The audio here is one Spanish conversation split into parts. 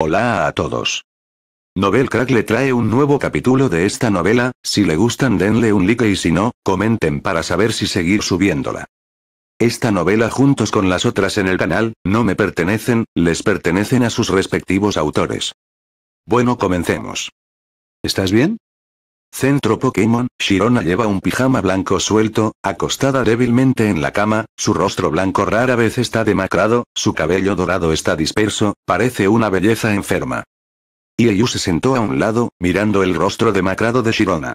Hola a todos. Novel Crack le trae un nuevo capítulo de esta novela, si le gustan denle un like y si no, comenten para saber si seguir subiéndola. Esta novela juntos con las otras en el canal, no me pertenecen, les pertenecen a sus respectivos autores. Bueno comencemos. ¿Estás bien? Centro Pokémon, Shirona lleva un pijama blanco suelto, acostada débilmente en la cama, su rostro blanco rara vez está demacrado, su cabello dorado está disperso, parece una belleza enferma. Ieyu se sentó a un lado, mirando el rostro demacrado de Shirona.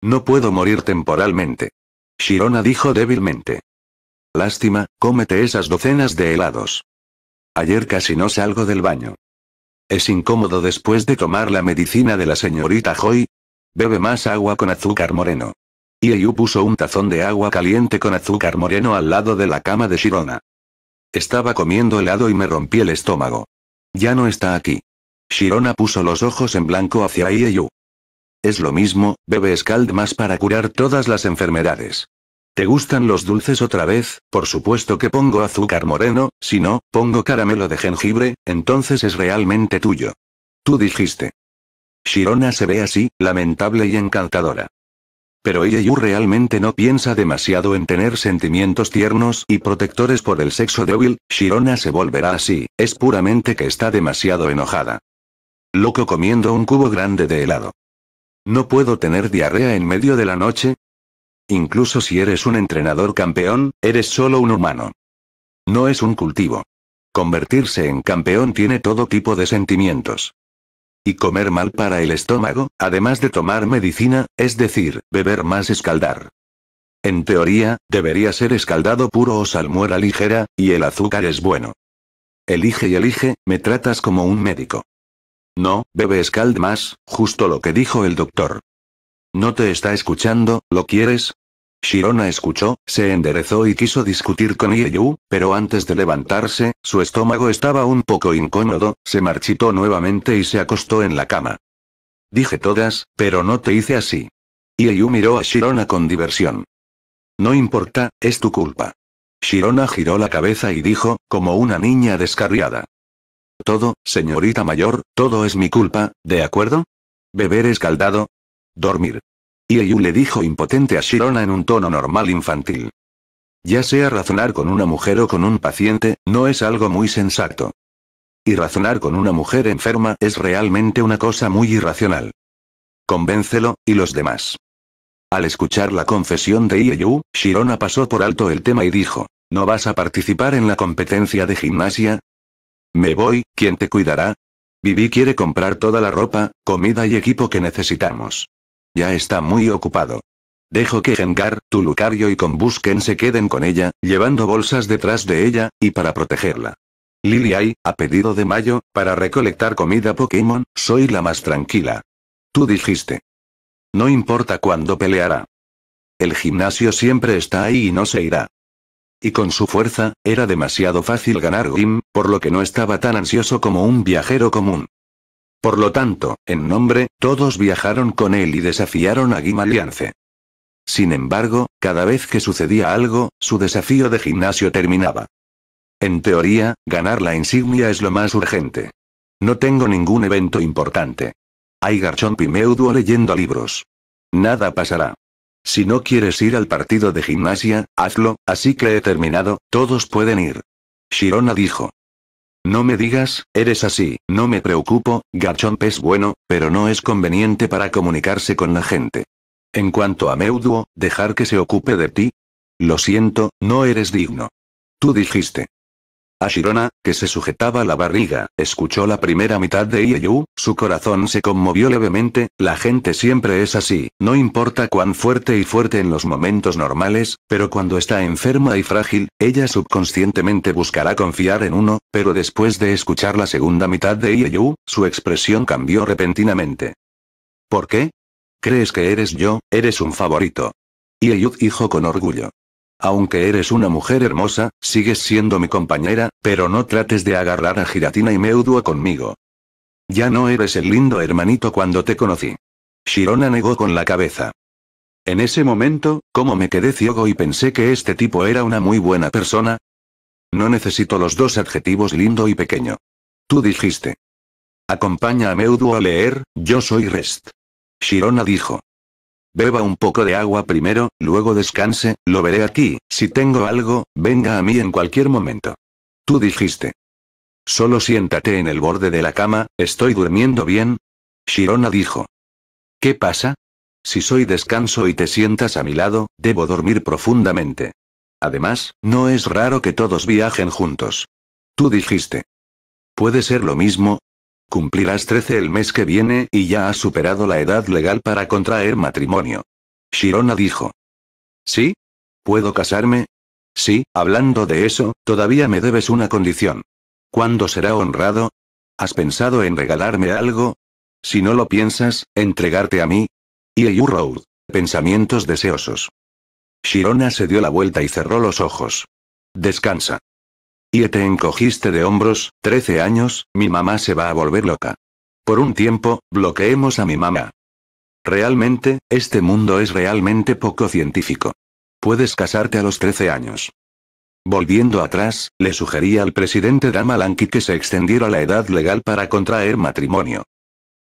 No puedo morir temporalmente. Shirona dijo débilmente. Lástima, cómete esas docenas de helados. Ayer casi no salgo del baño. Es incómodo después de tomar la medicina de la señorita Joy, Bebe más agua con azúcar moreno. Ieyu puso un tazón de agua caliente con azúcar moreno al lado de la cama de Shirona. Estaba comiendo helado y me rompí el estómago. Ya no está aquí. Shirona puso los ojos en blanco hacia Ieyu. Es lo mismo, bebe Scald más para curar todas las enfermedades. ¿Te gustan los dulces otra vez? Por supuesto que pongo azúcar moreno, si no, pongo caramelo de jengibre, entonces es realmente tuyo. Tú dijiste. Shirona se ve así, lamentable y encantadora. Pero Ieyu realmente no piensa demasiado en tener sentimientos tiernos y protectores por el sexo débil, Shirona se volverá así, es puramente que está demasiado enojada. Loco comiendo un cubo grande de helado. ¿No puedo tener diarrea en medio de la noche? Incluso si eres un entrenador campeón, eres solo un humano. No es un cultivo. Convertirse en campeón tiene todo tipo de sentimientos. Y comer mal para el estómago, además de tomar medicina, es decir, beber más escaldar. En teoría, debería ser escaldado puro o salmuera ligera, y el azúcar es bueno. Elige y elige, me tratas como un médico. No, bebe escald más, justo lo que dijo el doctor. No te está escuchando, ¿lo quieres? Shirona escuchó, se enderezó y quiso discutir con Ieyu, pero antes de levantarse, su estómago estaba un poco incómodo, se marchitó nuevamente y se acostó en la cama. Dije todas, pero no te hice así. Ieyu miró a Shirona con diversión. No importa, es tu culpa. Shirona giró la cabeza y dijo, como una niña descarriada. Todo, señorita mayor, todo es mi culpa, ¿de acuerdo? Beber escaldado. Dormir. Ieyu le dijo impotente a Shirona en un tono normal infantil. Ya sea razonar con una mujer o con un paciente, no es algo muy sensato. Y razonar con una mujer enferma es realmente una cosa muy irracional. Convéncelo, y los demás. Al escuchar la confesión de Ieyu, Shirona pasó por alto el tema y dijo, ¿no vas a participar en la competencia de gimnasia? Me voy, ¿quién te cuidará? Vivi quiere comprar toda la ropa, comida y equipo que necesitamos. Ya está muy ocupado. Dejo que Gengar, Lucario y Combusken se queden con ella, llevando bolsas detrás de ella, y para protegerla. Liliay, a pedido de Mayo, para recolectar comida Pokémon, soy la más tranquila. Tú dijiste. No importa cuándo peleará. El gimnasio siempre está ahí y no se irá. Y con su fuerza, era demasiado fácil ganar Gim, por lo que no estaba tan ansioso como un viajero común. Por lo tanto, en nombre, todos viajaron con él y desafiaron a Guimaliance. Sin embargo, cada vez que sucedía algo, su desafío de gimnasio terminaba. En teoría, ganar la insignia es lo más urgente. No tengo ningún evento importante. Hay garchón pimeudo leyendo libros. Nada pasará. Si no quieres ir al partido de gimnasia, hazlo, así que he terminado, todos pueden ir. Shirona dijo. No me digas, eres así, no me preocupo, Garchomp es bueno, pero no es conveniente para comunicarse con la gente. En cuanto a Meuduo, dejar que se ocupe de ti. Lo siento, no eres digno. Tú dijiste. Ashirona, que se sujetaba la barriga, escuchó la primera mitad de Ieyu, su corazón se conmovió levemente, la gente siempre es así, no importa cuán fuerte y fuerte en los momentos normales, pero cuando está enferma y frágil, ella subconscientemente buscará confiar en uno, pero después de escuchar la segunda mitad de Ieyu, su expresión cambió repentinamente. ¿Por qué? ¿Crees que eres yo, eres un favorito? Ieyu dijo con orgullo. Aunque eres una mujer hermosa, sigues siendo mi compañera, pero no trates de agarrar a Giratina y Meuduo conmigo. Ya no eres el lindo hermanito cuando te conocí. Shirona negó con la cabeza. En ese momento, ¿cómo me quedé ciego y pensé que este tipo era una muy buena persona? No necesito los dos adjetivos lindo y pequeño. Tú dijiste. Acompaña a Meudo a leer, yo soy Rest. Shirona dijo. Beba un poco de agua primero, luego descanse, lo veré aquí, si tengo algo, venga a mí en cualquier momento. Tú dijiste. Solo siéntate en el borde de la cama, estoy durmiendo bien. Shirona dijo. ¿Qué pasa? Si soy descanso y te sientas a mi lado, debo dormir profundamente. Además, no es raro que todos viajen juntos. Tú dijiste. Puede ser lo mismo, Cumplirás 13 el mes que viene y ya has superado la edad legal para contraer matrimonio. Shirona dijo. ¿Sí? ¿Puedo casarme? Sí, hablando de eso, todavía me debes una condición. ¿Cuándo será honrado? ¿Has pensado en regalarme algo? Si no lo piensas, entregarte a mí. Y Road. Pensamientos deseosos. Shirona se dio la vuelta y cerró los ojos. Descansa. Y te encogiste de hombros, 13 años, mi mamá se va a volver loca. Por un tiempo, bloqueemos a mi mamá. Realmente, este mundo es realmente poco científico. Puedes casarte a los 13 años. Volviendo atrás, le sugería al presidente Damalanki que se extendiera la edad legal para contraer matrimonio.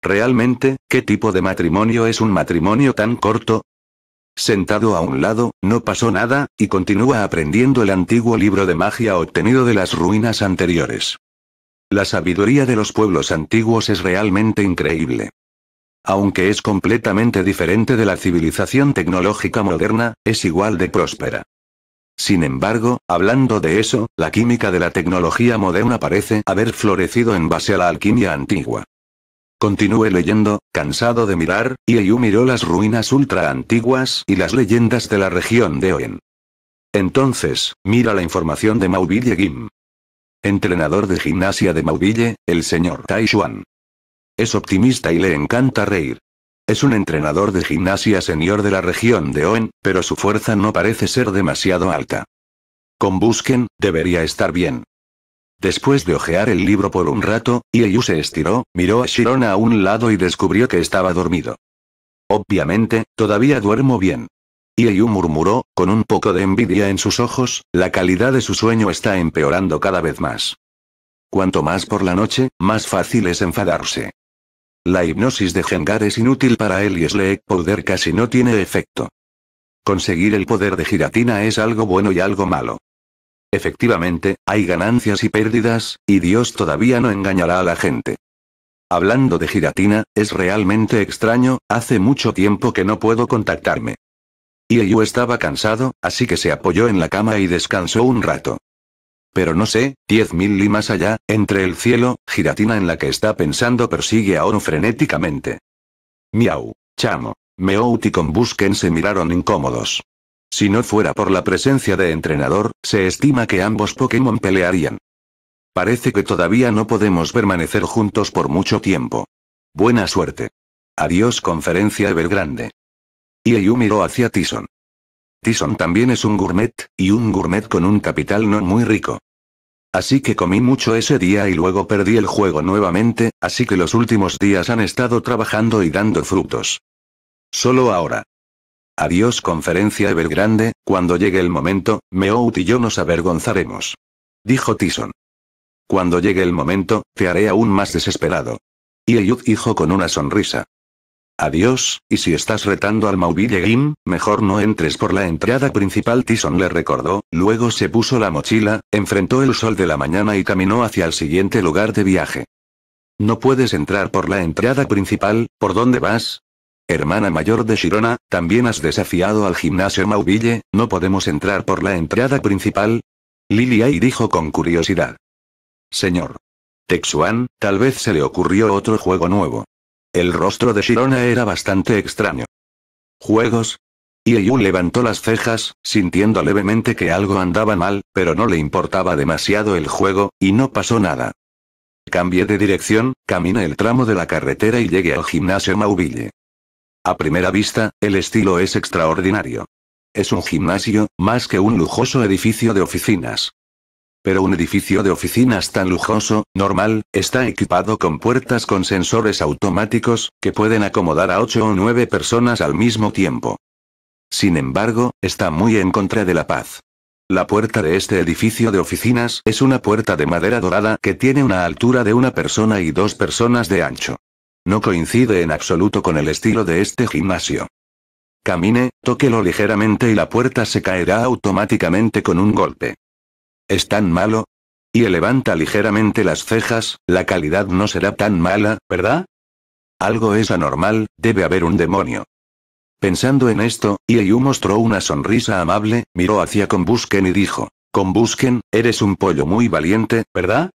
Realmente, ¿qué tipo de matrimonio es un matrimonio tan corto? Sentado a un lado, no pasó nada, y continúa aprendiendo el antiguo libro de magia obtenido de las ruinas anteriores. La sabiduría de los pueblos antiguos es realmente increíble. Aunque es completamente diferente de la civilización tecnológica moderna, es igual de próspera. Sin embargo, hablando de eso, la química de la tecnología moderna parece haber florecido en base a la alquimia antigua. Continué leyendo, cansado de mirar, y Eiyu miró las ruinas ultra antiguas y las leyendas de la región de Oen. Entonces, mira la información de Mauville Gim. Entrenador de gimnasia de Mauville, el señor Taishuan. Es optimista y le encanta reír. Es un entrenador de gimnasia señor de la región de Oen, pero su fuerza no parece ser demasiado alta. Con Busquen, debería estar bien. Después de ojear el libro por un rato, Ieyu se estiró, miró a Shirona a un lado y descubrió que estaba dormido. Obviamente, todavía duermo bien. Ieyu murmuró, con un poco de envidia en sus ojos, la calidad de su sueño está empeorando cada vez más. Cuanto más por la noche, más fácil es enfadarse. La hipnosis de Gengar es inútil para él y Sleek poder casi no tiene efecto. Conseguir el poder de Giratina es algo bueno y algo malo. Efectivamente, hay ganancias y pérdidas, y Dios todavía no engañará a la gente. Hablando de giratina, es realmente extraño, hace mucho tiempo que no puedo contactarme. Y estaba cansado, así que se apoyó en la cama y descansó un rato. Pero no sé, diez mil y más allá, entre el cielo, giratina en la que está pensando persigue a Oro frenéticamente. Miau. Chamo. y con Busquen se miraron incómodos. Si no fuera por la presencia de entrenador, se estima que ambos Pokémon pelearían. Parece que todavía no podemos permanecer juntos por mucho tiempo. Buena suerte. Adiós conferencia Evergrande. Y miró hacia Tison. Tison también es un gourmet, y un gourmet con un capital no muy rico. Así que comí mucho ese día y luego perdí el juego nuevamente, así que los últimos días han estado trabajando y dando frutos. Solo ahora, Adiós conferencia Evergrande, cuando llegue el momento, Meout y yo nos avergonzaremos. Dijo Tison. Cuando llegue el momento, te haré aún más desesperado. Y Eliud dijo con una sonrisa. Adiós, y si estás retando al Mauville mejor no entres por la entrada principal Tison le recordó, luego se puso la mochila, enfrentó el sol de la mañana y caminó hacia el siguiente lugar de viaje. No puedes entrar por la entrada principal, ¿por dónde vas? Hermana mayor de Shirona, también has desafiado al gimnasio Mauville, ¿no podemos entrar por la entrada principal? y dijo con curiosidad. Señor. Texuan, tal vez se le ocurrió otro juego nuevo. El rostro de Shirona era bastante extraño. ¿Juegos? Ieyu levantó las cejas, sintiendo levemente que algo andaba mal, pero no le importaba demasiado el juego, y no pasó nada. Cambie de dirección, caminé el tramo de la carretera y llegue al gimnasio Mauville. A primera vista, el estilo es extraordinario. Es un gimnasio, más que un lujoso edificio de oficinas. Pero un edificio de oficinas tan lujoso, normal, está equipado con puertas con sensores automáticos, que pueden acomodar a 8 o 9 personas al mismo tiempo. Sin embargo, está muy en contra de la paz. La puerta de este edificio de oficinas es una puerta de madera dorada que tiene una altura de una persona y dos personas de ancho. No coincide en absoluto con el estilo de este gimnasio. Camine, tóquelo ligeramente y la puerta se caerá automáticamente con un golpe. ¿Es tan malo? Y levanta ligeramente las cejas, la calidad no será tan mala, ¿verdad? Algo es anormal, debe haber un demonio. Pensando en esto, Ieyu mostró una sonrisa amable, miró hacia Combusken y dijo, Combusken, eres un pollo muy valiente, ¿verdad?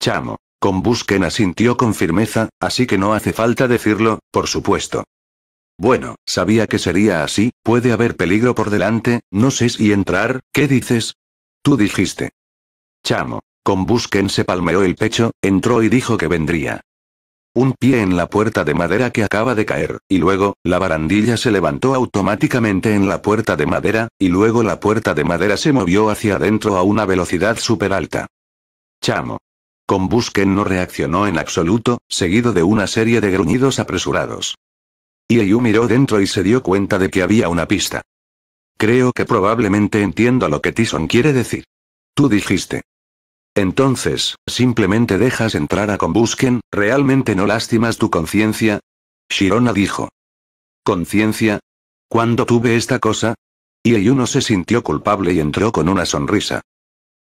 Chamo. Con Busquen asintió con firmeza, así que no hace falta decirlo, por supuesto. Bueno, sabía que sería así, puede haber peligro por delante, no sé si entrar, ¿qué dices? Tú dijiste. Chamo. Con Busquen se palmeó el pecho, entró y dijo que vendría. Un pie en la puerta de madera que acaba de caer, y luego, la barandilla se levantó automáticamente en la puerta de madera, y luego la puerta de madera se movió hacia adentro a una velocidad súper alta. Chamo, con no reaccionó en absoluto, seguido de una serie de gruñidos apresurados. Ieyu miró dentro y se dio cuenta de que había una pista. Creo que probablemente entiendo lo que Tison quiere decir. Tú dijiste. Entonces, simplemente dejas entrar a Combusken, ¿realmente no lastimas tu conciencia? Shirona dijo. ¿Conciencia? ¿Cuándo tuve esta cosa? Ieyu no se sintió culpable y entró con una sonrisa.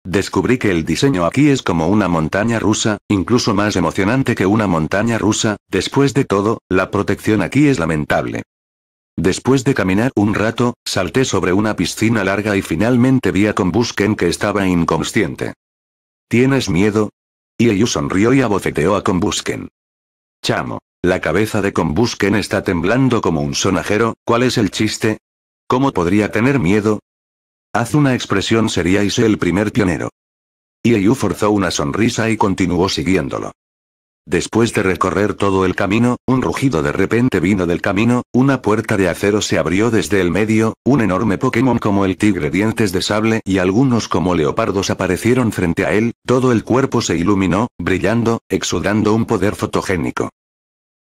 Descubrí que el diseño aquí es como una montaña rusa, incluso más emocionante que una montaña rusa, después de todo, la protección aquí es lamentable. Después de caminar un rato, salté sobre una piscina larga y finalmente vi a Combusken que estaba inconsciente. ¿Tienes miedo? Y Ieyu sonrió y abofeteó a Combusken. Chamo, la cabeza de Combusken está temblando como un sonajero, ¿cuál es el chiste? ¿Cómo podría tener miedo? Haz una expresión sería y sé el primer pionero. Yu forzó una sonrisa y continuó siguiéndolo. Después de recorrer todo el camino, un rugido de repente vino del camino, una puerta de acero se abrió desde el medio, un enorme Pokémon como el tigre dientes de sable y algunos como leopardos aparecieron frente a él, todo el cuerpo se iluminó, brillando, exudando un poder fotogénico.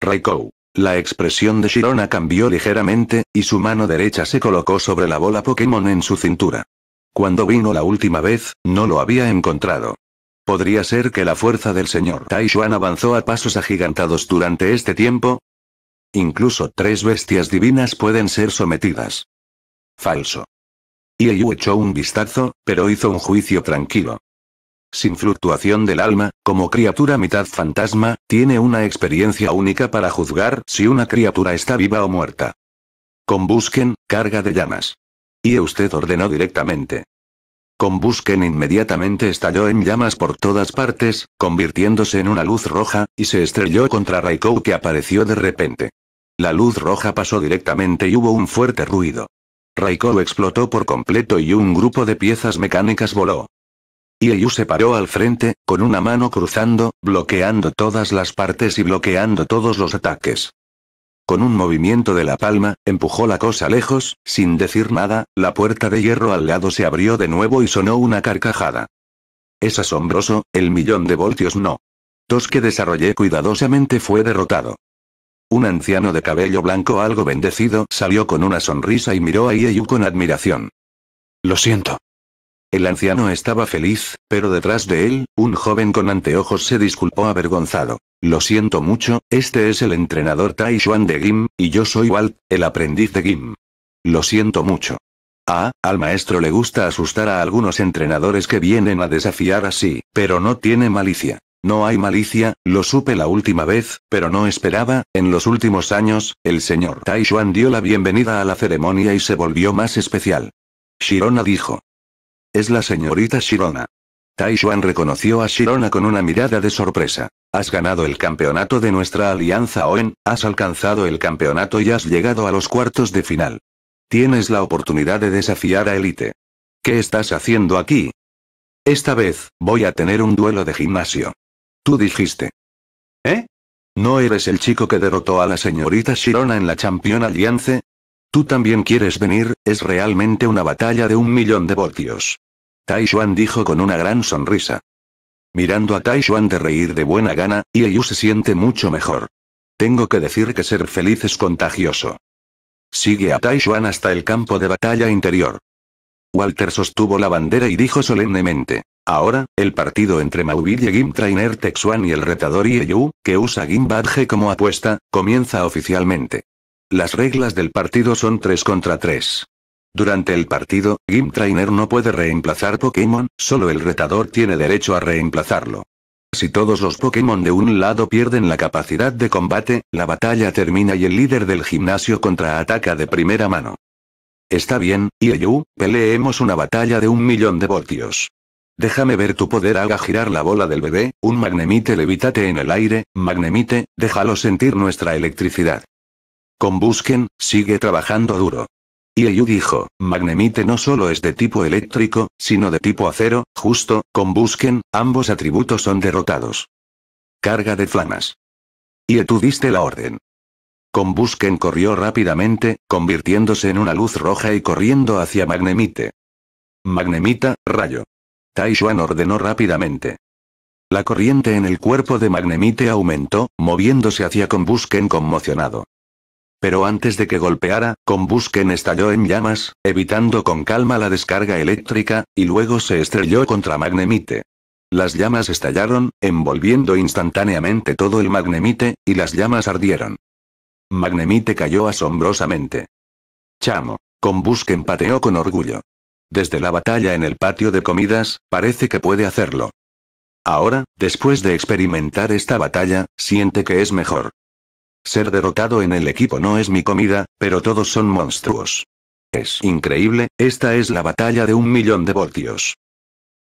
Raikou. La expresión de Shirona cambió ligeramente, y su mano derecha se colocó sobre la bola Pokémon en su cintura. Cuando vino la última vez, no lo había encontrado. ¿Podría ser que la fuerza del señor Taishuan avanzó a pasos agigantados durante este tiempo? Incluso tres bestias divinas pueden ser sometidas. Falso. Yu echó un vistazo, pero hizo un juicio tranquilo sin fluctuación del alma, como criatura mitad fantasma, tiene una experiencia única para juzgar si una criatura está viva o muerta. Combusquen, carga de llamas. Y usted ordenó directamente. Combusquen inmediatamente estalló en llamas por todas partes, convirtiéndose en una luz roja, y se estrelló contra Raikou que apareció de repente. La luz roja pasó directamente y hubo un fuerte ruido. Raikou explotó por completo y un grupo de piezas mecánicas voló. Ieyu se paró al frente, con una mano cruzando, bloqueando todas las partes y bloqueando todos los ataques. Con un movimiento de la palma, empujó la cosa lejos, sin decir nada, la puerta de hierro al lado se abrió de nuevo y sonó una carcajada. Es asombroso, el millón de voltios no. Tos que desarrollé cuidadosamente fue derrotado. Un anciano de cabello blanco algo bendecido salió con una sonrisa y miró a Ieyu con admiración. Lo siento. El anciano estaba feliz, pero detrás de él, un joven con anteojos se disculpó avergonzado. Lo siento mucho, este es el entrenador Tai Shuan de Gim, y yo soy Walt, el aprendiz de Gim. Lo siento mucho. Ah, al maestro le gusta asustar a algunos entrenadores que vienen a desafiar así, pero no tiene malicia. No hay malicia, lo supe la última vez, pero no esperaba, en los últimos años, el señor Tai Shuan dio la bienvenida a la ceremonia y se volvió más especial. Shirona dijo. Es la señorita Shirona. Taishuan reconoció a Shirona con una mirada de sorpresa. Has ganado el campeonato de nuestra alianza Owen, has alcanzado el campeonato y has llegado a los cuartos de final. Tienes la oportunidad de desafiar a Elite. ¿Qué estás haciendo aquí? Esta vez, voy a tener un duelo de gimnasio. Tú dijiste. ¿Eh? ¿No eres el chico que derrotó a la señorita Shirona en la Champion Alliance? Tú también quieres venir, es realmente una batalla de un millón de voltios. Tai dijo con una gran sonrisa. Mirando a Tai Xuan de reír de buena gana, Yu se siente mucho mejor. Tengo que decir que ser feliz es contagioso. Sigue a Tai Xuan hasta el campo de batalla interior. Walter sostuvo la bandera y dijo solemnemente. Ahora, el partido entre y Gim Trainer Texuan y el retador Yu, que usa Gim Badge como apuesta, comienza oficialmente. Las reglas del partido son 3 contra 3. Durante el partido, Game Trainer no puede reemplazar Pokémon, solo el retador tiene derecho a reemplazarlo. Si todos los Pokémon de un lado pierden la capacidad de combate, la batalla termina y el líder del gimnasio contraataca de primera mano. Está bien, Ieyu, peleemos una batalla de un millón de voltios. Déjame ver tu poder haga girar la bola del bebé, un magnemite levítate en el aire, magnemite, déjalo sentir nuestra electricidad. Con sigue trabajando duro. Y dijo, Magnemite no solo es de tipo eléctrico, sino de tipo acero, justo, con ambos atributos son derrotados. Carga de flamas. Y tú diste la orden. Con corrió rápidamente, convirtiéndose en una luz roja y corriendo hacia Magnemite. Magnemita, rayo. Taishuan ordenó rápidamente. La corriente en el cuerpo de Magnemite aumentó, moviéndose hacia busquen conmocionado. Pero antes de que golpeara, Combusken estalló en llamas, evitando con calma la descarga eléctrica, y luego se estrelló contra Magnemite. Las llamas estallaron, envolviendo instantáneamente todo el magnemite, y las llamas ardieron. Magnemite cayó asombrosamente. Chamo. Combusken pateó con orgullo. Desde la batalla en el patio de comidas, parece que puede hacerlo. Ahora, después de experimentar esta batalla, siente que es mejor. Ser derrotado en el equipo no es mi comida, pero todos son monstruos. Es increíble, esta es la batalla de un millón de voltios.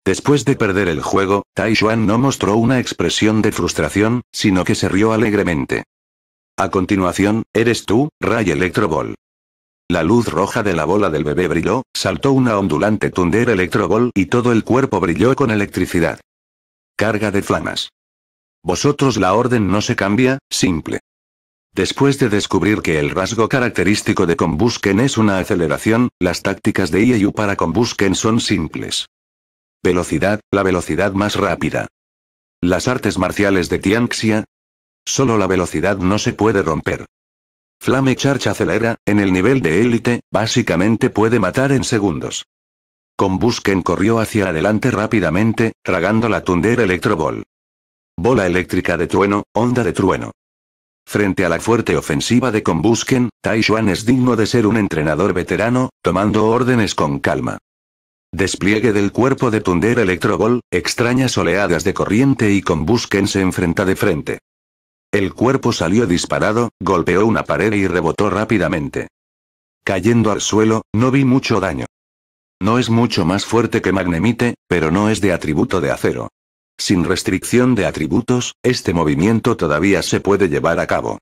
Después de perder el juego, Tai no mostró una expresión de frustración, sino que se rió alegremente. A continuación, eres tú, Ray Electroball. La luz roja de la bola del bebé brilló, saltó una ondulante Thunder electrobol y todo el cuerpo brilló con electricidad. Carga de flamas. Vosotros la orden no se cambia, simple. Después de descubrir que el rasgo característico de Combusken es una aceleración, las tácticas de IEU para Combusken son simples. Velocidad, la velocidad más rápida. Las artes marciales de Tianxia. Solo la velocidad no se puede romper. Flame Charge acelera, en el nivel de élite, básicamente puede matar en segundos. Combusken corrió hacia adelante rápidamente, tragando la Electro Ball. Bola eléctrica de trueno, onda de trueno. Frente a la fuerte ofensiva de Combusken, Tai es digno de ser un entrenador veterano, tomando órdenes con calma. Despliegue del cuerpo de Tunder Electrogol, extrañas oleadas de corriente y Combusken se enfrenta de frente. El cuerpo salió disparado, golpeó una pared y rebotó rápidamente. Cayendo al suelo, no vi mucho daño. No es mucho más fuerte que Magnemite, pero no es de atributo de acero. Sin restricción de atributos, este movimiento todavía se puede llevar a cabo.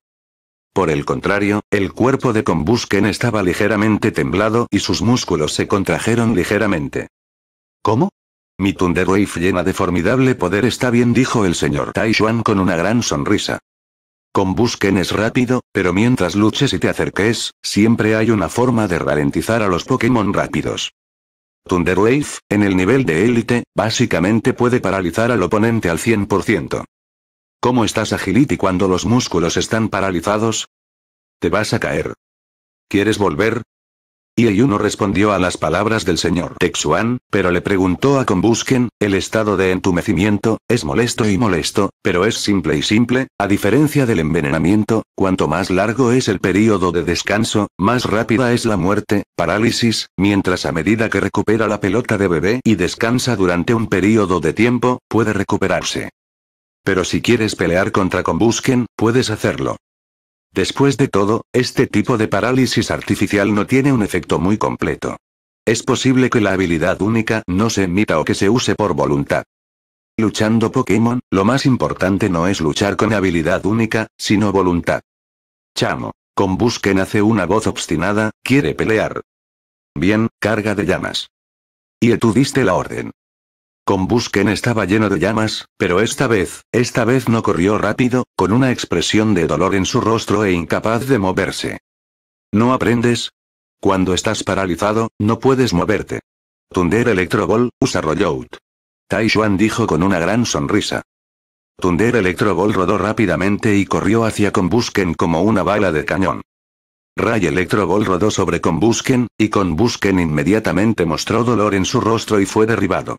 Por el contrario, el cuerpo de Combusken estaba ligeramente temblado y sus músculos se contrajeron ligeramente. ¿Cómo? Mi Wave llena de formidable poder está bien, dijo el señor Taishuan con una gran sonrisa. Combusken es rápido, pero mientras luches y te acerques, siempre hay una forma de ralentizar a los Pokémon rápidos. Thunderwave, en el nivel de élite, básicamente puede paralizar al oponente al 100%. ¿Cómo estás agility cuando los músculos están paralizados? Te vas a caer. ¿Quieres volver? Y uno respondió a las palabras del señor Texuan, pero le preguntó a Combusken, el estado de entumecimiento, es molesto y molesto, pero es simple y simple, a diferencia del envenenamiento, cuanto más largo es el periodo de descanso, más rápida es la muerte, parálisis, mientras a medida que recupera la pelota de bebé y descansa durante un periodo de tiempo, puede recuperarse. Pero si quieres pelear contra Combusken, puedes hacerlo. Después de todo, este tipo de parálisis artificial no tiene un efecto muy completo. Es posible que la habilidad única no se emita o que se use por voluntad. Luchando Pokémon, lo más importante no es luchar con habilidad única, sino voluntad. Chamo. Con Busquen hace una voz obstinada, quiere pelear. Bien, carga de llamas. Y tú diste la orden. Combusken estaba lleno de llamas, pero esta vez, esta vez no corrió rápido, con una expresión de dolor en su rostro e incapaz de moverse. ¿No aprendes? Cuando estás paralizado, no puedes moverte. Tunder Ball, usa Rollout. Tai dijo con una gran sonrisa. Thunder Ball rodó rápidamente y corrió hacia Combusken como una bala de cañón. Ray Ball rodó sobre Combusken, y Combusken inmediatamente mostró dolor en su rostro y fue derribado.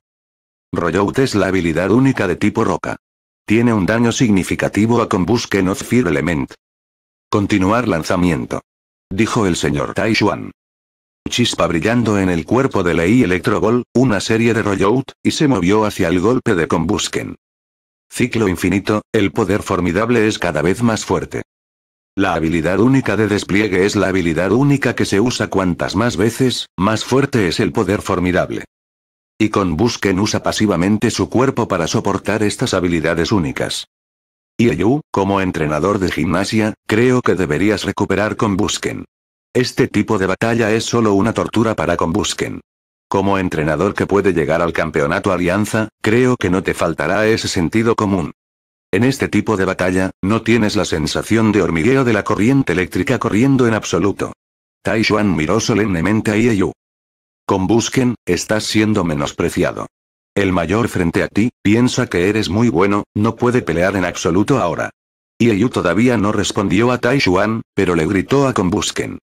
Rollout es la habilidad única de tipo roca. Tiene un daño significativo a Combusken of Element. Continuar lanzamiento. Dijo el señor Taishuan. Chispa brillando en el cuerpo de Lei Ball, una serie de rollout, y se movió hacia el golpe de Combusken. Ciclo infinito, el poder formidable es cada vez más fuerte. La habilidad única de despliegue es la habilidad única que se usa cuantas más veces, más fuerte es el poder formidable. Y con Busquen usa pasivamente su cuerpo para soportar estas habilidades únicas. Ieyu, como entrenador de gimnasia, creo que deberías recuperar con Busquen. Este tipo de batalla es solo una tortura para con Busquen. Como entrenador que puede llegar al campeonato Alianza, creo que no te faltará ese sentido común. En este tipo de batalla, no tienes la sensación de hormigueo de la corriente eléctrica corriendo en absoluto. Taishuan miró solemnemente a Ieyu. Con Busquen, estás siendo menospreciado. El mayor frente a ti, piensa que eres muy bueno, no puede pelear en absoluto ahora. Yu todavía no respondió a Taishuan, pero le gritó a Combusken.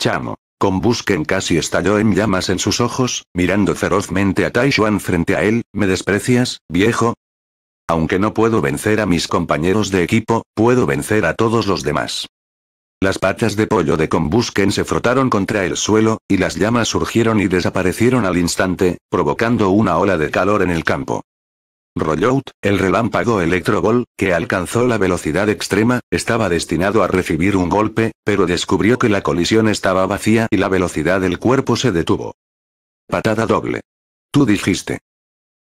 Chamo. Combusken casi estalló en llamas en sus ojos, mirando ferozmente a Taishuan frente a él, ¿me desprecias, viejo? Aunque no puedo vencer a mis compañeros de equipo, puedo vencer a todos los demás. Las patas de pollo de Combusken se frotaron contra el suelo, y las llamas surgieron y desaparecieron al instante, provocando una ola de calor en el campo. Rollout, el relámpago Electrobol, que alcanzó la velocidad extrema, estaba destinado a recibir un golpe, pero descubrió que la colisión estaba vacía y la velocidad del cuerpo se detuvo. Patada doble. Tú dijiste.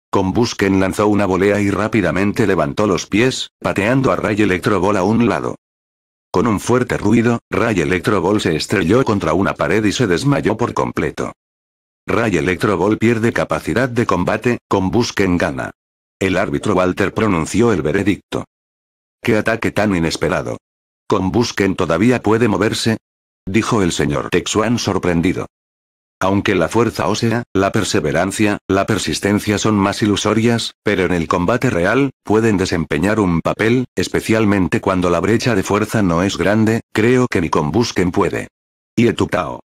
Combusken lanzó una volea y rápidamente levantó los pies, pateando a Ray Electrobol a un lado. Con un fuerte ruido, Ray Ball se estrelló contra una pared y se desmayó por completo. Ray Ball pierde capacidad de combate, con Busquen gana. El árbitro Walter pronunció el veredicto. ¡Qué ataque tan inesperado! ¿Con Busquen todavía puede moverse? Dijo el señor Texuan sorprendido. Aunque la fuerza ósea, la perseverancia, la persistencia son más ilusorias, pero en el combate real, pueden desempeñar un papel, especialmente cuando la brecha de fuerza no es grande, creo que ni con Busquen puede. Y Etutao.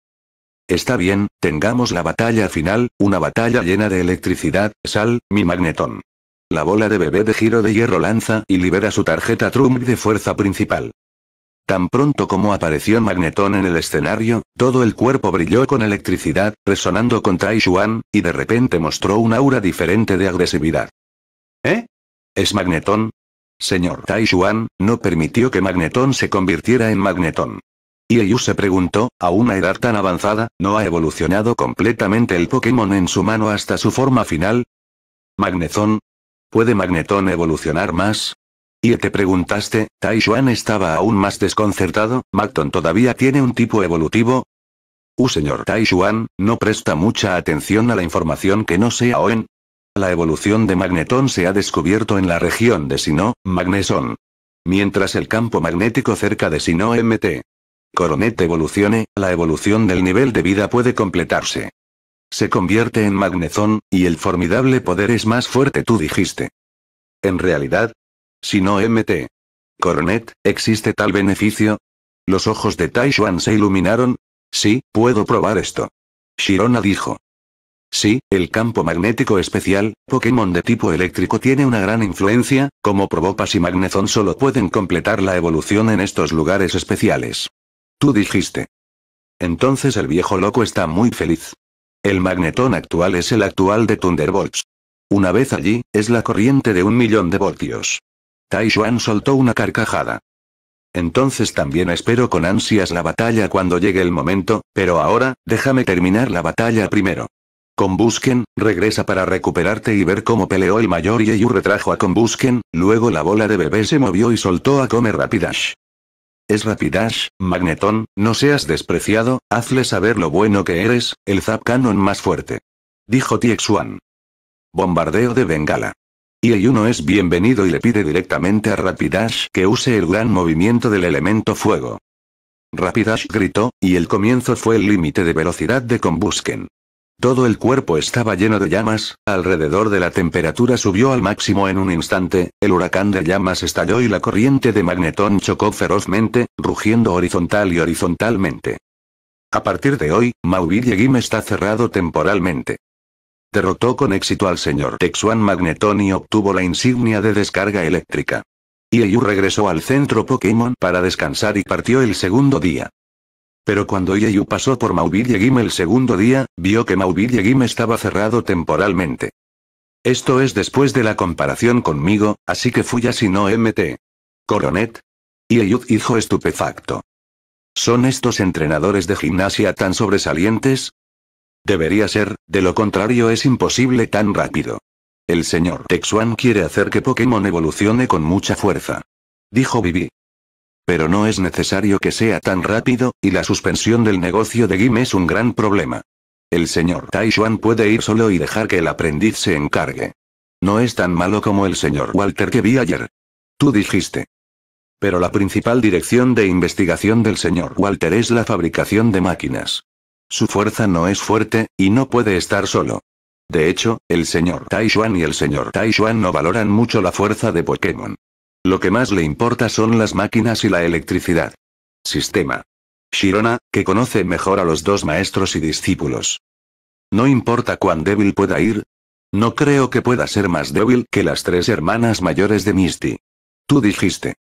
Está bien, tengamos la batalla final, una batalla llena de electricidad, sal, mi magnetón. La bola de bebé de giro de hierro lanza y libera su tarjeta Trump de fuerza principal. Tan pronto como apareció Magnetón en el escenario, todo el cuerpo brilló con electricidad, resonando con Tai y de repente mostró un aura diferente de agresividad. ¿Eh? ¿Es Magnetón? Señor Tai no permitió que Magnetón se convirtiera en Magnetón. ella se preguntó, a una edad tan avanzada, ¿no ha evolucionado completamente el Pokémon en su mano hasta su forma final? ¿Magnetón? ¿Puede Magnetón evolucionar más? ¿Y te preguntaste, Taishuan estaba aún más desconcertado, ¿Macton todavía tiene un tipo evolutivo? Uh señor Taishuan, no presta mucha atención a la información que no sea Oen. La evolución de Magneton se ha descubierto en la región de Sino, Magneson. Mientras el campo magnético cerca de Sino MT. Coronet evolucione, la evolución del nivel de vida puede completarse. Se convierte en magnetón, y el formidable poder es más fuerte tú dijiste. En realidad, si no MT. Coronet, ¿existe tal beneficio? Los ojos de Taishuan se iluminaron. Sí, puedo probar esto. Shirona dijo. Sí, el campo magnético especial, Pokémon de tipo eléctrico tiene una gran influencia, como Probopas y Magneton solo pueden completar la evolución en estos lugares especiales. Tú dijiste. Entonces el viejo loco está muy feliz. El magnetón actual es el actual de Thunderbolts. Una vez allí, es la corriente de un millón de voltios. Taishuan soltó una carcajada. Entonces también espero con ansias la batalla cuando llegue el momento, pero ahora, déjame terminar la batalla primero. Combusken, regresa para recuperarte y ver cómo peleó el mayor Yeyu retrajo a Combusken, luego la bola de bebé se movió y soltó a comer Rapidash. Es Rapidash, Magneton, no seas despreciado, hazle saber lo bueno que eres, el Zap Cannon más fuerte. Dijo Tiexuan. Bombardeo de Bengala y uno es bienvenido y le pide directamente a Rapidash que use el gran movimiento del elemento fuego. Rapidash gritó, y el comienzo fue el límite de velocidad de combusquen. Todo el cuerpo estaba lleno de llamas, alrededor de la temperatura subió al máximo en un instante, el huracán de llamas estalló y la corriente de magnetón chocó ferozmente, rugiendo horizontal y horizontalmente. A partir de hoy, Mauville está cerrado temporalmente. Derrotó con éxito al señor Texuan Magneton y obtuvo la insignia de descarga eléctrica. Ieyu regresó al centro Pokémon para descansar y partió el segundo día. Pero cuando Ieyu pasó por Mauville el segundo día, vio que Mauville estaba cerrado temporalmente. Esto es después de la comparación conmigo, así que fui así no MT. Coronet. Yeyu dijo estupefacto. ¿Son estos entrenadores de gimnasia tan sobresalientes? Debería ser, de lo contrario es imposible tan rápido. El señor Texuan quiere hacer que Pokémon evolucione con mucha fuerza. Dijo Vivi. Pero no es necesario que sea tan rápido, y la suspensión del negocio de Gim es un gran problema. El señor Taishuan puede ir solo y dejar que el aprendiz se encargue. No es tan malo como el señor Walter que vi ayer. Tú dijiste. Pero la principal dirección de investigación del señor Walter es la fabricación de máquinas. Su fuerza no es fuerte, y no puede estar solo. De hecho, el señor Taishuan y el señor Taishuan no valoran mucho la fuerza de Pokémon. Lo que más le importa son las máquinas y la electricidad. Sistema. Shirona, que conoce mejor a los dos maestros y discípulos. No importa cuán débil pueda ir. No creo que pueda ser más débil que las tres hermanas mayores de Misty. Tú dijiste.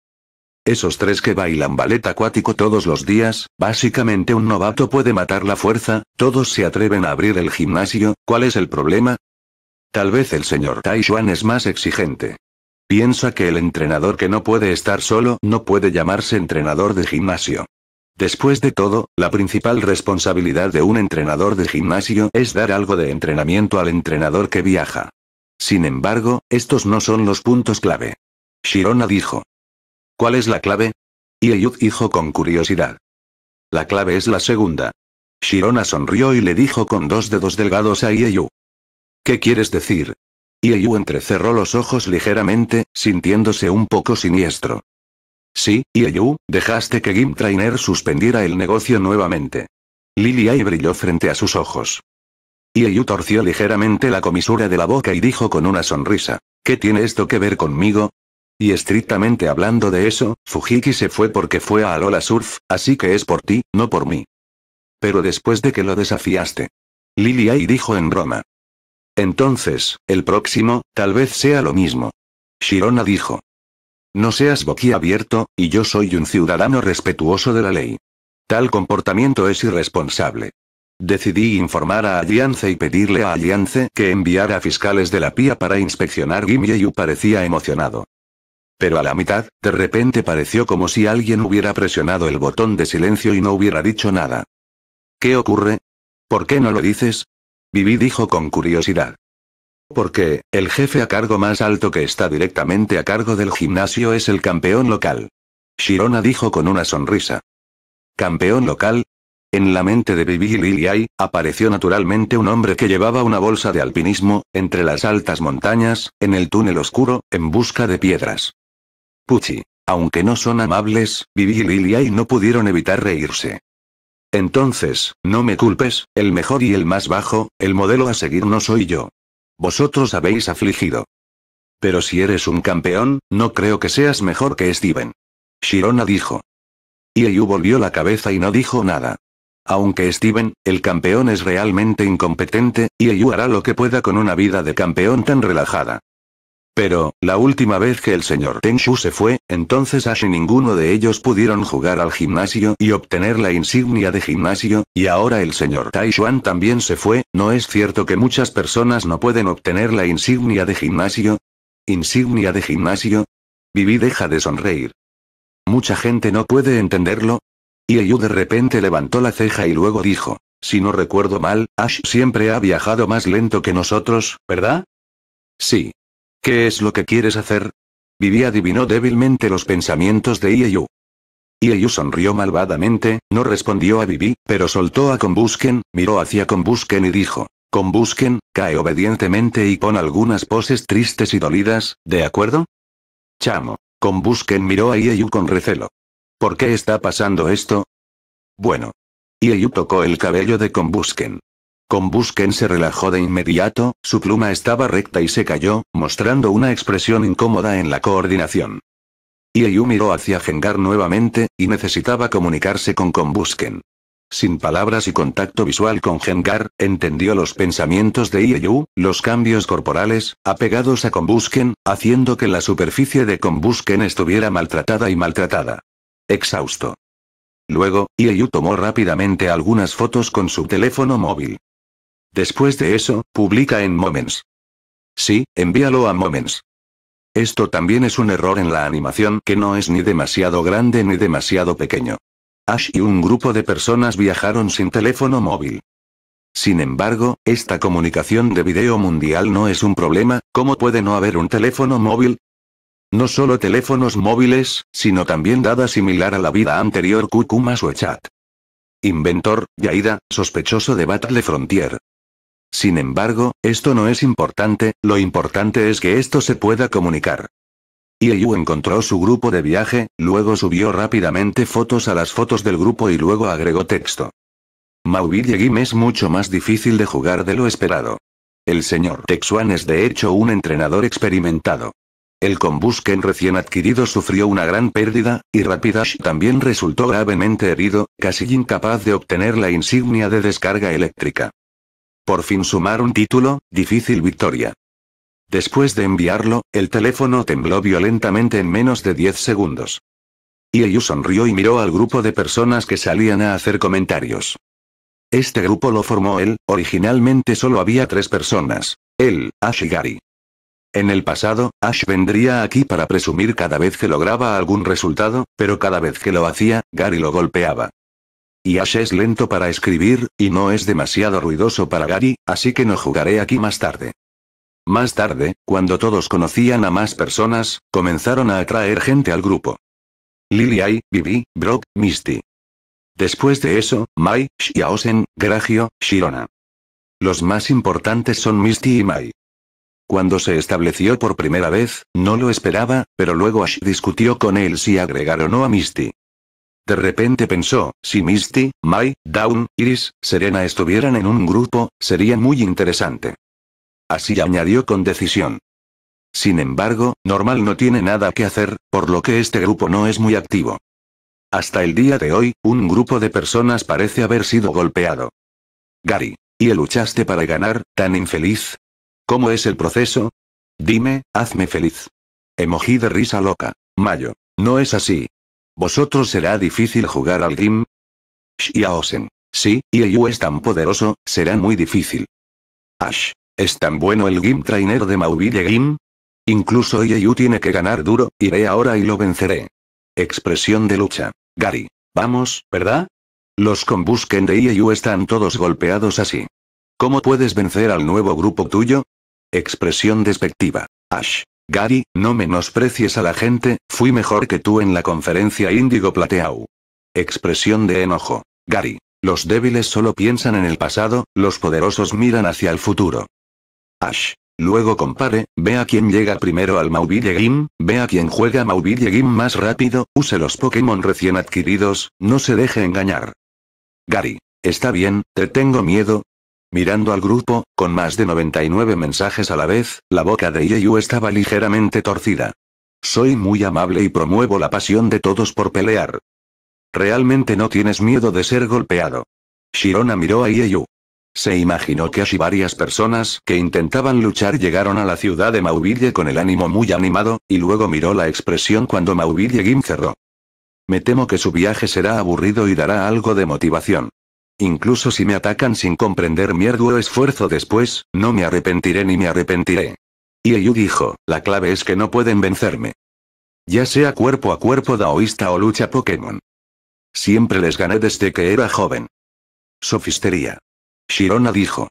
Esos tres que bailan ballet acuático todos los días, básicamente un novato puede matar la fuerza, todos se atreven a abrir el gimnasio, ¿cuál es el problema? Tal vez el señor Taishuan es más exigente. Piensa que el entrenador que no puede estar solo no puede llamarse entrenador de gimnasio. Después de todo, la principal responsabilidad de un entrenador de gimnasio es dar algo de entrenamiento al entrenador que viaja. Sin embargo, estos no son los puntos clave. Shirona dijo. ¿Cuál es la clave? Ieyu dijo con curiosidad. La clave es la segunda. Shirona sonrió y le dijo con dos dedos delgados a Ieyu. ¿Qué quieres decir? Ieyu entrecerró los ojos ligeramente, sintiéndose un poco siniestro. Sí, Ieyu, dejaste que Gim Trainer suspendiera el negocio nuevamente. Liliay brilló frente a sus ojos. Ieyu torció ligeramente la comisura de la boca y dijo con una sonrisa. ¿Qué tiene esto que ver conmigo? Y estrictamente hablando de eso, Fujiki se fue porque fue a Alola Surf, así que es por ti, no por mí. Pero después de que lo desafiaste. Lili dijo en broma. Entonces, el próximo, tal vez sea lo mismo. Shirona dijo. No seas boquiabierto, y yo soy un ciudadano respetuoso de la ley. Tal comportamiento es irresponsable. Decidí informar a Alliance y pedirle a Alliance que enviara fiscales de la PIA para inspeccionar. Yu parecía emocionado. Pero a la mitad, de repente pareció como si alguien hubiera presionado el botón de silencio y no hubiera dicho nada. ¿Qué ocurre? ¿Por qué no lo dices? Vivi dijo con curiosidad. Porque, el jefe a cargo más alto que está directamente a cargo del gimnasio es el campeón local. Shirona dijo con una sonrisa. ¿Campeón local? En la mente de Vivi y Liliai, apareció naturalmente un hombre que llevaba una bolsa de alpinismo, entre las altas montañas, en el túnel oscuro, en busca de piedras. Puchi. Aunque no son amables, Vivi y no pudieron evitar reírse. Entonces, no me culpes, el mejor y el más bajo, el modelo a seguir no soy yo. Vosotros habéis afligido. Pero si eres un campeón, no creo que seas mejor que Steven. Shirona dijo. Ieyu volvió la cabeza y no dijo nada. Aunque Steven, el campeón es realmente incompetente, Ieyu hará lo que pueda con una vida de campeón tan relajada. Pero, la última vez que el señor Tenshu se fue, entonces Ash y ninguno de ellos pudieron jugar al gimnasio y obtener la insignia de gimnasio, y ahora el señor Taishuan también se fue, ¿no es cierto que muchas personas no pueden obtener la insignia de gimnasio? ¿Insignia de gimnasio? Vivi deja de sonreír. Mucha gente no puede entenderlo. Y Ayu de repente levantó la ceja y luego dijo, si no recuerdo mal, Ash siempre ha viajado más lento que nosotros, ¿verdad? Sí, ¿Qué es lo que quieres hacer? Vivi adivinó débilmente los pensamientos de Ieyu. Ieyu sonrió malvadamente, no respondió a Vivi, pero soltó a Combusken, miró hacia Combusken y dijo. Combusken, cae obedientemente y pon algunas poses tristes y dolidas, ¿de acuerdo? Chamo. Combusken miró a Ieyu con recelo. ¿Por qué está pasando esto? Bueno. Ieyu tocó el cabello de Combusken. Combusken se relajó de inmediato, su pluma estaba recta y se cayó, mostrando una expresión incómoda en la coordinación. Ieyu miró hacia Gengar nuevamente, y necesitaba comunicarse con Combusken. Sin palabras y contacto visual con Gengar, entendió los pensamientos de Ieyu, los cambios corporales, apegados a Combusken, haciendo que la superficie de Combusken estuviera maltratada y maltratada. Exhausto. Luego, Ieyu tomó rápidamente algunas fotos con su teléfono móvil. Después de eso, publica en Moments. Sí, envíalo a Moments. Esto también es un error en la animación que no es ni demasiado grande ni demasiado pequeño. Ash y un grupo de personas viajaron sin teléfono móvil. Sin embargo, esta comunicación de video mundial no es un problema, ¿cómo puede no haber un teléfono móvil? No solo teléfonos móviles, sino también dada similar a la vida anterior Kukuma chat. Inventor, Yaida, sospechoso de Battle Frontier. Sin embargo, esto no es importante, lo importante es que esto se pueda comunicar. Ieyu encontró su grupo de viaje, luego subió rápidamente fotos a las fotos del grupo y luego agregó texto. y Guim es mucho más difícil de jugar de lo esperado. El señor Texuan es de hecho un entrenador experimentado. El Combusken recién adquirido sufrió una gran pérdida, y Rapidash también resultó gravemente herido, casi incapaz de obtener la insignia de descarga eléctrica. Por fin sumar un título, difícil victoria. Después de enviarlo, el teléfono tembló violentamente en menos de 10 segundos. Ieyu sonrió y miró al grupo de personas que salían a hacer comentarios. Este grupo lo formó él, originalmente solo había tres personas. Él, Ash y Gary. En el pasado, Ash vendría aquí para presumir cada vez que lograba algún resultado, pero cada vez que lo hacía, Gary lo golpeaba y Ash es lento para escribir, y no es demasiado ruidoso para Gary, así que no jugaré aquí más tarde. Más tarde, cuando todos conocían a más personas, comenzaron a atraer gente al grupo. Lily, Vivi, Brock, Misty. Después de eso, Mai, Shiaosen, Gragio, Shirona. Los más importantes son Misty y Mai. Cuando se estableció por primera vez, no lo esperaba, pero luego Ash discutió con él si agregar o no a Misty. De repente pensó, si Misty, Mai, Dawn, Iris, Serena estuvieran en un grupo, sería muy interesante. Así añadió con decisión. Sin embargo, Normal no tiene nada que hacer, por lo que este grupo no es muy activo. Hasta el día de hoy, un grupo de personas parece haber sido golpeado. Gary, ¿y el luchaste para ganar, tan infeliz? ¿Cómo es el proceso? Dime, hazme feliz. Emoji de risa loca. Mayo. No es así, ¿Vosotros será difícil jugar al game? Xiaosen. Sí, Ieyu es tan poderoso, será muy difícil. Ash. ¿Es tan bueno el Gim Trainer de Mauville Gim? Incluso Ieyu tiene que ganar duro, iré ahora y lo venceré. Expresión de lucha. Gary. Vamos, ¿verdad? Los combusken de Ieyu están todos golpeados así. ¿Cómo puedes vencer al nuevo grupo tuyo? Expresión despectiva. Ash. Gary, no menosprecies a la gente, fui mejor que tú en la conferencia Índigo Plateau. Expresión de enojo. Gary. Los débiles solo piensan en el pasado, los poderosos miran hacia el futuro. Ash. Luego compare, ve a quién llega primero al Mauville Game, ve a quién juega Mauville Game más rápido, use los Pokémon recién adquiridos, no se deje engañar. Gary. Está bien, te tengo miedo, Mirando al grupo, con más de 99 mensajes a la vez, la boca de Ieyu estaba ligeramente torcida. Soy muy amable y promuevo la pasión de todos por pelear. Realmente no tienes miedo de ser golpeado. Shirona miró a Ieyu. Se imaginó que así varias personas que intentaban luchar llegaron a la ciudad de Mauville con el ánimo muy animado, y luego miró la expresión cuando Mauville Gim cerró. Me temo que su viaje será aburrido y dará algo de motivación. Incluso si me atacan sin comprender mi arduo esfuerzo después, no me arrepentiré ni me arrepentiré. Y ella dijo, la clave es que no pueden vencerme. Ya sea cuerpo a cuerpo daoísta o lucha Pokémon. Siempre les gané desde que era joven. Sofistería. Shirona dijo.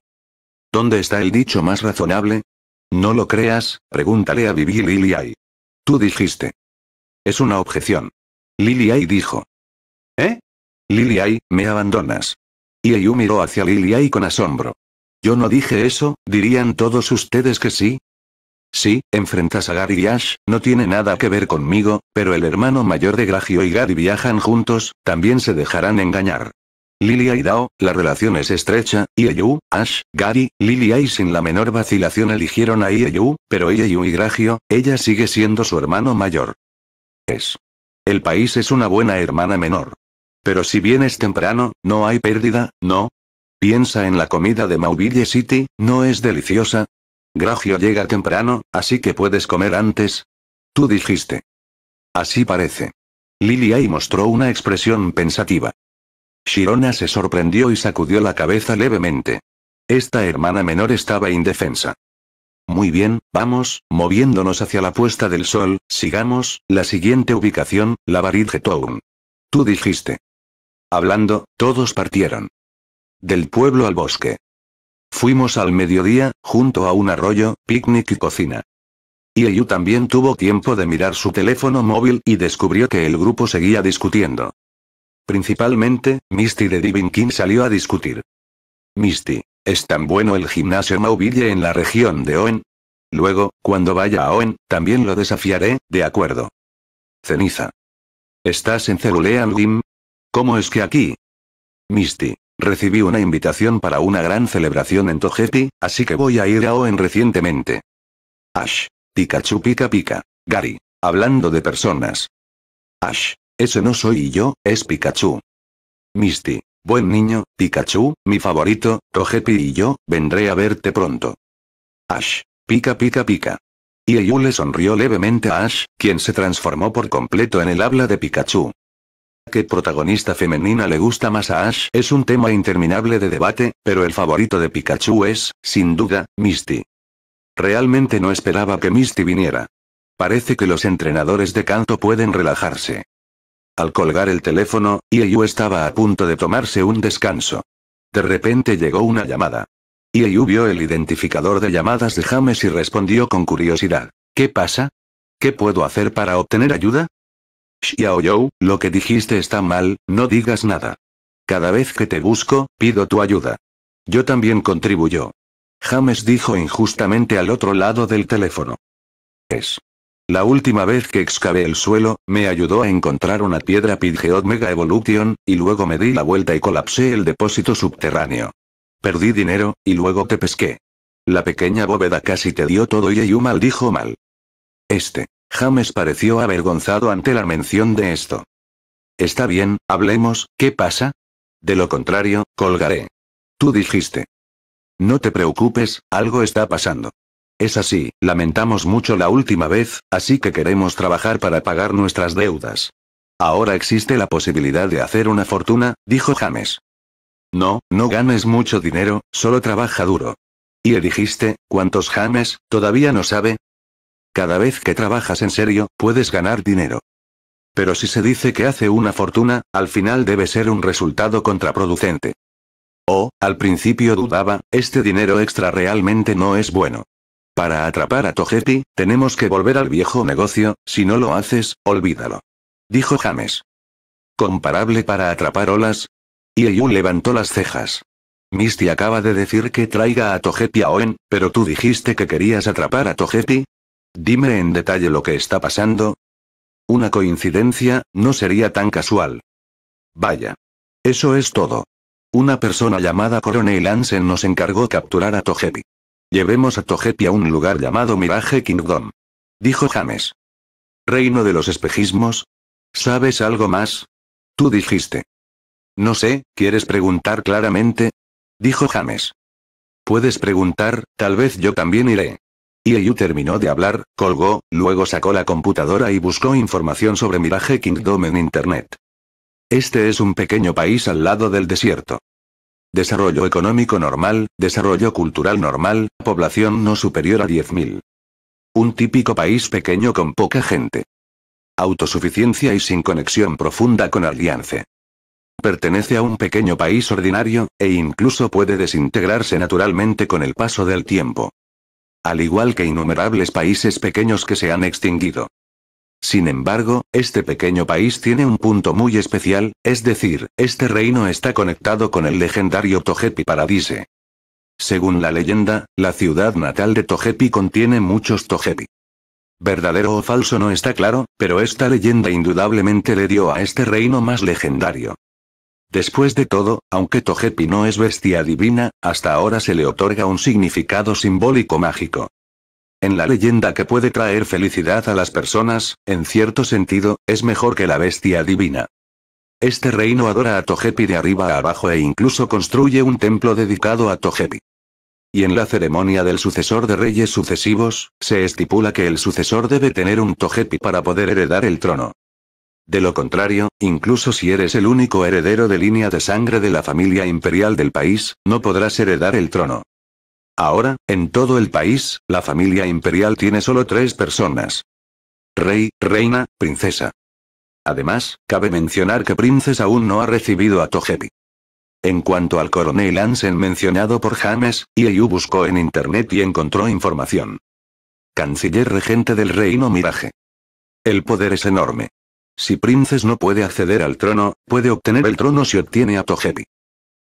¿Dónde está el dicho más razonable? No lo creas, pregúntale a Vivi Liliay. Tú dijiste. Es una objeción. Liliay dijo. ¿Eh? Liliay, me abandonas. Ieyu miró hacia y con asombro. Yo no dije eso, ¿dirían todos ustedes que sí? Sí, enfrentas a Gary y Ash, no tiene nada que ver conmigo, pero el hermano mayor de Gragio y Gary viajan juntos, también se dejarán engañar. Lilia y Dao, la relación es estrecha, y Ash, Gary, Lilia y sin la menor vacilación eligieron a Ieyu, pero Ieyu y Gragio, ella sigue siendo su hermano mayor. Es. El país es una buena hermana menor. Pero si vienes temprano, no hay pérdida, ¿no? Piensa en la comida de Mauville City, ¿no es deliciosa? Gragio llega temprano, así que puedes comer antes. Tú dijiste. Así parece. Lilia mostró una expresión pensativa. Shirona se sorprendió y sacudió la cabeza levemente. Esta hermana menor estaba indefensa. Muy bien, vamos, moviéndonos hacia la puesta del sol, sigamos, la siguiente ubicación, la Barid Town. Tú dijiste. Hablando, todos partieron. Del pueblo al bosque. Fuimos al mediodía, junto a un arroyo, picnic y cocina. Ieyu también tuvo tiempo de mirar su teléfono móvil y descubrió que el grupo seguía discutiendo. Principalmente, Misty de Divin King salió a discutir. Misty, ¿es tan bueno el gimnasio Mauville en la región de oen Luego, cuando vaya a oen también lo desafiaré, de acuerdo. Ceniza. Estás en Cerulean Gym, ¿Cómo es que aquí? Misty. Recibí una invitación para una gran celebración en Togepi, así que voy a ir a Owen recientemente. Ash. Pikachu pica pica. Gary. Hablando de personas. Ash. Ese no soy yo, es Pikachu. Misty. Buen niño, Pikachu, mi favorito, Togepi y yo, vendré a verte pronto. Ash. Pica pica pica. Eyu le sonrió levemente a Ash, quien se transformó por completo en el habla de Pikachu qué protagonista femenina le gusta más a Ash es un tema interminable de debate, pero el favorito de Pikachu es, sin duda, Misty. Realmente no esperaba que Misty viniera. Parece que los entrenadores de canto pueden relajarse. Al colgar el teléfono, Ieyu estaba a punto de tomarse un descanso. De repente llegó una llamada. Ieyu vio el identificador de llamadas de James y respondió con curiosidad. ¿Qué pasa? ¿Qué puedo hacer para obtener ayuda? Xiao lo que dijiste está mal, no digas nada. Cada vez que te busco, pido tu ayuda. Yo también contribuyo. James dijo injustamente al otro lado del teléfono. Es. La última vez que excavé el suelo, me ayudó a encontrar una piedra Pidgeot Mega Evolution, y luego me di la vuelta y colapsé el depósito subterráneo. Perdí dinero, y luego te pesqué. La pequeña bóveda casi te dio todo y Ayumal dijo mal. Este. James pareció avergonzado ante la mención de esto. Está bien, hablemos, ¿qué pasa? De lo contrario, colgaré. Tú dijiste. No te preocupes, algo está pasando. Es así, lamentamos mucho la última vez, así que queremos trabajar para pagar nuestras deudas. Ahora existe la posibilidad de hacer una fortuna, dijo James. No, no ganes mucho dinero, solo trabaja duro. Y dijiste, ¿cuántos James, todavía no sabe? Cada vez que trabajas en serio, puedes ganar dinero. Pero si se dice que hace una fortuna, al final debe ser un resultado contraproducente. Oh, al principio dudaba, este dinero extra realmente no es bueno. Para atrapar a Togepi, tenemos que volver al viejo negocio, si no lo haces, olvídalo. Dijo James. ¿Comparable para atrapar olas? Y Eyun levantó las cejas. Misty acaba de decir que traiga a Togepi a Owen, pero tú dijiste que querías atrapar a Togepi, Dime en detalle lo que está pasando. Una coincidencia, no sería tan casual. Vaya. Eso es todo. Una persona llamada Coronel Ansen nos encargó capturar a Togepi. Llevemos a Togepi a un lugar llamado Mirage Kingdom. Dijo James. Reino de los espejismos. ¿Sabes algo más? Tú dijiste. No sé, ¿quieres preguntar claramente? Dijo James. Puedes preguntar, tal vez yo también iré terminó de hablar, colgó, luego sacó la computadora y buscó información sobre Mirage Kingdom en Internet. Este es un pequeño país al lado del desierto. Desarrollo económico normal, desarrollo cultural normal, población no superior a 10.000. Un típico país pequeño con poca gente. Autosuficiencia y sin conexión profunda con Aliance. Pertenece a un pequeño país ordinario, e incluso puede desintegrarse naturalmente con el paso del tiempo al igual que innumerables países pequeños que se han extinguido. Sin embargo, este pequeño país tiene un punto muy especial, es decir, este reino está conectado con el legendario Togepi Paradise. Según la leyenda, la ciudad natal de Togepi contiene muchos Togepi. Verdadero o falso no está claro, pero esta leyenda indudablemente le dio a este reino más legendario. Después de todo, aunque Togepi no es bestia divina, hasta ahora se le otorga un significado simbólico mágico. En la leyenda que puede traer felicidad a las personas, en cierto sentido, es mejor que la bestia divina. Este reino adora a Togepi de arriba a abajo e incluso construye un templo dedicado a Togepi. Y en la ceremonia del sucesor de reyes sucesivos, se estipula que el sucesor debe tener un Togepi para poder heredar el trono. De lo contrario, incluso si eres el único heredero de línea de sangre de la familia imperial del país, no podrás heredar el trono. Ahora, en todo el país, la familia imperial tiene solo tres personas. Rey, reina, princesa. Además, cabe mencionar que Princes aún no ha recibido a Togepi. En cuanto al coronel Ansen mencionado por James, Ieyu buscó en internet y encontró información. Canciller regente del reino Mirage. El poder es enorme. Si Princes no puede acceder al trono, puede obtener el trono si obtiene a Togepi.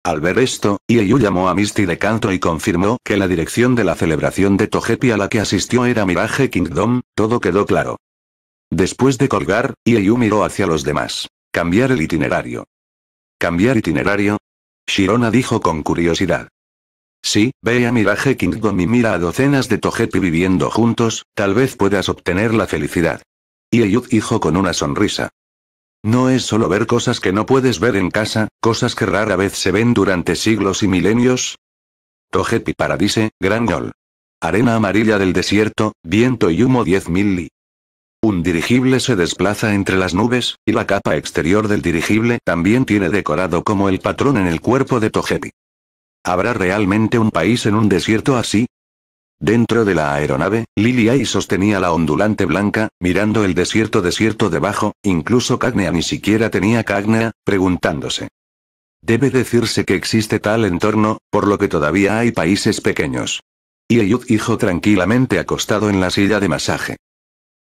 Al ver esto, Ieyu llamó a Misty de canto y confirmó que la dirección de la celebración de Togepi a la que asistió era Mirage Kingdom, todo quedó claro. Después de colgar, Ieyu miró hacia los demás. Cambiar el itinerario. ¿Cambiar itinerario? Shirona dijo con curiosidad. Sí, ve a Mirage Kingdom y mira a docenas de Togepi viviendo juntos, tal vez puedas obtener la felicidad. Y Eyud dijo con una sonrisa. No es solo ver cosas que no puedes ver en casa, cosas que rara vez se ven durante siglos y milenios. Tojepi Paradise, Gran Gol. Arena amarilla del desierto, viento y humo 10.000 li. Un dirigible se desplaza entre las nubes, y la capa exterior del dirigible también tiene decorado como el patrón en el cuerpo de Tojepi. ¿Habrá realmente un país en un desierto así? Dentro de la aeronave, Lily y sostenía la ondulante blanca, mirando el desierto desierto debajo, incluso Cagnea ni siquiera tenía Cagnea, preguntándose. Debe decirse que existe tal entorno, por lo que todavía hay países pequeños. Y Ayud hijo tranquilamente acostado en la silla de masaje.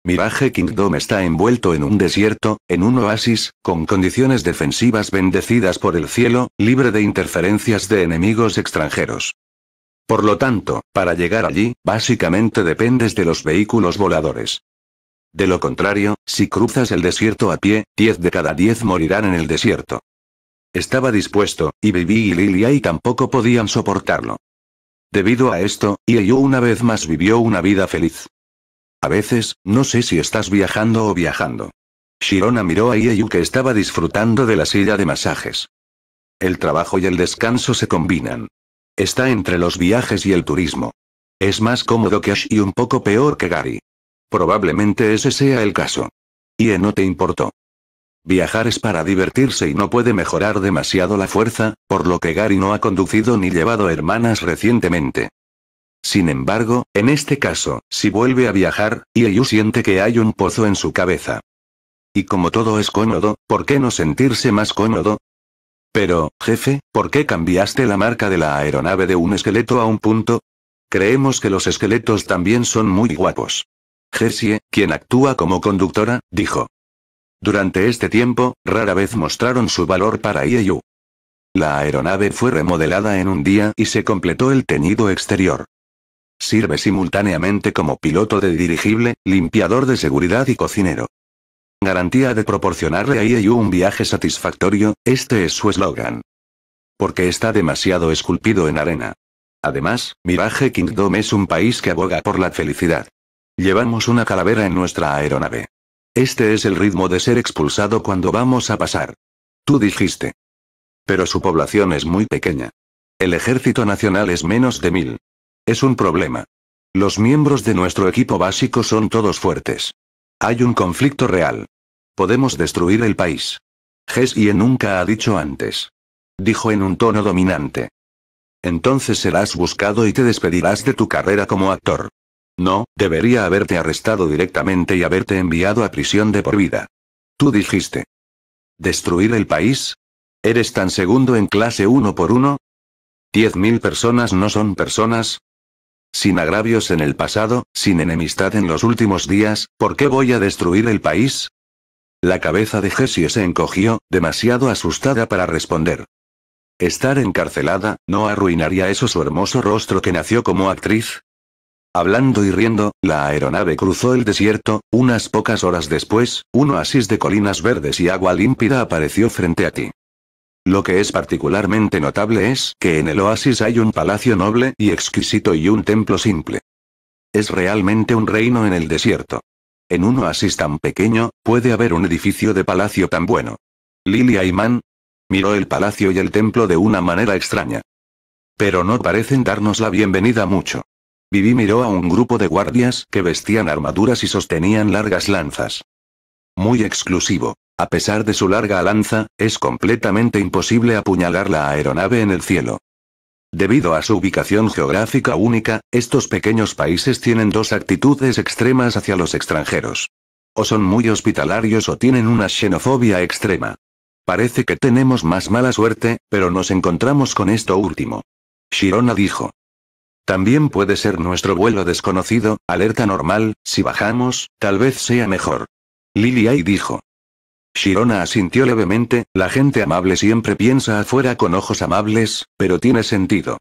Mirage Kingdom está envuelto en un desierto, en un oasis, con condiciones defensivas bendecidas por el cielo, libre de interferencias de enemigos extranjeros. Por lo tanto, para llegar allí, básicamente dependes de los vehículos voladores. De lo contrario, si cruzas el desierto a pie, 10 de cada 10 morirán en el desierto. Estaba dispuesto, y Bibi y y tampoco podían soportarlo. Debido a esto, Ieyu una vez más vivió una vida feliz. A veces, no sé si estás viajando o viajando. Shirona miró a Ieyu que estaba disfrutando de la silla de masajes. El trabajo y el descanso se combinan. Está entre los viajes y el turismo. Es más cómodo que Ash y un poco peor que Gary. Probablemente ese sea el caso. Y no te importó. Viajar es para divertirse y no puede mejorar demasiado la fuerza, por lo que Gary no ha conducido ni llevado hermanas recientemente. Sin embargo, en este caso, si vuelve a viajar, Ieyu siente que hay un pozo en su cabeza. Y como todo es cómodo, ¿por qué no sentirse más cómodo? Pero, jefe, ¿por qué cambiaste la marca de la aeronave de un esqueleto a un punto? Creemos que los esqueletos también son muy guapos. Gersie, quien actúa como conductora, dijo. Durante este tiempo, rara vez mostraron su valor para IEU. La aeronave fue remodelada en un día y se completó el teñido exterior. Sirve simultáneamente como piloto de dirigible, limpiador de seguridad y cocinero. Garantía de proporcionarle a IEU un viaje satisfactorio, este es su eslogan. Porque está demasiado esculpido en arena. Además, Mirage Kingdom es un país que aboga por la felicidad. Llevamos una calavera en nuestra aeronave. Este es el ritmo de ser expulsado cuando vamos a pasar. Tú dijiste. Pero su población es muy pequeña. El ejército nacional es menos de mil. Es un problema. Los miembros de nuestro equipo básico son todos fuertes. Hay un conflicto real. Podemos destruir el país. Gessie nunca ha dicho antes. Dijo en un tono dominante. Entonces serás buscado y te despedirás de tu carrera como actor. No, debería haberte arrestado directamente y haberte enviado a prisión de por vida. Tú dijiste. ¿Destruir el país? ¿Eres tan segundo en clase uno por uno? Diez mil personas no son personas, sin agravios en el pasado, sin enemistad en los últimos días, ¿por qué voy a destruir el país? La cabeza de Jessie se encogió, demasiado asustada para responder. Estar encarcelada, ¿no arruinaría eso su hermoso rostro que nació como actriz? Hablando y riendo, la aeronave cruzó el desierto, unas pocas horas después, un oasis de colinas verdes y agua límpida apareció frente a ti. Lo que es particularmente notable es que en el oasis hay un palacio noble y exquisito y un templo simple. Es realmente un reino en el desierto. En un oasis tan pequeño, puede haber un edificio de palacio tan bueno. Lily Ayman miró el palacio y el templo de una manera extraña. Pero no parecen darnos la bienvenida mucho. Vivi miró a un grupo de guardias que vestían armaduras y sostenían largas lanzas. Muy exclusivo. A pesar de su larga lanza, es completamente imposible apuñalar la aeronave en el cielo. Debido a su ubicación geográfica única, estos pequeños países tienen dos actitudes extremas hacia los extranjeros. O son muy hospitalarios o tienen una xenofobia extrema. Parece que tenemos más mala suerte, pero nos encontramos con esto último. Shirona dijo. También puede ser nuestro vuelo desconocido, alerta normal, si bajamos, tal vez sea mejor. Liliai dijo. Shirona asintió levemente, la gente amable siempre piensa afuera con ojos amables, pero tiene sentido.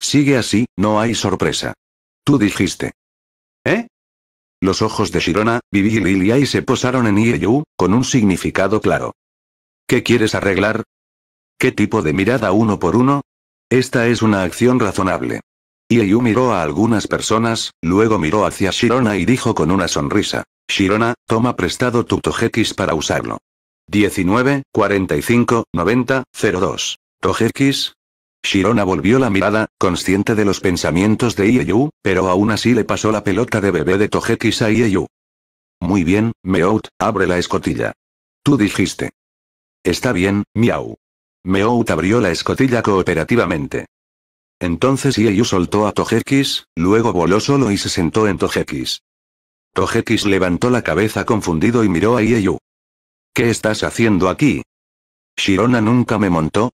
Sigue así, no hay sorpresa. Tú dijiste. ¿Eh? Los ojos de Shirona, Vivi y se posaron en Ieyu, con un significado claro. ¿Qué quieres arreglar? ¿Qué tipo de mirada uno por uno? Esta es una acción razonable. Ieyu miró a algunas personas, luego miró hacia Shirona y dijo con una sonrisa. Shirona, toma prestado tu Togekiss para usarlo. 19, 45, 90, 02. Togekiss. Shirona volvió la mirada, consciente de los pensamientos de Ieyu, pero aún así le pasó la pelota de bebé de Togekiss a Ieyu. Muy bien, Meout, abre la escotilla. Tú dijiste. Está bien, miau. Meout abrió la escotilla cooperativamente. Entonces Ieyu soltó a Tojekis, luego voló solo y se sentó en Togekiss. Togekiss levantó la cabeza confundido y miró a Ieyu. ¿Qué estás haciendo aquí? Shirona nunca me montó.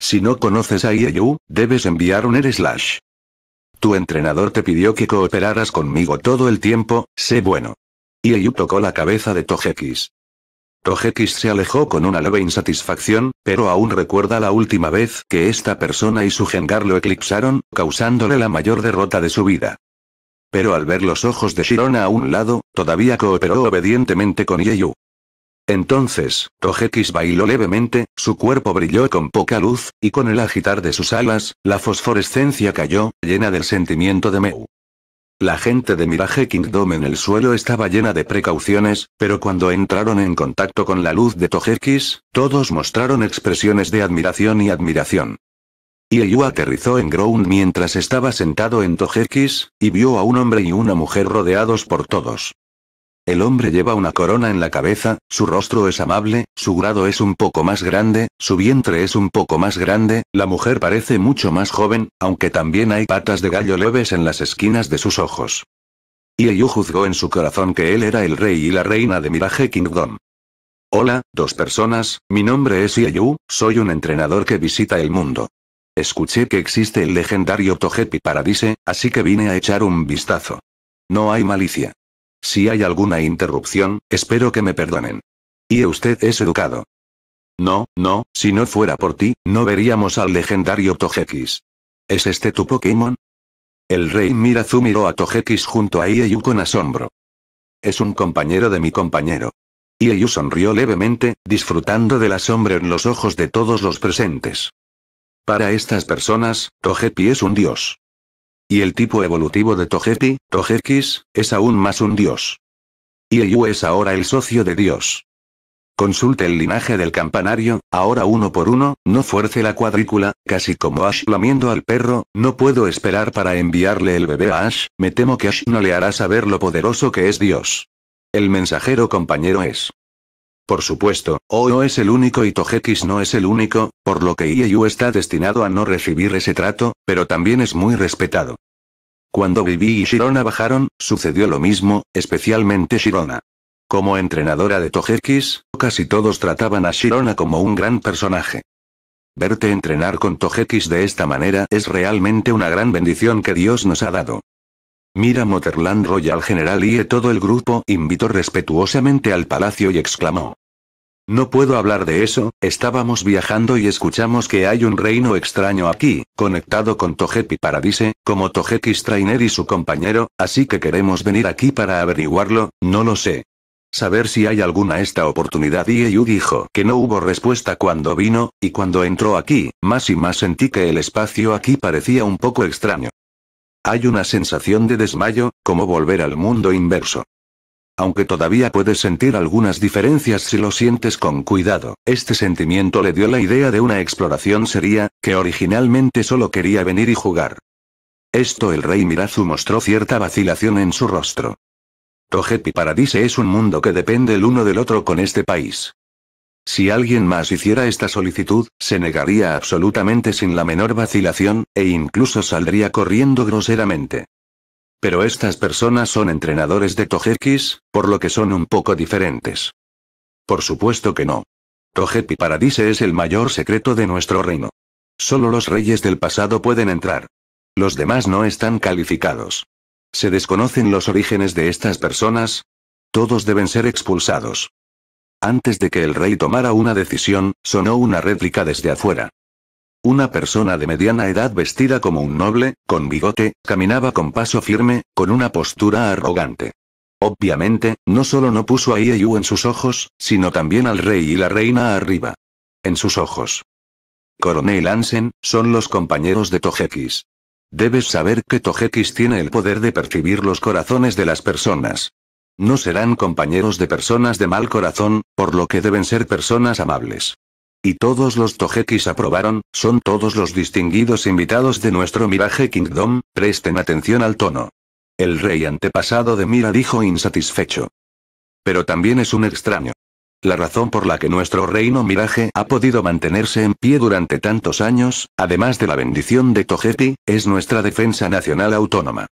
Si no conoces a Ieyu, debes enviar un ereslash slash Tu entrenador te pidió que cooperaras conmigo todo el tiempo, sé bueno. Ieyu tocó la cabeza de togekis togekis se alejó con una leve insatisfacción, pero aún recuerda la última vez que esta persona y su Gengar lo eclipsaron, causándole la mayor derrota de su vida. Pero al ver los ojos de Shirona a un lado, todavía cooperó obedientemente con Yeyu. Entonces, Togekiss bailó levemente, su cuerpo brilló con poca luz, y con el agitar de sus alas, la fosforescencia cayó, llena del sentimiento de Meu. La gente de Mirage Kingdom en el suelo estaba llena de precauciones, pero cuando entraron en contacto con la luz de Togekiss, todos mostraron expresiones de admiración y admiración. Ieyu aterrizó en Ground mientras estaba sentado en Tojekis, y vio a un hombre y una mujer rodeados por todos. El hombre lleva una corona en la cabeza, su rostro es amable, su grado es un poco más grande, su vientre es un poco más grande, la mujer parece mucho más joven, aunque también hay patas de gallo leves en las esquinas de sus ojos. Ieyu juzgó en su corazón que él era el rey y la reina de Mirage Kingdom. Hola, dos personas, mi nombre es Ieyu, soy un entrenador que visita el mundo. Escuché que existe el legendario Togepi Paradise, así que vine a echar un vistazo. No hay malicia. Si hay alguna interrupción, espero que me perdonen. Y usted es educado. No, no, si no fuera por ti, no veríamos al legendario Togeki's. ¿Es este tu Pokémon? El rey Mirazu miró a Togeki's junto a Ieyu con asombro. Es un compañero de mi compañero. Ieyu sonrió levemente, disfrutando del asombro en los ojos de todos los presentes. Para estas personas, Togepi es un dios. Y el tipo evolutivo de Togepi, Togekis, es aún más un dios. Y Ieyu es ahora el socio de Dios. Consulte el linaje del campanario, ahora uno por uno, no fuerce la cuadrícula, casi como Ash lamiendo al perro, no puedo esperar para enviarle el bebé a Ash, me temo que Ash no le hará saber lo poderoso que es Dios. El mensajero compañero es. Por supuesto, OO es el único y Togekiss no es el único, por lo que Ieyu está destinado a no recibir ese trato, pero también es muy respetado. Cuando Vivi y Shirona bajaron, sucedió lo mismo, especialmente Shirona. Como entrenadora de Togekiss, casi todos trataban a Shirona como un gran personaje. Verte entrenar con Togekiss de esta manera es realmente una gran bendición que Dios nos ha dado. Mira Motherland Royal General y e todo el grupo invitó respetuosamente al palacio y exclamó. No puedo hablar de eso, estábamos viajando y escuchamos que hay un reino extraño aquí, conectado con Togepi Paradise, como Togekis Strainer y su compañero, así que queremos venir aquí para averiguarlo, no lo sé. Saber si hay alguna esta oportunidad y Eyu dijo que no hubo respuesta cuando vino, y cuando entró aquí, más y más sentí que el espacio aquí parecía un poco extraño. Hay una sensación de desmayo, como volver al mundo inverso. Aunque todavía puedes sentir algunas diferencias si lo sientes con cuidado, este sentimiento le dio la idea de una exploración seria, que originalmente solo quería venir y jugar. Esto el rey Mirazu mostró cierta vacilación en su rostro. Togepi Paradise es un mundo que depende el uno del otro con este país. Si alguien más hiciera esta solicitud, se negaría absolutamente sin la menor vacilación, e incluso saldría corriendo groseramente. Pero estas personas son entrenadores de Togeki's, por lo que son un poco diferentes. Por supuesto que no. Togepi Paradise es el mayor secreto de nuestro reino. Solo los reyes del pasado pueden entrar. Los demás no están calificados. Se desconocen los orígenes de estas personas. Todos deben ser expulsados. Antes de que el rey tomara una decisión, sonó una réplica desde afuera. Una persona de mediana edad vestida como un noble, con bigote, caminaba con paso firme, con una postura arrogante. Obviamente, no solo no puso a Ieyu en sus ojos, sino también al rey y la reina arriba. En sus ojos. Coronel Ansen, son los compañeros de tojekis. Debes saber que tojekis tiene el poder de percibir los corazones de las personas. No serán compañeros de personas de mal corazón, por lo que deben ser personas amables. Y todos los Togeki's aprobaron, son todos los distinguidos invitados de nuestro Mirage Kingdom, presten atención al tono. El rey antepasado de Mira dijo insatisfecho. Pero también es un extraño. La razón por la que nuestro reino Mirage ha podido mantenerse en pie durante tantos años, además de la bendición de Togepi, es nuestra defensa nacional autónoma.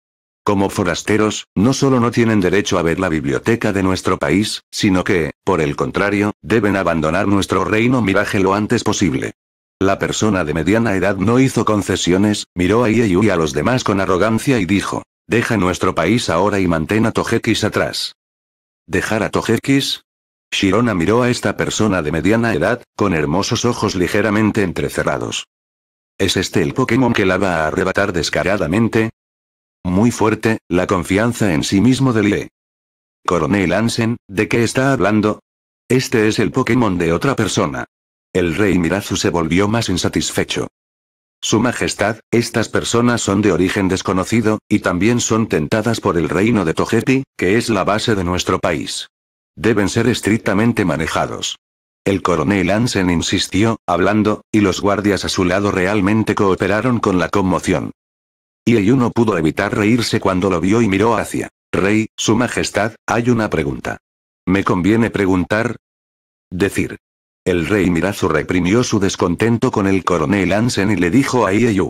Como forasteros, no solo no tienen derecho a ver la biblioteca de nuestro país, sino que, por el contrario, deben abandonar nuestro reino miraje lo antes posible. La persona de mediana edad no hizo concesiones, miró a Ieyu y a los demás con arrogancia y dijo, deja nuestro país ahora y mantén a Tojekis atrás. ¿Dejar a Tojekis? Shirona miró a esta persona de mediana edad, con hermosos ojos ligeramente entrecerrados. ¿Es este el Pokémon que la va a arrebatar descaradamente? Muy fuerte, la confianza en sí mismo de Lee. Coronel Ansen, ¿de qué está hablando? Este es el Pokémon de otra persona. El rey Mirazu se volvió más insatisfecho. Su Majestad, estas personas son de origen desconocido, y también son tentadas por el reino de togeti que es la base de nuestro país. Deben ser estrictamente manejados. El coronel Ansen insistió, hablando, y los guardias a su lado realmente cooperaron con la conmoción. Ieyu no pudo evitar reírse cuando lo vio y miró hacia. Rey, su majestad, hay una pregunta. ¿Me conviene preguntar? Decir. El rey Mirazu reprimió su descontento con el coronel Ansen y le dijo a Ieyu.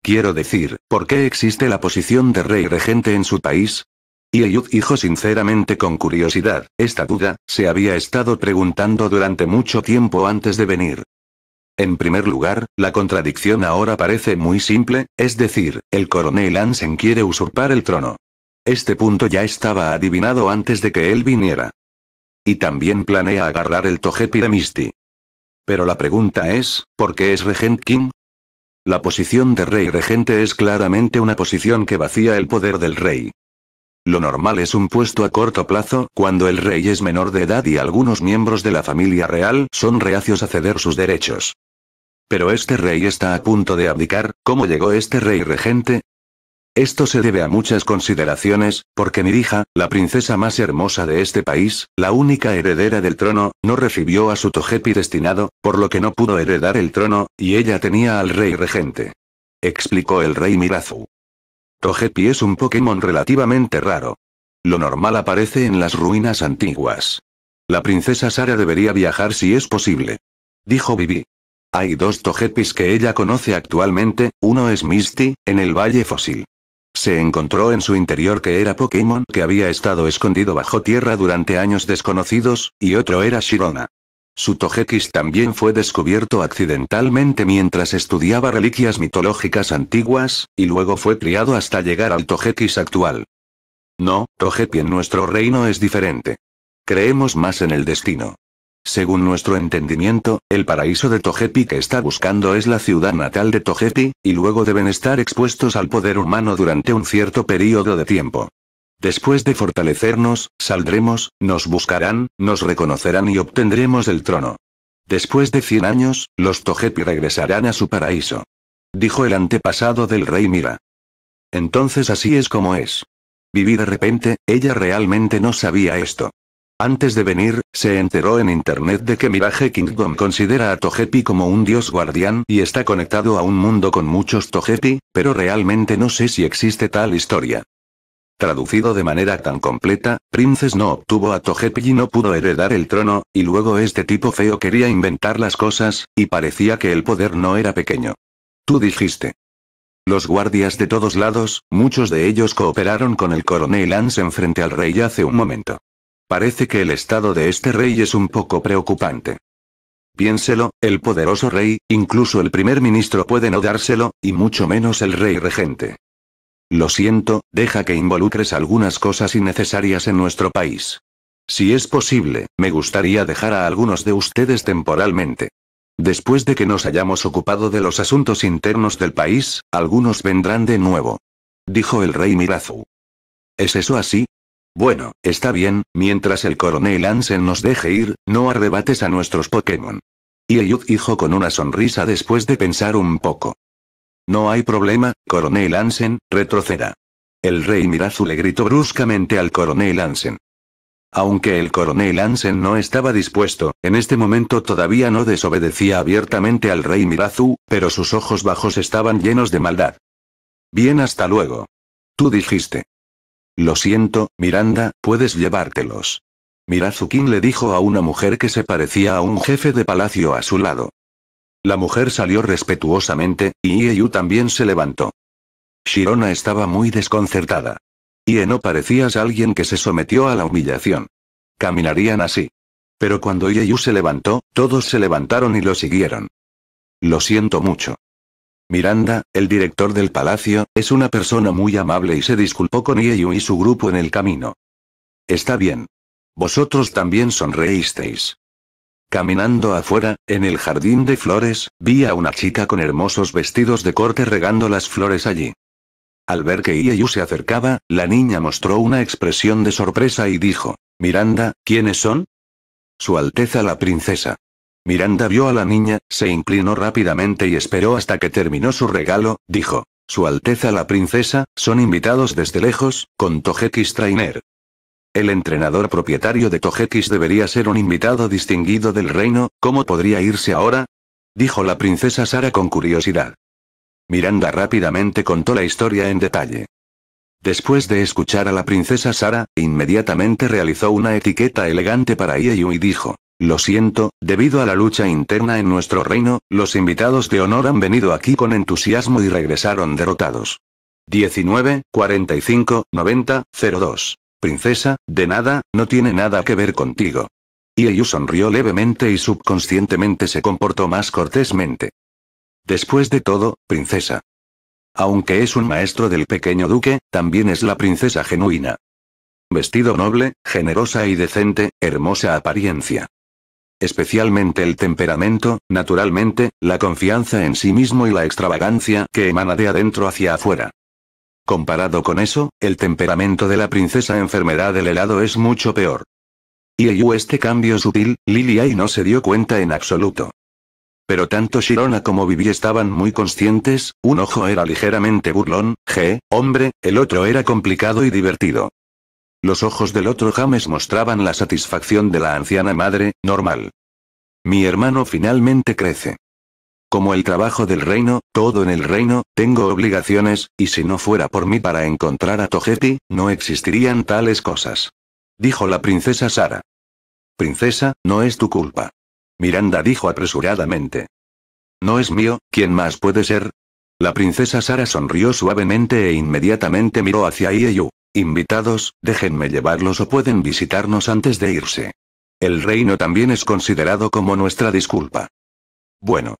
Quiero decir, ¿por qué existe la posición de rey regente en su país? Ieyu dijo sinceramente con curiosidad, esta duda, se había estado preguntando durante mucho tiempo antes de venir. En primer lugar, la contradicción ahora parece muy simple, es decir, el coronel Ansen quiere usurpar el trono. Este punto ya estaba adivinado antes de que él viniera. Y también planea agarrar el toje de Pero la pregunta es, ¿por qué es regent King? La posición de rey regente es claramente una posición que vacía el poder del rey. Lo normal es un puesto a corto plazo cuando el rey es menor de edad y algunos miembros de la familia real son reacios a ceder sus derechos. Pero este rey está a punto de abdicar, ¿cómo llegó este rey regente? Esto se debe a muchas consideraciones, porque mi hija, la princesa más hermosa de este país, la única heredera del trono, no recibió a su tojepi destinado, por lo que no pudo heredar el trono, y ella tenía al rey regente. Explicó el rey Mirazu. Togepi es un Pokémon relativamente raro. Lo normal aparece en las ruinas antiguas. La princesa Sara debería viajar si es posible. Dijo Vivi. Hay dos Togepis que ella conoce actualmente, uno es Misty, en el Valle Fósil. Se encontró en su interior que era Pokémon que había estado escondido bajo tierra durante años desconocidos, y otro era Shirona. Su Togekis también fue descubierto accidentalmente mientras estudiaba reliquias mitológicas antiguas, y luego fue criado hasta llegar al Togekis actual. No, Togepi en nuestro reino es diferente. Creemos más en el destino. Según nuestro entendimiento, el paraíso de Togepi que está buscando es la ciudad natal de Togepi, y luego deben estar expuestos al poder humano durante un cierto periodo de tiempo. Después de fortalecernos, saldremos, nos buscarán, nos reconocerán y obtendremos el trono. Después de 100 años, los Togepi regresarán a su paraíso. Dijo el antepasado del rey Mira. Entonces así es como es. Viví de repente, ella realmente no sabía esto. Antes de venir, se enteró en internet de que Mirage Kingdom considera a Togepi como un dios guardián y está conectado a un mundo con muchos Togepi, pero realmente no sé si existe tal historia. Traducido de manera tan completa, Princess no obtuvo a Togepi y no pudo heredar el trono, y luego este tipo feo quería inventar las cosas, y parecía que el poder no era pequeño. Tú dijiste. Los guardias de todos lados, muchos de ellos cooperaron con el coronel en frente al rey hace un momento. Parece que el estado de este rey es un poco preocupante. Piénselo, el poderoso rey, incluso el primer ministro puede no dárselo, y mucho menos el rey regente. Lo siento, deja que involucres algunas cosas innecesarias en nuestro país. Si es posible, me gustaría dejar a algunos de ustedes temporalmente. Después de que nos hayamos ocupado de los asuntos internos del país, algunos vendrán de nuevo. Dijo el rey Mirazu. ¿Es eso así? Bueno, está bien, mientras el coronel Ansen nos deje ir, no arrebates a nuestros Pokémon. Y Ieyud dijo con una sonrisa después de pensar un poco. No hay problema, coronel Ansen, retroceda. El rey Mirazu le gritó bruscamente al coronel Ansen. Aunque el coronel Ansen no estaba dispuesto, en este momento todavía no desobedecía abiertamente al rey Mirazu, pero sus ojos bajos estaban llenos de maldad. Bien, hasta luego. Tú dijiste. Lo siento, Miranda, puedes llevártelos. Mirazukin le dijo a una mujer que se parecía a un jefe de palacio a su lado. La mujer salió respetuosamente, y Ieyu también se levantó. Shirona estaba muy desconcertada. Ie no parecías alguien que se sometió a la humillación. Caminarían así. Pero cuando Ieyu se levantó, todos se levantaron y lo siguieron. Lo siento mucho. Miranda, el director del palacio, es una persona muy amable y se disculpó con Ieyu y su grupo en el camino. Está bien. Vosotros también sonreísteis. Caminando afuera, en el jardín de flores, vi a una chica con hermosos vestidos de corte regando las flores allí. Al ver que Ieyu se acercaba, la niña mostró una expresión de sorpresa y dijo, Miranda, ¿quiénes son? Su Alteza la Princesa. Miranda vio a la niña, se inclinó rápidamente y esperó hasta que terminó su regalo, dijo. Su Alteza la Princesa, son invitados desde lejos, con X Trainer. El entrenador propietario de Tojekis debería ser un invitado distinguido del reino, ¿cómo podría irse ahora? Dijo la princesa Sara con curiosidad. Miranda rápidamente contó la historia en detalle. Después de escuchar a la princesa Sara, inmediatamente realizó una etiqueta elegante para Ieyu y dijo, lo siento, debido a la lucha interna en nuestro reino, los invitados de honor han venido aquí con entusiasmo y regresaron derrotados. 19, 45, 90, 02. Princesa, de nada, no tiene nada que ver contigo. Ieyu sonrió levemente y subconscientemente se comportó más cortésmente. Después de todo, princesa. Aunque es un maestro del pequeño duque, también es la princesa genuina. Vestido noble, generosa y decente, hermosa apariencia especialmente el temperamento, naturalmente, la confianza en sí mismo y la extravagancia que emana de adentro hacia afuera. Comparado con eso, el temperamento de la princesa enfermedad del helado es mucho peor. Y ello este cambio sutil, y no se dio cuenta en absoluto. Pero tanto Shirona como Vivi estaban muy conscientes, un ojo era ligeramente burlón, G, hombre, el otro era complicado y divertido. Los ojos del otro James mostraban la satisfacción de la anciana madre, normal. Mi hermano finalmente crece. Como el trabajo del reino, todo en el reino, tengo obligaciones, y si no fuera por mí para encontrar a Togeti, no existirían tales cosas. Dijo la princesa Sara. Princesa, no es tu culpa. Miranda dijo apresuradamente. No es mío, ¿quién más puede ser? La princesa Sara sonrió suavemente e inmediatamente miró hacia Ieyu. Invitados, déjenme llevarlos o pueden visitarnos antes de irse. El reino también es considerado como nuestra disculpa. Bueno.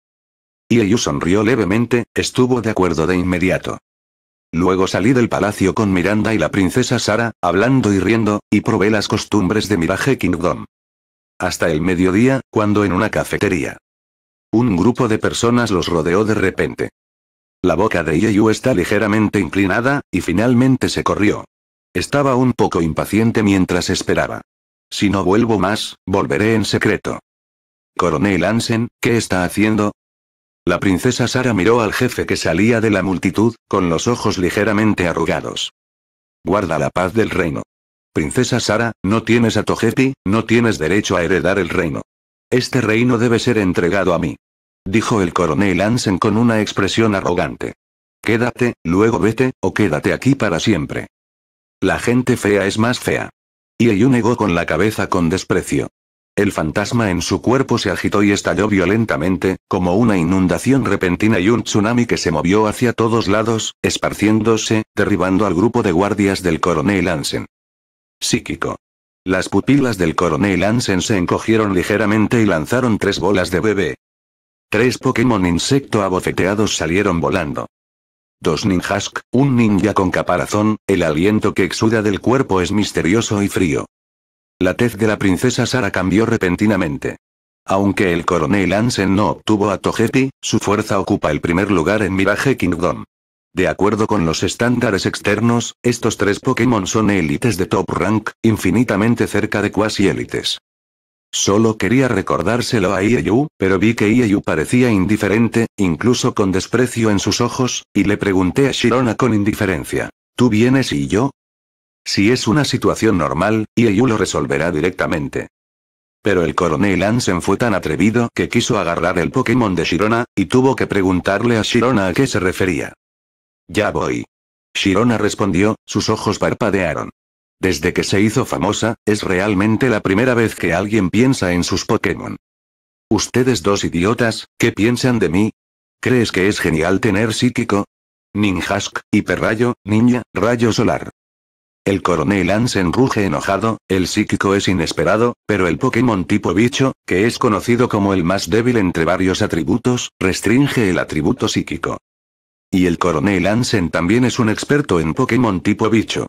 Ieyu sonrió levemente, estuvo de acuerdo de inmediato. Luego salí del palacio con Miranda y la princesa Sara, hablando y riendo, y probé las costumbres de Mirage Kingdom. Hasta el mediodía, cuando en una cafetería. Un grupo de personas los rodeó de repente. La boca de Ieyu está ligeramente inclinada, y finalmente se corrió. Estaba un poco impaciente mientras esperaba. Si no vuelvo más, volveré en secreto. Coronel Ansen, ¿qué está haciendo? La princesa Sara miró al jefe que salía de la multitud, con los ojos ligeramente arrugados. Guarda la paz del reino. Princesa Sara, no tienes a Togepi, no tienes derecho a heredar el reino. Este reino debe ser entregado a mí. Dijo el coronel Ansen con una expresión arrogante. Quédate, luego vete, o quédate aquí para siempre. La gente fea es más fea. Y Ieyu negó con la cabeza con desprecio. El fantasma en su cuerpo se agitó y estalló violentamente, como una inundación repentina y un tsunami que se movió hacia todos lados, esparciéndose, derribando al grupo de guardias del coronel Ansen. Psíquico. Las pupilas del coronel Ansen se encogieron ligeramente y lanzaron tres bolas de bebé. Tres Pokémon insecto abofeteados salieron volando. Dos Ninjask, un ninja con caparazón, el aliento que exuda del cuerpo es misterioso y frío. La tez de la princesa Sara cambió repentinamente. Aunque el coronel Ansen no obtuvo a Togepi, su fuerza ocupa el primer lugar en Mirage Kingdom. De acuerdo con los estándares externos, estos tres Pokémon son élites de top rank, infinitamente cerca de cuasi élites. Solo quería recordárselo a Ieyu, pero vi que Ieyu parecía indiferente, incluso con desprecio en sus ojos, y le pregunté a Shirona con indiferencia. ¿Tú vienes y yo? Si es una situación normal, Ieyu lo resolverá directamente. Pero el coronel Ansen fue tan atrevido que quiso agarrar el Pokémon de Shirona, y tuvo que preguntarle a Shirona a qué se refería. Ya voy. Shirona respondió, sus ojos parpadearon. Desde que se hizo famosa, es realmente la primera vez que alguien piensa en sus Pokémon. Ustedes dos idiotas, ¿qué piensan de mí? ¿Crees que es genial tener psíquico? Ninjask, hiperrayo, niña, rayo solar. El coronel Ansen ruge enojado, el psíquico es inesperado, pero el Pokémon tipo bicho, que es conocido como el más débil entre varios atributos, restringe el atributo psíquico. Y el coronel Ansen también es un experto en Pokémon tipo bicho.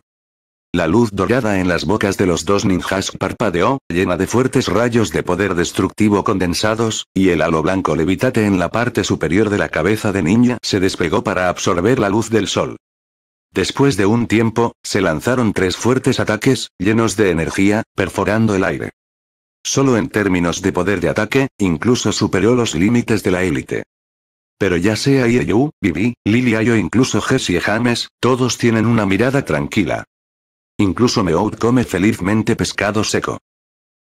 La luz dorada en las bocas de los dos ninjas parpadeó, llena de fuertes rayos de poder destructivo condensados, y el halo blanco levitate en la parte superior de la cabeza de ninja se despegó para absorber la luz del sol. Después de un tiempo, se lanzaron tres fuertes ataques, llenos de energía, perforando el aire. Solo en términos de poder de ataque, incluso superó los límites de la élite. Pero ya sea Ieyu, Vivi, Lilia o incluso Jessie James, todos tienen una mirada tranquila, Incluso Meowth come felizmente pescado seco.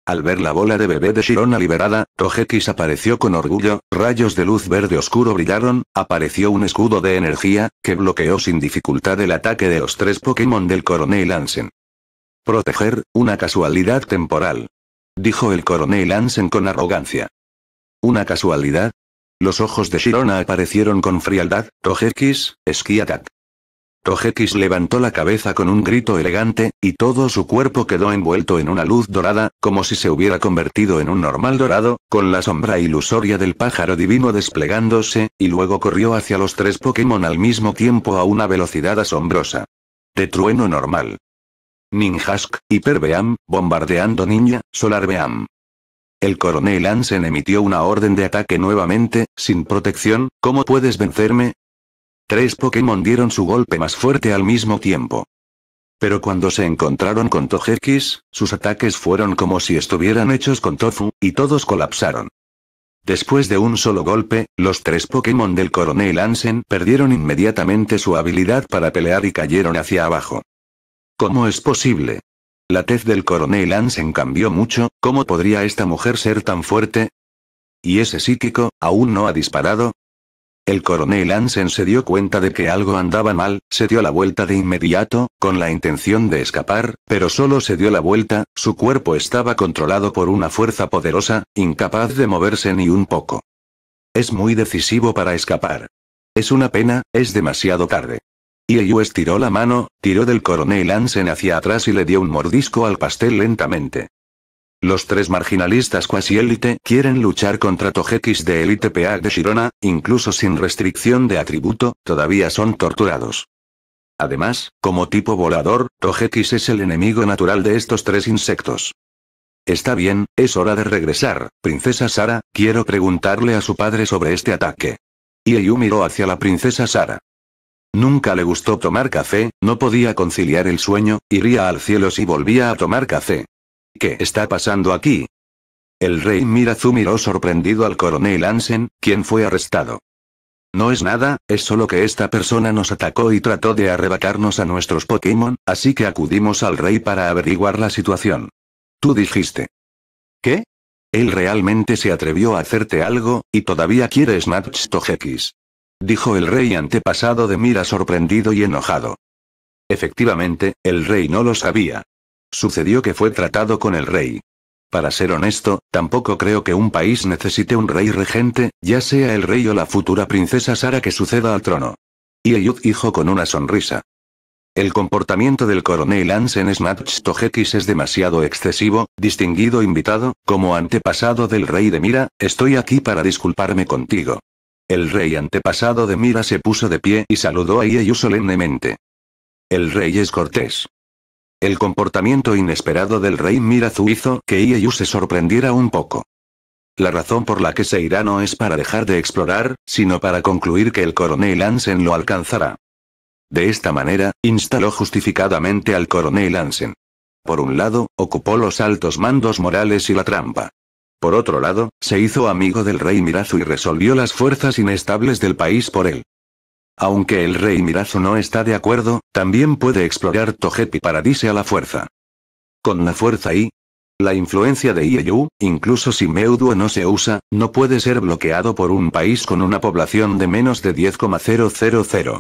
Al ver la bola de bebé de Shirona liberada, Togekiss apareció con orgullo, rayos de luz verde oscuro brillaron, apareció un escudo de energía, que bloqueó sin dificultad el ataque de los tres Pokémon del coronel Ansen. Proteger, una casualidad temporal. Dijo el coronel Ansen con arrogancia. ¿Una casualidad? Los ojos de Shirona aparecieron con frialdad, Togekiss, Esquiatak. Togekiss levantó la cabeza con un grito elegante, y todo su cuerpo quedó envuelto en una luz dorada, como si se hubiera convertido en un normal dorado, con la sombra ilusoria del pájaro divino desplegándose, y luego corrió hacia los tres Pokémon al mismo tiempo a una velocidad asombrosa. De trueno normal. Ninjask, Hiperbeam, bombardeando Ninja, Solar El coronel Ansen emitió una orden de ataque nuevamente, sin protección, ¿cómo puedes vencerme? Tres Pokémon dieron su golpe más fuerte al mismo tiempo. Pero cuando se encontraron con Togekis, sus ataques fueron como si estuvieran hechos con tofu, y todos colapsaron. Después de un solo golpe, los tres Pokémon del coronel Ansen perdieron inmediatamente su habilidad para pelear y cayeron hacia abajo. ¿Cómo es posible? La tez del coronel Ansen cambió mucho, ¿cómo podría esta mujer ser tan fuerte? ¿Y ese psíquico, aún no ha disparado? El coronel Ansen se dio cuenta de que algo andaba mal, se dio la vuelta de inmediato, con la intención de escapar, pero solo se dio la vuelta, su cuerpo estaba controlado por una fuerza poderosa, incapaz de moverse ni un poco. Es muy decisivo para escapar. Es una pena, es demasiado tarde. ellos estiró la mano, tiró del coronel Ansen hacia atrás y le dio un mordisco al pastel lentamente. Los tres marginalistas cuasi élite quieren luchar contra Togeki's de élite PA de Shirona, incluso sin restricción de atributo, todavía son torturados. Además, como tipo volador, Togeki's es el enemigo natural de estos tres insectos. Está bien, es hora de regresar, princesa Sara, quiero preguntarle a su padre sobre este ataque. Ieyu miró hacia la princesa Sara. Nunca le gustó tomar café, no podía conciliar el sueño, iría al cielo si volvía a tomar café. ¿Qué está pasando aquí? El rey Mirazu miró sorprendido al coronel Ansen, quien fue arrestado. No es nada, es solo que esta persona nos atacó y trató de arrebatarnos a nuestros Pokémon, así que acudimos al rey para averiguar la situación. Tú dijiste. ¿Qué? Él realmente se atrevió a hacerte algo, y todavía quiere Snatch Togekiss. Dijo el rey antepasado de Mira sorprendido y enojado. Efectivamente, el rey no lo sabía. Sucedió que fue tratado con el rey. Para ser honesto, tampoco creo que un país necesite un rey regente, ya sea el rey o la futura princesa Sara que suceda al trono. Y dijo con una sonrisa. El comportamiento del coronel Ansen Snatch es demasiado excesivo, distinguido invitado, como antepasado del rey de Mira, estoy aquí para disculparme contigo. El rey antepasado de Mira se puso de pie y saludó a Ieyu solemnemente. El rey es cortés. El comportamiento inesperado del rey Mirazu hizo que Ieyu se sorprendiera un poco. La razón por la que se irá no es para dejar de explorar, sino para concluir que el coronel Ansen lo alcanzará. De esta manera, instaló justificadamente al coronel Ansen. Por un lado, ocupó los altos mandos morales y la trampa. Por otro lado, se hizo amigo del rey Mirazu y resolvió las fuerzas inestables del país por él. Aunque el rey Mirazo no está de acuerdo, también puede explorar Togepi Paradise a la fuerza. Con la fuerza y la influencia de Ieyu, incluso si Meuduo no se usa, no puede ser bloqueado por un país con una población de menos de 10,000.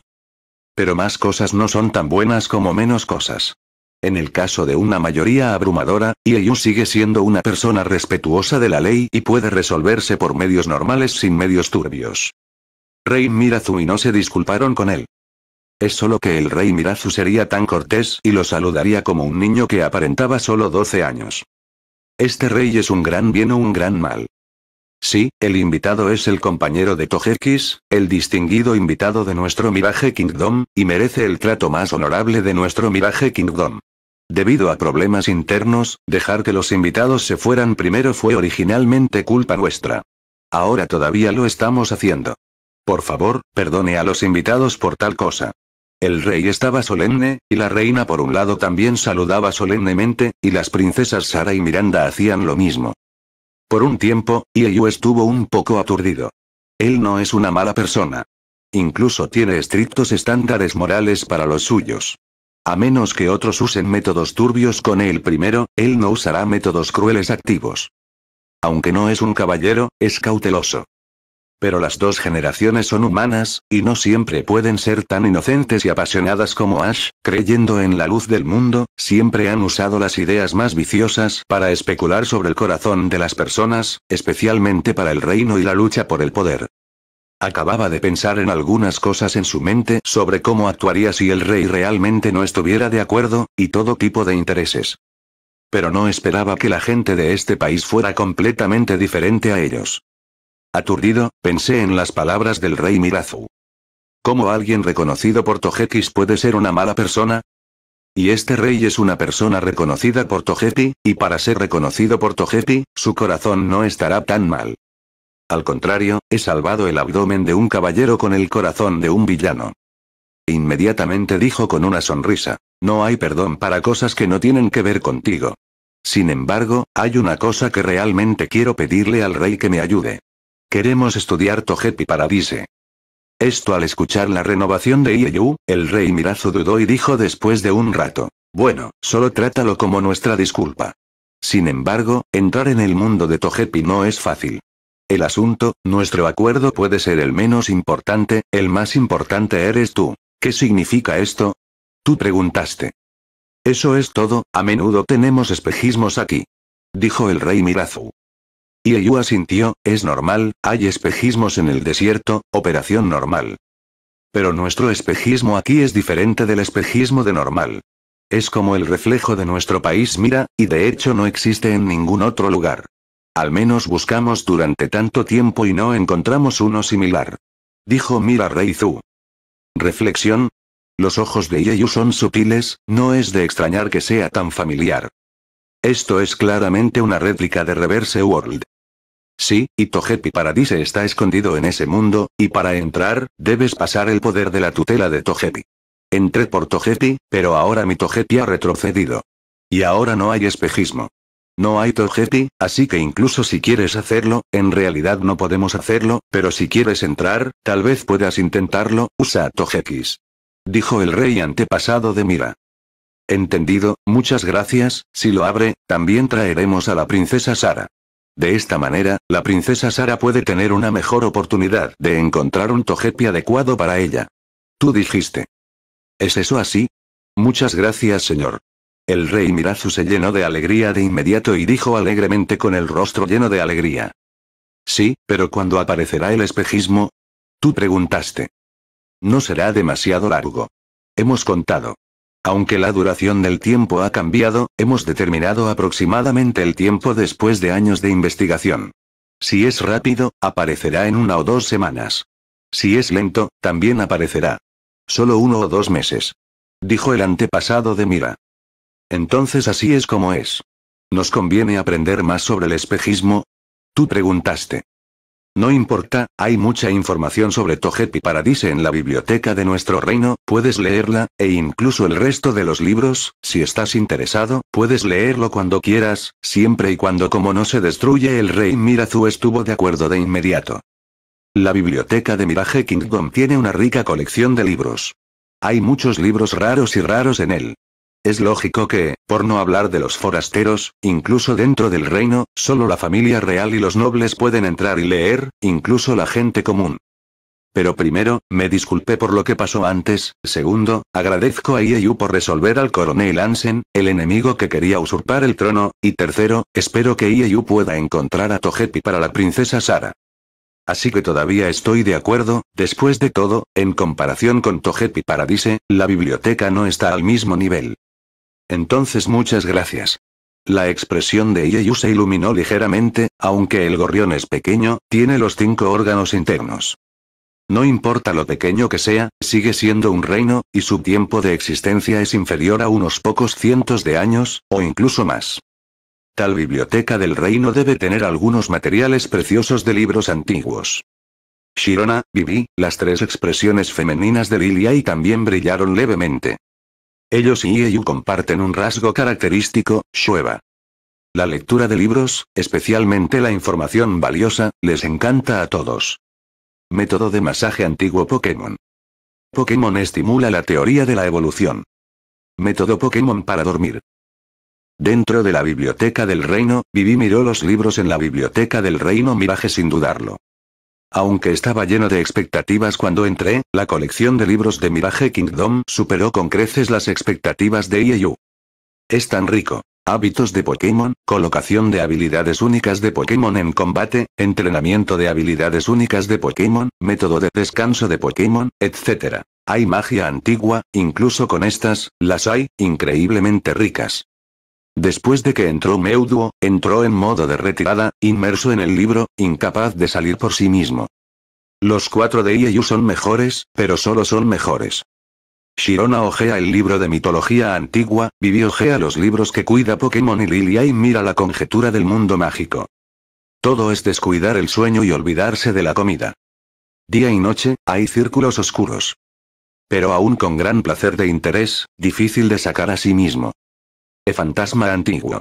Pero más cosas no son tan buenas como menos cosas. En el caso de una mayoría abrumadora, Ieyu sigue siendo una persona respetuosa de la ley y puede resolverse por medios normales sin medios turbios. Rey Mirazu y no se disculparon con él. Es solo que el rey Mirazu sería tan cortés y lo saludaría como un niño que aparentaba solo 12 años. Este rey es un gran bien o un gran mal. Sí, el invitado es el compañero de Tojekis, el distinguido invitado de nuestro Mirage Kingdom, y merece el trato más honorable de nuestro Mirage Kingdom. Debido a problemas internos, dejar que los invitados se fueran primero fue originalmente culpa nuestra. Ahora todavía lo estamos haciendo. Por favor, perdone a los invitados por tal cosa. El rey estaba solemne, y la reina por un lado también saludaba solemnemente, y las princesas Sara y Miranda hacían lo mismo. Por un tiempo, Ieyu estuvo un poco aturdido. Él no es una mala persona. Incluso tiene estrictos estándares morales para los suyos. A menos que otros usen métodos turbios con él primero, él no usará métodos crueles activos. Aunque no es un caballero, es cauteloso. Pero las dos generaciones son humanas, y no siempre pueden ser tan inocentes y apasionadas como Ash, creyendo en la luz del mundo, siempre han usado las ideas más viciosas para especular sobre el corazón de las personas, especialmente para el reino y la lucha por el poder. Acababa de pensar en algunas cosas en su mente sobre cómo actuaría si el rey realmente no estuviera de acuerdo, y todo tipo de intereses. Pero no esperaba que la gente de este país fuera completamente diferente a ellos. Aturdido, pensé en las palabras del rey Mirazu. ¿Cómo alguien reconocido por Togeki's puede ser una mala persona? Y este rey es una persona reconocida por Togepi, y para ser reconocido por Togepi, su corazón no estará tan mal. Al contrario, he salvado el abdomen de un caballero con el corazón de un villano. Inmediatamente dijo con una sonrisa, no hay perdón para cosas que no tienen que ver contigo. Sin embargo, hay una cosa que realmente quiero pedirle al rey que me ayude. Queremos estudiar Togepi Paradise. Esto al escuchar la renovación de Ieyu, el rey Mirazu dudó y dijo después de un rato. Bueno, solo trátalo como nuestra disculpa. Sin embargo, entrar en el mundo de Togepi no es fácil. El asunto, nuestro acuerdo puede ser el menos importante, el más importante eres tú. ¿Qué significa esto? Tú preguntaste. Eso es todo, a menudo tenemos espejismos aquí. Dijo el rey Mirazu. Y asintió, es normal, hay espejismos en el desierto, operación normal. Pero nuestro espejismo aquí es diferente del espejismo de normal. Es como el reflejo de nuestro país mira, y de hecho no existe en ningún otro lugar. Al menos buscamos durante tanto tiempo y no encontramos uno similar. Dijo Mira Reizu. Reflexión. Los ojos de Yeyu son sutiles, no es de extrañar que sea tan familiar. Esto es claramente una réplica de Reverse World. Sí, y Togepi Paradise está escondido en ese mundo, y para entrar, debes pasar el poder de la tutela de Togepi. Entré por Togepi, pero ahora mi Togepi ha retrocedido. Y ahora no hay espejismo. No hay Togepi, así que incluso si quieres hacerlo, en realidad no podemos hacerlo, pero si quieres entrar, tal vez puedas intentarlo, usa Togekis. Dijo el rey antepasado de Mira. Entendido, muchas gracias, si lo abre, también traeremos a la princesa Sara. De esta manera, la princesa Sara puede tener una mejor oportunidad de encontrar un tojepi adecuado para ella. Tú dijiste. ¿Es eso así? Muchas gracias, señor. El rey Mirazu se llenó de alegría de inmediato y dijo alegremente con el rostro lleno de alegría. Sí, pero ¿cuándo aparecerá el espejismo? Tú preguntaste. No será demasiado largo. Hemos contado. Aunque la duración del tiempo ha cambiado, hemos determinado aproximadamente el tiempo después de años de investigación. Si es rápido, aparecerá en una o dos semanas. Si es lento, también aparecerá. Solo uno o dos meses. Dijo el antepasado de Mira. Entonces así es como es. ¿Nos conviene aprender más sobre el espejismo? Tú preguntaste. No importa, hay mucha información sobre Togepi Paradise en la biblioteca de nuestro reino, puedes leerla, e incluso el resto de los libros, si estás interesado, puedes leerlo cuando quieras, siempre y cuando como no se destruye el rey Mirazu estuvo de acuerdo de inmediato. La biblioteca de Mirage Kingdom tiene una rica colección de libros. Hay muchos libros raros y raros en él. Es lógico que, por no hablar de los forasteros, incluso dentro del reino, solo la familia real y los nobles pueden entrar y leer, incluso la gente común. Pero primero, me disculpé por lo que pasó antes, segundo, agradezco a Ieyu por resolver al coronel Ansen, el enemigo que quería usurpar el trono, y tercero, espero que Ieyu pueda encontrar a Togepi para la princesa Sara. Así que todavía estoy de acuerdo, después de todo, en comparación con Togepi Paradise, la biblioteca no está al mismo nivel. Entonces muchas gracias. La expresión de Ieyu se iluminó ligeramente, aunque el gorrión es pequeño, tiene los cinco órganos internos. No importa lo pequeño que sea, sigue siendo un reino, y su tiempo de existencia es inferior a unos pocos cientos de años, o incluso más. Tal biblioteca del reino debe tener algunos materiales preciosos de libros antiguos. Shirona, Bibi, las tres expresiones femeninas de Lilia y también brillaron levemente. Ellos y E.U. comparten un rasgo característico, Shueva. La lectura de libros, especialmente la información valiosa, les encanta a todos. Método de masaje antiguo Pokémon. Pokémon estimula la teoría de la evolución. Método Pokémon para dormir. Dentro de la biblioteca del reino, Vivi miró los libros en la biblioteca del reino Miraje sin dudarlo. Aunque estaba lleno de expectativas cuando entré, la colección de libros de Mirage Kingdom superó con creces las expectativas de IEU. Es tan rico. Hábitos de Pokémon, colocación de habilidades únicas de Pokémon en combate, entrenamiento de habilidades únicas de Pokémon, método de descanso de Pokémon, etc. Hay magia antigua, incluso con estas, las hay, increíblemente ricas. Después de que entró Meuduo, entró en modo de retirada, inmerso en el libro, incapaz de salir por sí mismo. Los cuatro de Ieyu son mejores, pero solo son mejores. Shirona ojea el libro de mitología antigua, Vivi ojea los libros que cuida Pokémon y Lilia y mira la conjetura del mundo mágico. Todo es descuidar el sueño y olvidarse de la comida. Día y noche, hay círculos oscuros. Pero aún con gran placer de interés, difícil de sacar a sí mismo. El fantasma antiguo.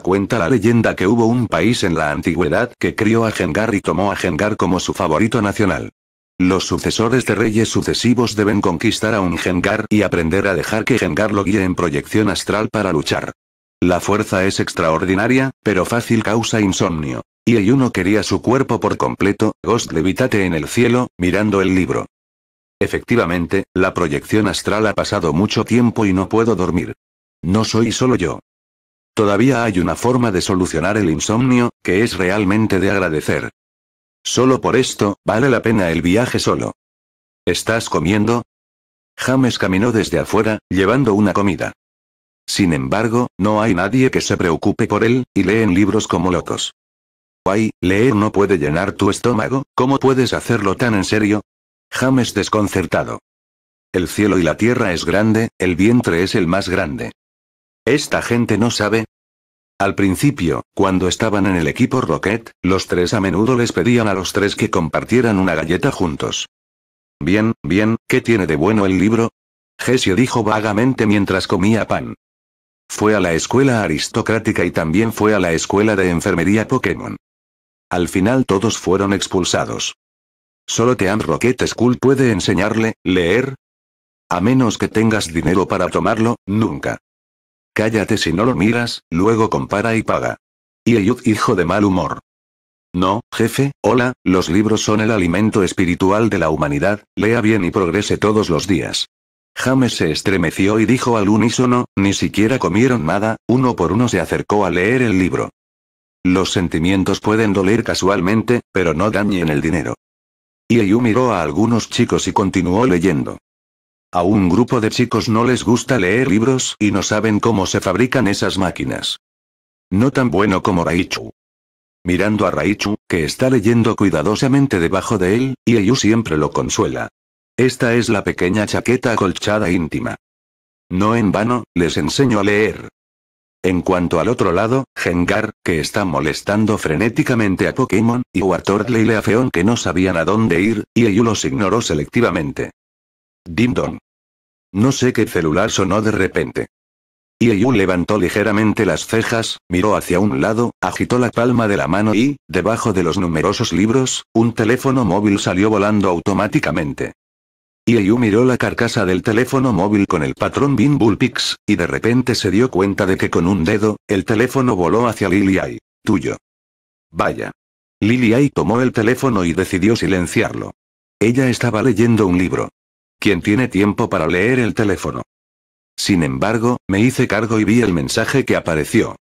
Cuenta la leyenda que hubo un país en la antigüedad que crió a Gengar y tomó a Gengar como su favorito nacional. Los sucesores de reyes sucesivos deben conquistar a un Gengar y aprender a dejar que Gengar lo guíe en proyección astral para luchar. La fuerza es extraordinaria, pero fácil causa insomnio. Y uno quería su cuerpo por completo, Ghost levítate en el cielo, mirando el libro. Efectivamente, la proyección astral ha pasado mucho tiempo y no puedo dormir. No soy solo yo. Todavía hay una forma de solucionar el insomnio, que es realmente de agradecer. Solo por esto, vale la pena el viaje solo. ¿Estás comiendo? James caminó desde afuera, llevando una comida. Sin embargo, no hay nadie que se preocupe por él, y leen libros como locos. Guay, leer no puede llenar tu estómago, ¿cómo puedes hacerlo tan en serio? James desconcertado. El cielo y la tierra es grande, el vientre es el más grande. ¿Esta gente no sabe? Al principio, cuando estaban en el equipo Rocket, los tres a menudo les pedían a los tres que compartieran una galleta juntos. Bien, bien, ¿qué tiene de bueno el libro? Gesio dijo vagamente mientras comía pan. Fue a la escuela aristocrática y también fue a la escuela de enfermería Pokémon. Al final todos fueron expulsados. Solo Team Rocket School puede enseñarle, leer. A menos que tengas dinero para tomarlo, nunca. Cállate si no lo miras, luego compara y paga. Y hijo de mal humor. No, jefe, hola, los libros son el alimento espiritual de la humanidad, lea bien y progrese todos los días. James se estremeció y dijo al unísono, ni siquiera comieron nada, uno por uno se acercó a leer el libro. Los sentimientos pueden doler casualmente, pero no dañen el dinero. Y miró a algunos chicos y continuó leyendo. A un grupo de chicos no les gusta leer libros y no saben cómo se fabrican esas máquinas. No tan bueno como Raichu. Mirando a Raichu, que está leyendo cuidadosamente debajo de él, y siempre lo consuela. Esta es la pequeña chaqueta acolchada íntima. No en vano, les enseño a leer. En cuanto al otro lado, Gengar, que está molestando frenéticamente a Pokémon, y Wartortle y Leafeon que no sabían a dónde ir, y los ignoró selectivamente. Dimdon. No sé qué celular sonó de repente. Ieyu levantó ligeramente las cejas, miró hacia un lado, agitó la palma de la mano y, debajo de los numerosos libros, un teléfono móvil salió volando automáticamente. Ieyu miró la carcasa del teléfono móvil con el patrón Bimbulpix, y de repente se dio cuenta de que con un dedo, el teléfono voló hacia Liliay, Tuyo. Vaya. Liliay tomó el teléfono y decidió silenciarlo. Ella estaba leyendo un libro quien tiene tiempo para leer el teléfono. Sin embargo, me hice cargo y vi el mensaje que apareció.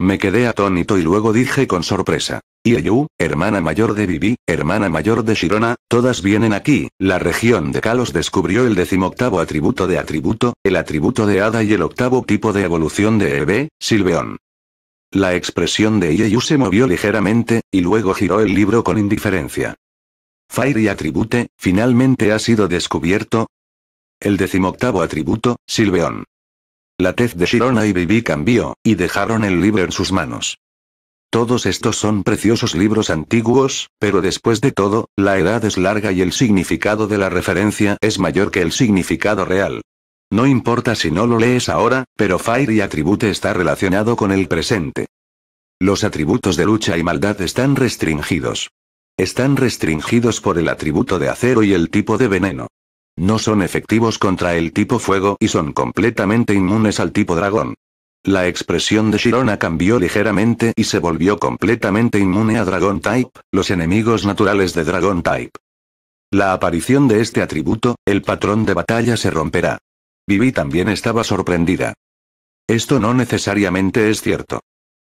Me quedé atónito y luego dije con sorpresa. Ieyu, hermana mayor de Vivi, hermana mayor de Shirona, todas vienen aquí. La región de Kalos descubrió el decimoctavo atributo de atributo, el atributo de hada y el octavo tipo de evolución de EB, Silveón. La expresión de Ieyu se movió ligeramente, y luego giró el libro con indiferencia. Fire y Atribute, finalmente ha sido descubierto. El decimoctavo atributo, Silveón. La tez de Shirona y Bibi cambió, y dejaron el libro en sus manos. Todos estos son preciosos libros antiguos, pero después de todo, la edad es larga y el significado de la referencia es mayor que el significado real. No importa si no lo lees ahora, pero Fire y Atribute está relacionado con el presente. Los atributos de lucha y maldad están restringidos. Están restringidos por el atributo de acero y el tipo de veneno. No son efectivos contra el tipo fuego y son completamente inmunes al tipo dragón. La expresión de Shirona cambió ligeramente y se volvió completamente inmune a Dragon Type, los enemigos naturales de Dragon Type. La aparición de este atributo, el patrón de batalla se romperá. Vivi también estaba sorprendida. Esto no necesariamente es cierto.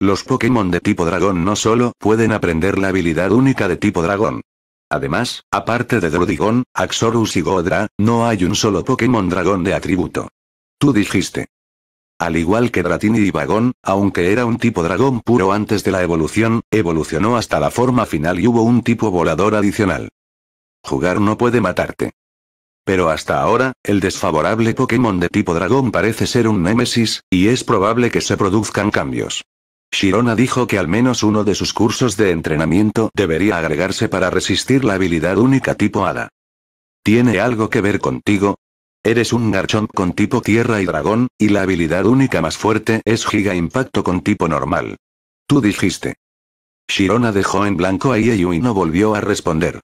Los Pokémon de tipo dragón no solo pueden aprender la habilidad única de tipo dragón. Además, aparte de Drudigon, Axorus y Godra, no hay un solo Pokémon dragón de atributo. Tú dijiste. Al igual que Dratini y Vagón, aunque era un tipo dragón puro antes de la evolución, evolucionó hasta la forma final y hubo un tipo volador adicional. Jugar no puede matarte. Pero hasta ahora, el desfavorable Pokémon de tipo dragón parece ser un némesis, y es probable que se produzcan cambios. Shirona dijo que al menos uno de sus cursos de entrenamiento debería agregarse para resistir la habilidad única tipo hada. ¿Tiene algo que ver contigo? Eres un garchón con tipo tierra y dragón, y la habilidad única más fuerte es giga impacto con tipo normal. Tú dijiste. Shirona dejó en blanco a Ieyu y no volvió a responder.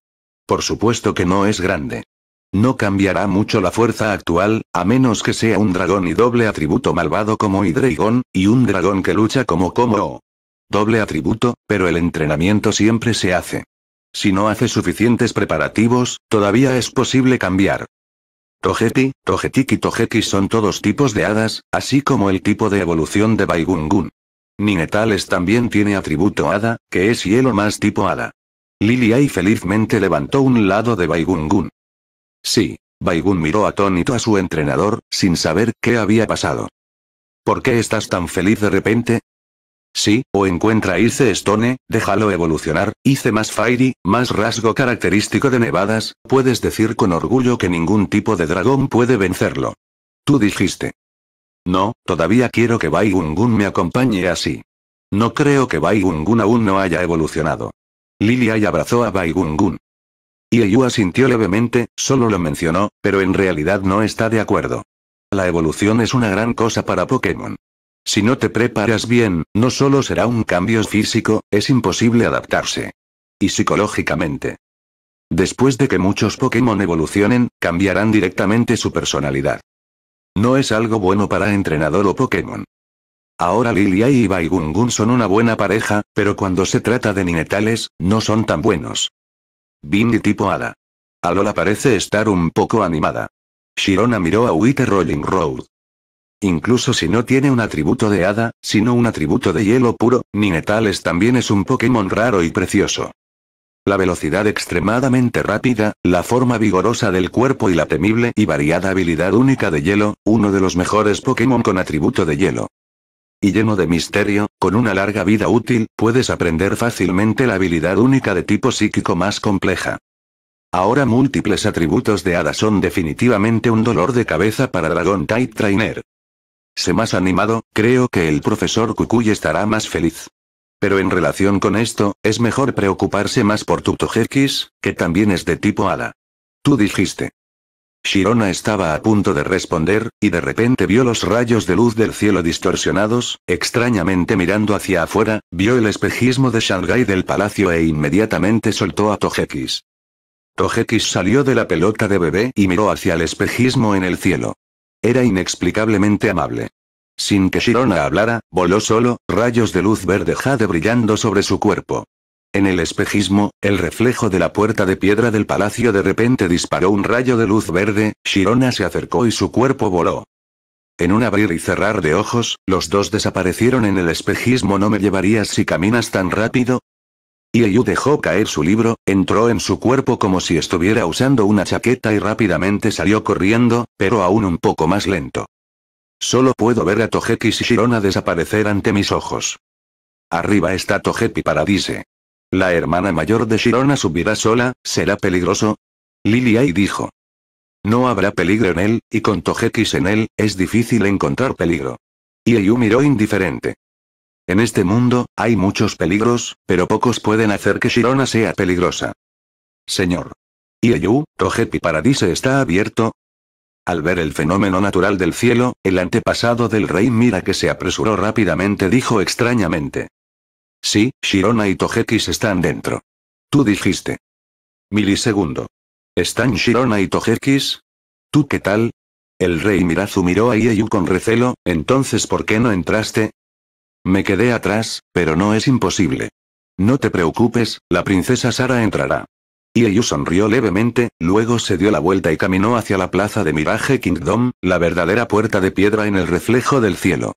Por supuesto que no es grande. No cambiará mucho la fuerza actual, a menos que sea un dragón y doble atributo malvado como Hidreigon, y un dragón que lucha como como Doble atributo, pero el entrenamiento siempre se hace. Si no hace suficientes preparativos, todavía es posible cambiar. Tojeti, Togetic y Togeki son todos tipos de hadas, así como el tipo de evolución de Baigungun. Ninetales también tiene atributo hada, que es hielo más tipo hada. y felizmente levantó un lado de Baigungun. Sí. Baigun miró atónito a su entrenador, sin saber qué había pasado. ¿Por qué estás tan feliz de repente? Sí, o encuentra Ice Stone, déjalo evolucionar, hice más Fairy, más rasgo característico de nevadas, puedes decir con orgullo que ningún tipo de dragón puede vencerlo. Tú dijiste. No, todavía quiero que Bai Gun me acompañe así. No creo que Bai Gun aún no haya evolucionado. y abrazó a Bai Gun. Ieyu asintió levemente, solo lo mencionó, pero en realidad no está de acuerdo. La evolución es una gran cosa para Pokémon. Si no te preparas bien, no solo será un cambio físico, es imposible adaptarse. Y psicológicamente. Después de que muchos Pokémon evolucionen, cambiarán directamente su personalidad. No es algo bueno para entrenador o Pokémon. Ahora Lilia y Gungun son una buena pareja, pero cuando se trata de ninetales, no son tan buenos. Bindi tipo hada. Alola parece estar un poco animada. Shirona miró a Witter Rolling Road. Incluso si no tiene un atributo de hada, sino un atributo de hielo puro, Ninetales también es un Pokémon raro y precioso. La velocidad extremadamente rápida, la forma vigorosa del cuerpo y la temible y variada habilidad única de hielo, uno de los mejores Pokémon con atributo de hielo y lleno de misterio, con una larga vida útil, puedes aprender fácilmente la habilidad única de tipo psíquico más compleja. Ahora múltiples atributos de hada son definitivamente un dolor de cabeza para Dragon Type Trainer. Se más animado, creo que el profesor Kukui estará más feliz. Pero en relación con esto, es mejor preocuparse más por tu que también es de tipo hada. Tú dijiste. Shirona estaba a punto de responder, y de repente vio los rayos de luz del cielo distorsionados, extrañamente mirando hacia afuera, vio el espejismo de Shanghai del palacio e inmediatamente soltó a Togeki's. Togeki's salió de la pelota de bebé y miró hacia el espejismo en el cielo. Era inexplicablemente amable. Sin que Shirona hablara, voló solo, rayos de luz verde jade brillando sobre su cuerpo. En el espejismo, el reflejo de la puerta de piedra del palacio de repente disparó un rayo de luz verde, Shirona se acercó y su cuerpo voló. En un abrir y cerrar de ojos, los dos desaparecieron en el espejismo. ¿No me llevarías si caminas tan rápido? Ieyu dejó caer su libro, entró en su cuerpo como si estuviera usando una chaqueta y rápidamente salió corriendo, pero aún un poco más lento. Solo puedo ver a Togeki y Shirona desaparecer ante mis ojos. Arriba está Togepi Paradise. La hermana mayor de Shirona subirá sola, ¿será peligroso? Liliai dijo. No habrá peligro en él, y con Togeki's en él, es difícil encontrar peligro. Ieyu miró indiferente. En este mundo, hay muchos peligros, pero pocos pueden hacer que Shirona sea peligrosa. Señor. Ieyu, Togepi Paradise está abierto. Al ver el fenómeno natural del cielo, el antepasado del rey Mira que se apresuró rápidamente dijo extrañamente. Sí, Shirona y Togekis están dentro. Tú dijiste. Milisegundo. ¿Están Shirona y tojekis ¿Tú qué tal? El rey Mirazu miró a Ieyu con recelo, entonces ¿por qué no entraste? Me quedé atrás, pero no es imposible. No te preocupes, la princesa Sara entrará. Ieyu sonrió levemente, luego se dio la vuelta y caminó hacia la plaza de Mirage Kingdom, la verdadera puerta de piedra en el reflejo del cielo.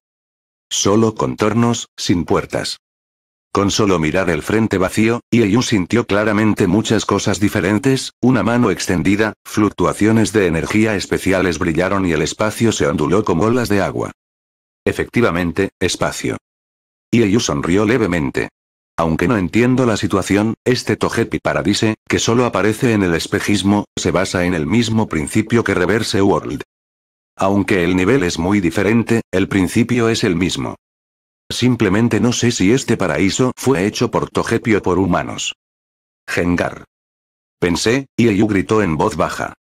Solo contornos, sin puertas. Con solo mirar el frente vacío, Ieyu sintió claramente muchas cosas diferentes, una mano extendida, fluctuaciones de energía especiales brillaron y el espacio se onduló como olas de agua. Efectivamente, espacio. Ieyu sonrió levemente. Aunque no entiendo la situación, este Togepi Paradise, que solo aparece en el espejismo, se basa en el mismo principio que Reverse World. Aunque el nivel es muy diferente, el principio es el mismo. Simplemente no sé si este paraíso fue hecho por Togepi o por humanos. Gengar. Pensé, y gritó en voz baja.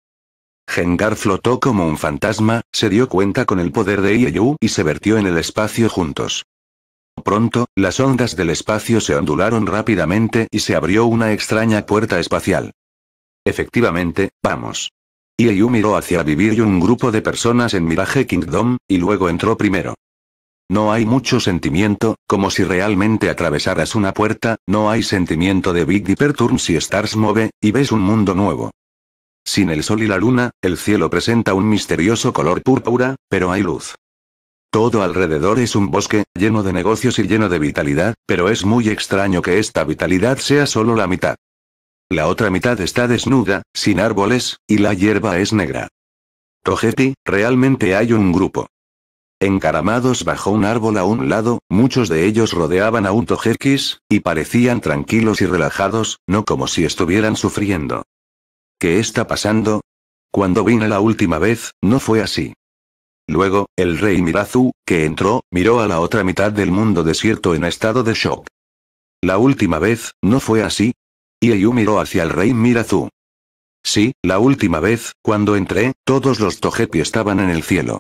Gengar flotó como un fantasma, se dio cuenta con el poder de Ieyu y se vertió en el espacio juntos. Pronto, las ondas del espacio se ondularon rápidamente y se abrió una extraña puerta espacial. Efectivamente, vamos. Ieyu miró hacia Vivir y un grupo de personas en Mirage Kingdom, y luego entró primero. No hay mucho sentimiento, como si realmente atravesaras una puerta, no hay sentimiento de Big Dipper Turn si Stars Move, y ves un mundo nuevo. Sin el sol y la luna, el cielo presenta un misterioso color púrpura, pero hay luz. Todo alrededor es un bosque, lleno de negocios y lleno de vitalidad, pero es muy extraño que esta vitalidad sea solo la mitad. La otra mitad está desnuda, sin árboles, y la hierba es negra. Togeti, realmente hay un grupo encaramados bajo un árbol a un lado, muchos de ellos rodeaban a un tojequis, y parecían tranquilos y relajados, no como si estuvieran sufriendo. ¿Qué está pasando? Cuando vine la última vez, no fue así. Luego, el rey Mirazu, que entró, miró a la otra mitad del mundo desierto en estado de shock. La última vez, no fue así. Y Ieyu miró hacia el rey Mirazu. Sí, la última vez, cuando entré, todos los Tojepi estaban en el cielo.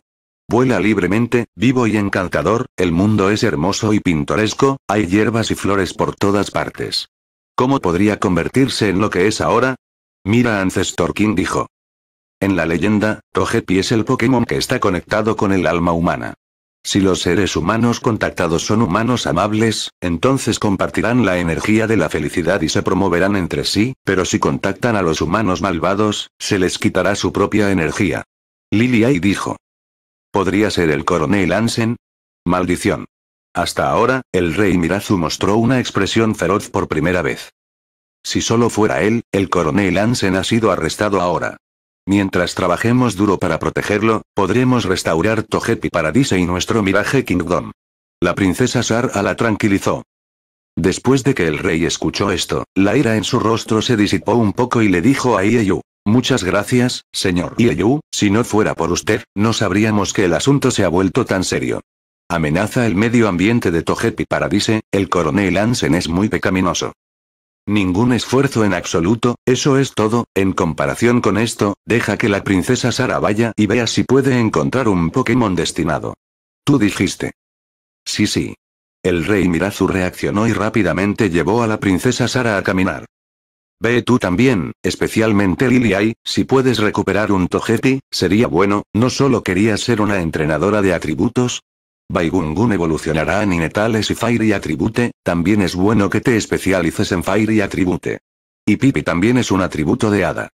Vuela libremente, vivo y encantador, el mundo es hermoso y pintoresco, hay hierbas y flores por todas partes. ¿Cómo podría convertirse en lo que es ahora? Mira Ancestor King dijo. En la leyenda, Togepi es el Pokémon que está conectado con el alma humana. Si los seres humanos contactados son humanos amables, entonces compartirán la energía de la felicidad y se promoverán entre sí, pero si contactan a los humanos malvados, se les quitará su propia energía. Lily dijo. Podría ser el coronel Ansen. Maldición. Hasta ahora, el rey Mirazu mostró una expresión feroz por primera vez. Si solo fuera él, el coronel Ansen ha sido arrestado ahora. Mientras trabajemos duro para protegerlo, podremos restaurar Togepi Paradise y nuestro Mirage Kingdom. La princesa Sara la tranquilizó. Después de que el rey escuchó esto, la ira en su rostro se disipó un poco y le dijo a Ieyu. Muchas gracias, señor Ieyu, si no fuera por usted, no sabríamos que el asunto se ha vuelto tan serio. Amenaza el medio ambiente de Togepi Paradise, el coronel Ansen es muy pecaminoso. Ningún esfuerzo en absoluto, eso es todo, en comparación con esto, deja que la princesa Sara vaya y vea si puede encontrar un Pokémon destinado. Tú dijiste. Sí, sí. El rey Mirazu reaccionó y rápidamente llevó a la princesa Sara a caminar. Ve tú también, especialmente Liliay, si puedes recuperar un Tojeti, sería bueno, no solo quería ser una entrenadora de atributos. Baigungun evolucionará a Ninetales y Fire y Atribute, también es bueno que te especialices en Fire y Atribute. Y Pipi también es un atributo de Hada.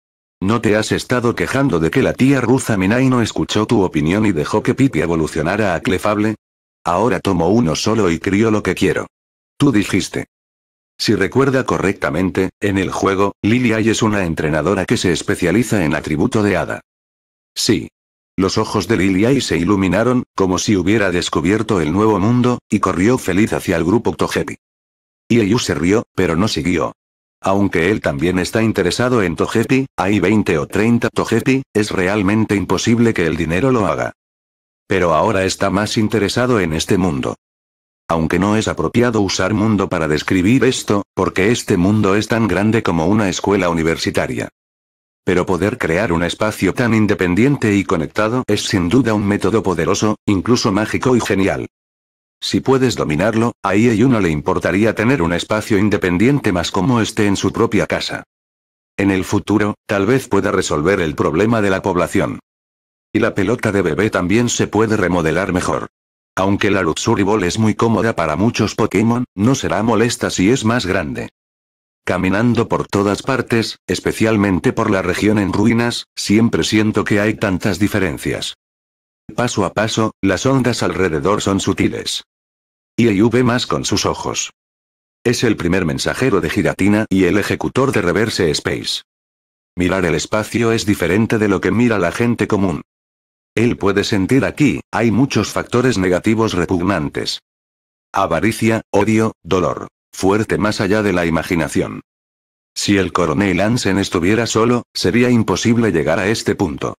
¿No te has estado quejando de que la tía Ruza Minai no escuchó tu opinión y dejó que Pipi evolucionara a Clefable? Ahora tomo uno solo y crío lo que quiero. Tú dijiste. Si recuerda correctamente, en el juego, Liliay es una entrenadora que se especializa en atributo de hada. Sí. Los ojos de Liliay se iluminaron, como si hubiera descubierto el nuevo mundo, y corrió feliz hacia el grupo Togepi. Ieyu se rió, pero no siguió. Aunque él también está interesado en Togepi, hay 20 o 30 Togepi, es realmente imposible que el dinero lo haga. Pero ahora está más interesado en este mundo aunque no es apropiado usar mundo para describir esto, porque este mundo es tan grande como una escuela universitaria. Pero poder crear un espacio tan independiente y conectado es sin duda un método poderoso, incluso mágico y genial. Si puedes dominarlo, a IEU no le importaría tener un espacio independiente más como este en su propia casa. En el futuro, tal vez pueda resolver el problema de la población. Y la pelota de bebé también se puede remodelar mejor. Aunque la Luxury Ball es muy cómoda para muchos Pokémon, no será molesta si es más grande. Caminando por todas partes, especialmente por la región en ruinas, siempre siento que hay tantas diferencias. Paso a paso, las ondas alrededor son sutiles. Y ve más con sus ojos. Es el primer mensajero de Giratina y el ejecutor de Reverse Space. Mirar el espacio es diferente de lo que mira la gente común. Él puede sentir aquí, hay muchos factores negativos repugnantes. Avaricia, odio, dolor. Fuerte más allá de la imaginación. Si el coronel Ansen estuviera solo, sería imposible llegar a este punto.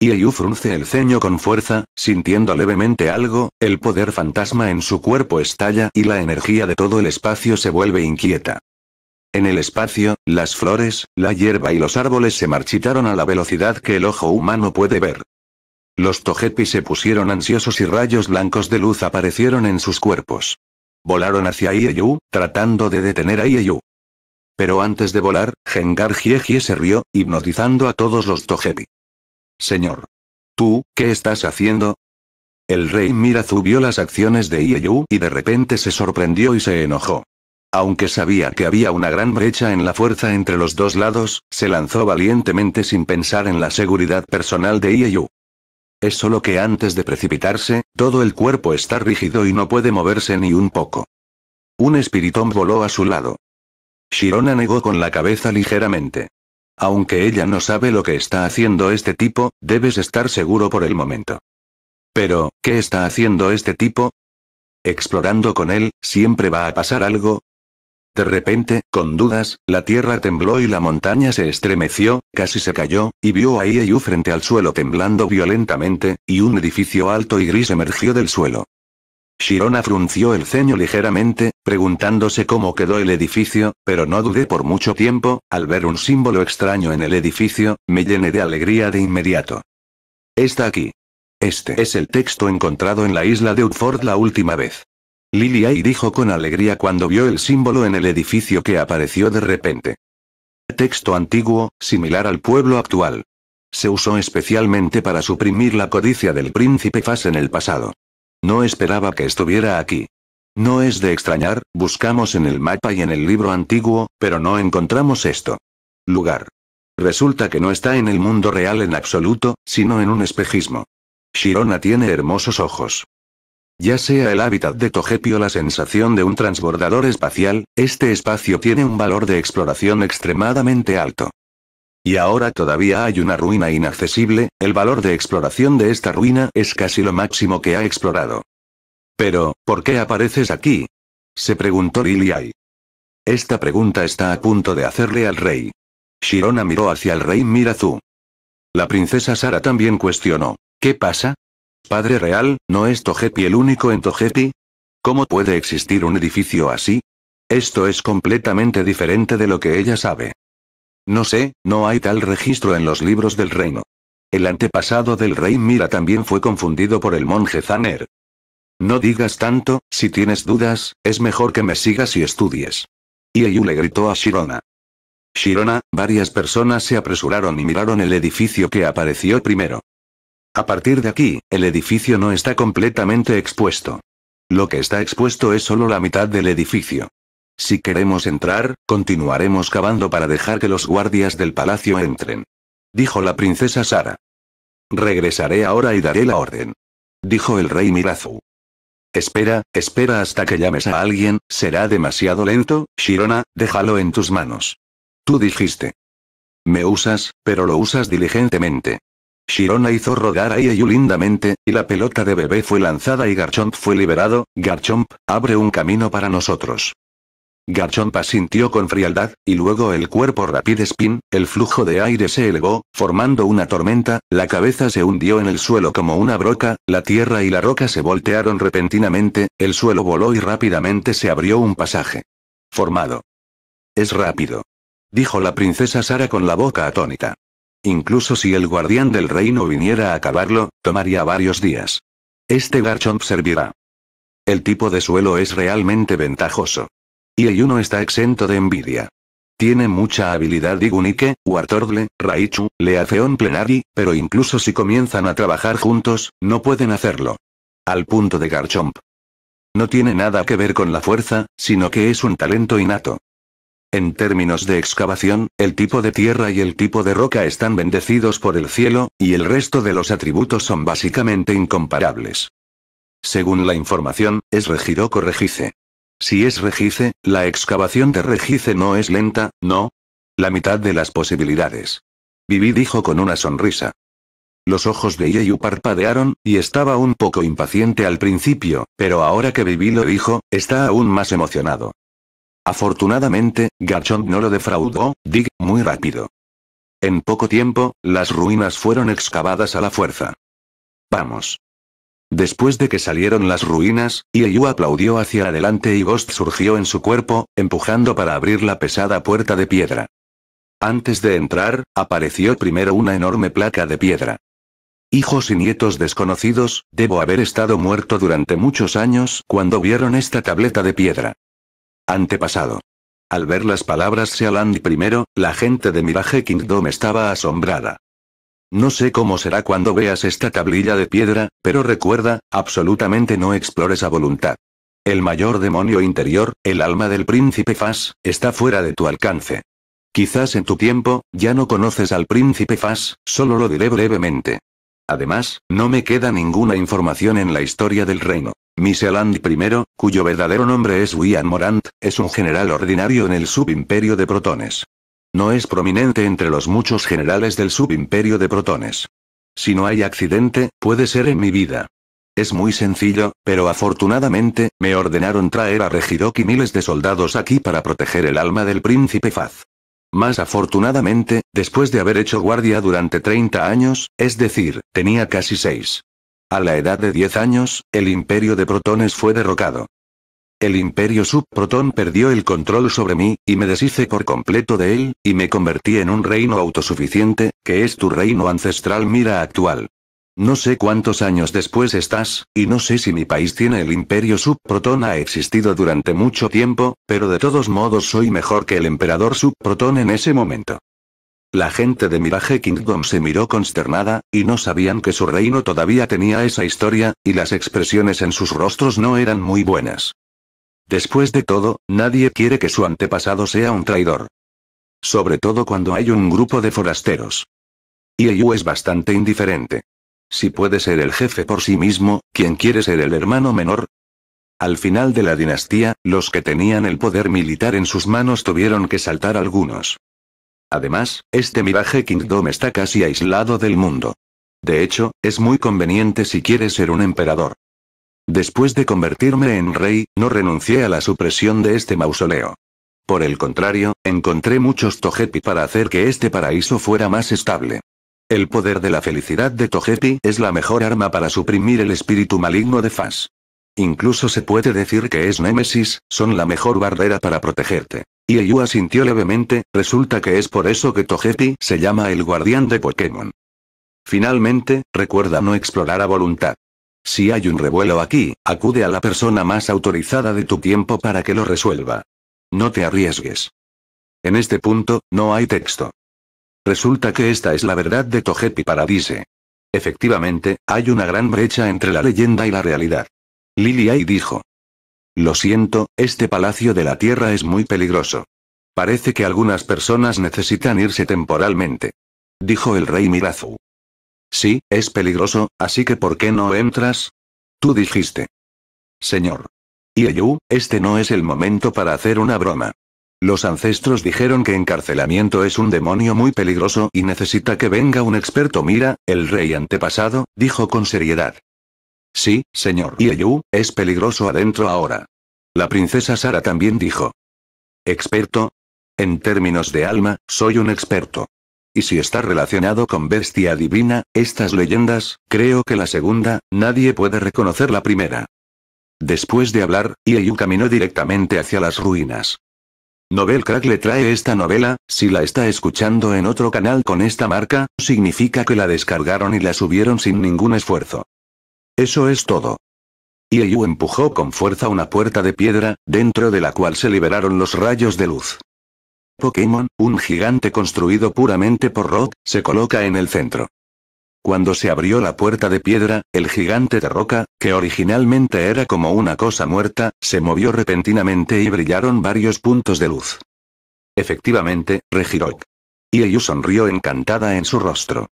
Yeyu frunce el ceño con fuerza, sintiendo levemente algo, el poder fantasma en su cuerpo estalla y la energía de todo el espacio se vuelve inquieta. En el espacio, las flores, la hierba y los árboles se marchitaron a la velocidad que el ojo humano puede ver. Los Togepi se pusieron ansiosos y rayos blancos de luz aparecieron en sus cuerpos. Volaron hacia Ieyu, tratando de detener a Ieyu. Pero antes de volar, Gengar Jiejie se rió, hipnotizando a todos los Togepi. Señor. ¿Tú, qué estás haciendo? El rey Mirazu vio las acciones de Ieyu y de repente se sorprendió y se enojó. Aunque sabía que había una gran brecha en la fuerza entre los dos lados, se lanzó valientemente sin pensar en la seguridad personal de Ieyu. Es solo que antes de precipitarse, todo el cuerpo está rígido y no puede moverse ni un poco. Un espiritón voló a su lado. Shirona negó con la cabeza ligeramente. Aunque ella no sabe lo que está haciendo este tipo, debes estar seguro por el momento. Pero, ¿qué está haciendo este tipo? Explorando con él, siempre va a pasar algo, de repente, con dudas, la tierra tembló y la montaña se estremeció, casi se cayó, y vio a Ieyu frente al suelo temblando violentamente, y un edificio alto y gris emergió del suelo. Shirona frunció el ceño ligeramente, preguntándose cómo quedó el edificio, pero no dudé por mucho tiempo, al ver un símbolo extraño en el edificio, me llené de alegría de inmediato. Está aquí. Este es el texto encontrado en la isla de Utford la última vez y dijo con alegría cuando vio el símbolo en el edificio que apareció de repente. Texto antiguo, similar al pueblo actual. Se usó especialmente para suprimir la codicia del príncipe Fas en el pasado. No esperaba que estuviera aquí. No es de extrañar, buscamos en el mapa y en el libro antiguo, pero no encontramos esto. Lugar. Resulta que no está en el mundo real en absoluto, sino en un espejismo. Shirona tiene hermosos ojos. Ya sea el hábitat de Togepio o la sensación de un transbordador espacial, este espacio tiene un valor de exploración extremadamente alto. Y ahora todavía hay una ruina inaccesible, el valor de exploración de esta ruina es casi lo máximo que ha explorado. Pero, ¿por qué apareces aquí? se preguntó Liliai. Esta pregunta está a punto de hacerle al rey. Shirona miró hacia el rey Mirazú. La princesa Sara también cuestionó. ¿Qué pasa? Padre real, ¿no es Tojepi el único en Tojepi? ¿Cómo puede existir un edificio así? Esto es completamente diferente de lo que ella sabe. No sé, no hay tal registro en los libros del reino. El antepasado del rey Mira también fue confundido por el monje Zaner. No digas tanto, si tienes dudas, es mejor que me sigas y estudies. Ieyu le gritó a Shirona. Shirona, varias personas se apresuraron y miraron el edificio que apareció primero. A partir de aquí, el edificio no está completamente expuesto. Lo que está expuesto es solo la mitad del edificio. Si queremos entrar, continuaremos cavando para dejar que los guardias del palacio entren. Dijo la princesa Sara. Regresaré ahora y daré la orden. Dijo el rey Mirazu. Espera, espera hasta que llames a alguien, será demasiado lento, Shirona, déjalo en tus manos. Tú dijiste. Me usas, pero lo usas diligentemente. Shirona hizo rodar a Ieyu lindamente, y la pelota de bebé fue lanzada y Garchomp fue liberado, Garchomp, abre un camino para nosotros. Garchomp asintió con frialdad, y luego el cuerpo Rapid Spin, el flujo de aire se elevó, formando una tormenta, la cabeza se hundió en el suelo como una broca, la tierra y la roca se voltearon repentinamente, el suelo voló y rápidamente se abrió un pasaje. Formado. Es rápido. Dijo la princesa Sara con la boca atónita. Incluso si el guardián del reino viniera a acabarlo, tomaría varios días. Este Garchomp servirá. El tipo de suelo es realmente ventajoso. Y uno está exento de envidia. Tiene mucha habilidad Digunike, Wartortle, Raichu, Leafeon Plenari, pero incluso si comienzan a trabajar juntos, no pueden hacerlo. Al punto de Garchomp. No tiene nada que ver con la fuerza, sino que es un talento innato. En términos de excavación, el tipo de tierra y el tipo de roca están bendecidos por el cielo, y el resto de los atributos son básicamente incomparables. Según la información, es Regiroco Regice. Si es Regice, la excavación de Regice no es lenta, ¿no? La mitad de las posibilidades. Vivi dijo con una sonrisa. Los ojos de Yeyu parpadearon, y estaba un poco impaciente al principio, pero ahora que Vivi lo dijo, está aún más emocionado. Afortunadamente, Garchomp no lo defraudó, Dig, muy rápido. En poco tiempo, las ruinas fueron excavadas a la fuerza. Vamos. Después de que salieron las ruinas, Ieyu aplaudió hacia adelante y Ghost surgió en su cuerpo, empujando para abrir la pesada puerta de piedra. Antes de entrar, apareció primero una enorme placa de piedra. Hijos y nietos desconocidos, debo haber estado muerto durante muchos años cuando vieron esta tableta de piedra. Antepasado. Al ver las palabras Sealand primero, la gente de Mirage Kingdom estaba asombrada. No sé cómo será cuando veas esta tablilla de piedra, pero recuerda, absolutamente no explores a voluntad. El mayor demonio interior, el alma del príncipe Fas, está fuera de tu alcance. Quizás en tu tiempo, ya no conoces al príncipe Fas, solo lo diré brevemente. Además, no me queda ninguna información en la historia del reino. Miseland I, cuyo verdadero nombre es Wian Morant, es un general ordinario en el subimperio de protones. No es prominente entre los muchos generales del subimperio de protones. Si no hay accidente, puede ser en mi vida. Es muy sencillo, pero afortunadamente, me ordenaron traer a Regidoki y miles de soldados aquí para proteger el alma del príncipe Faz. Más afortunadamente, después de haber hecho guardia durante 30 años, es decir, tenía casi 6. A la edad de 10 años, el imperio de protones fue derrocado. El imperio subprotón perdió el control sobre mí, y me deshice por completo de él, y me convertí en un reino autosuficiente, que es tu reino ancestral mira actual. No sé cuántos años después estás, y no sé si mi país tiene el imperio subprotón ha existido durante mucho tiempo, pero de todos modos soy mejor que el emperador subprotón en ese momento. La gente de Mirage Kingdom se miró consternada, y no sabían que su reino todavía tenía esa historia, y las expresiones en sus rostros no eran muy buenas. Después de todo, nadie quiere que su antepasado sea un traidor. Sobre todo cuando hay un grupo de forasteros. Y Eiyu es bastante indiferente. Si puede ser el jefe por sí mismo, ¿quién quiere ser el hermano menor? Al final de la dinastía, los que tenían el poder militar en sus manos tuvieron que saltar algunos. Además, este Mirage Kingdom está casi aislado del mundo. De hecho, es muy conveniente si quieres ser un emperador. Después de convertirme en rey, no renuncié a la supresión de este mausoleo. Por el contrario, encontré muchos Togepi para hacer que este paraíso fuera más estable. El poder de la felicidad de Togepi es la mejor arma para suprimir el espíritu maligno de Fas. Incluso se puede decir que es Némesis, son la mejor barrera para protegerte. Ieyu asintió levemente, resulta que es por eso que Togepi se llama el guardián de Pokémon. Finalmente, recuerda no explorar a voluntad. Si hay un revuelo aquí, acude a la persona más autorizada de tu tiempo para que lo resuelva. No te arriesgues. En este punto, no hay texto. Resulta que esta es la verdad de Togepi Paradise. Efectivamente, hay una gran brecha entre la leyenda y la realidad. Lilia dijo. Lo siento, este palacio de la Tierra es muy peligroso. Parece que algunas personas necesitan irse temporalmente. Dijo el rey Mirazu. Sí, es peligroso, así que ¿por qué no entras? Tú dijiste. Señor. Ieyu, este no es el momento para hacer una broma. Los ancestros dijeron que encarcelamiento es un demonio muy peligroso y necesita que venga un experto. Mira, el rey antepasado, dijo con seriedad. Sí, señor Ieyu, es peligroso adentro ahora. La princesa Sara también dijo. ¿Experto? En términos de alma, soy un experto. Y si está relacionado con bestia divina, estas leyendas, creo que la segunda, nadie puede reconocer la primera. Después de hablar, Ieyu caminó directamente hacia las ruinas. Nobel Crack le trae esta novela, si la está escuchando en otro canal con esta marca, significa que la descargaron y la subieron sin ningún esfuerzo. Eso es todo. Yu empujó con fuerza una puerta de piedra, dentro de la cual se liberaron los rayos de luz. Pokémon, un gigante construido puramente por Rock, se coloca en el centro. Cuando se abrió la puerta de piedra, el gigante de roca, que originalmente era como una cosa muerta, se movió repentinamente y brillaron varios puntos de luz. Efectivamente, Regirok. Ieyu sonrió encantada en su rostro.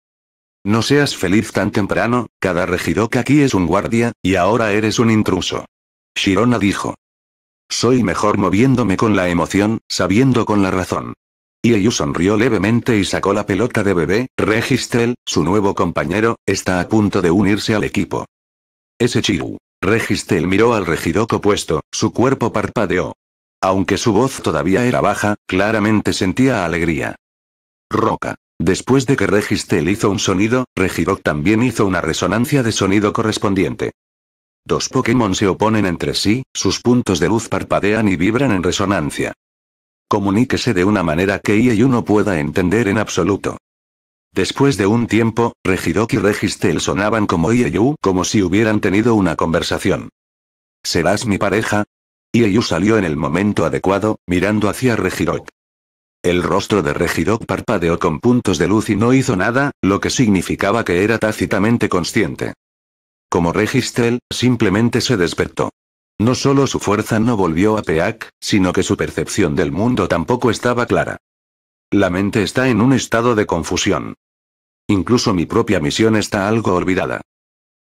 No seas feliz tan temprano, cada regidor aquí es un guardia, y ahora eres un intruso. Shirona dijo. Soy mejor moviéndome con la emoción, sabiendo con la razón. Ieyu sonrió levemente y sacó la pelota de bebé, Registel, su nuevo compañero, está a punto de unirse al equipo. Ese Chiru. Registel miró al regidor opuesto, su cuerpo parpadeó. Aunque su voz todavía era baja, claramente sentía alegría. Roca. Después de que Registel hizo un sonido, Regirock también hizo una resonancia de sonido correspondiente. Dos Pokémon se oponen entre sí, sus puntos de luz parpadean y vibran en resonancia. Comuníquese de una manera que Ieyu no pueda entender en absoluto. Después de un tiempo, Regirock y Registel sonaban como Ieyu, como si hubieran tenido una conversación. ¿Serás mi pareja? Ieyu salió en el momento adecuado, mirando hacia Regirock. El rostro de Regiroc parpadeó con puntos de luz y no hizo nada, lo que significaba que era tácitamente consciente. Como Registel, simplemente se despertó. No solo su fuerza no volvió a Peac, sino que su percepción del mundo tampoco estaba clara. La mente está en un estado de confusión. Incluso mi propia misión está algo olvidada.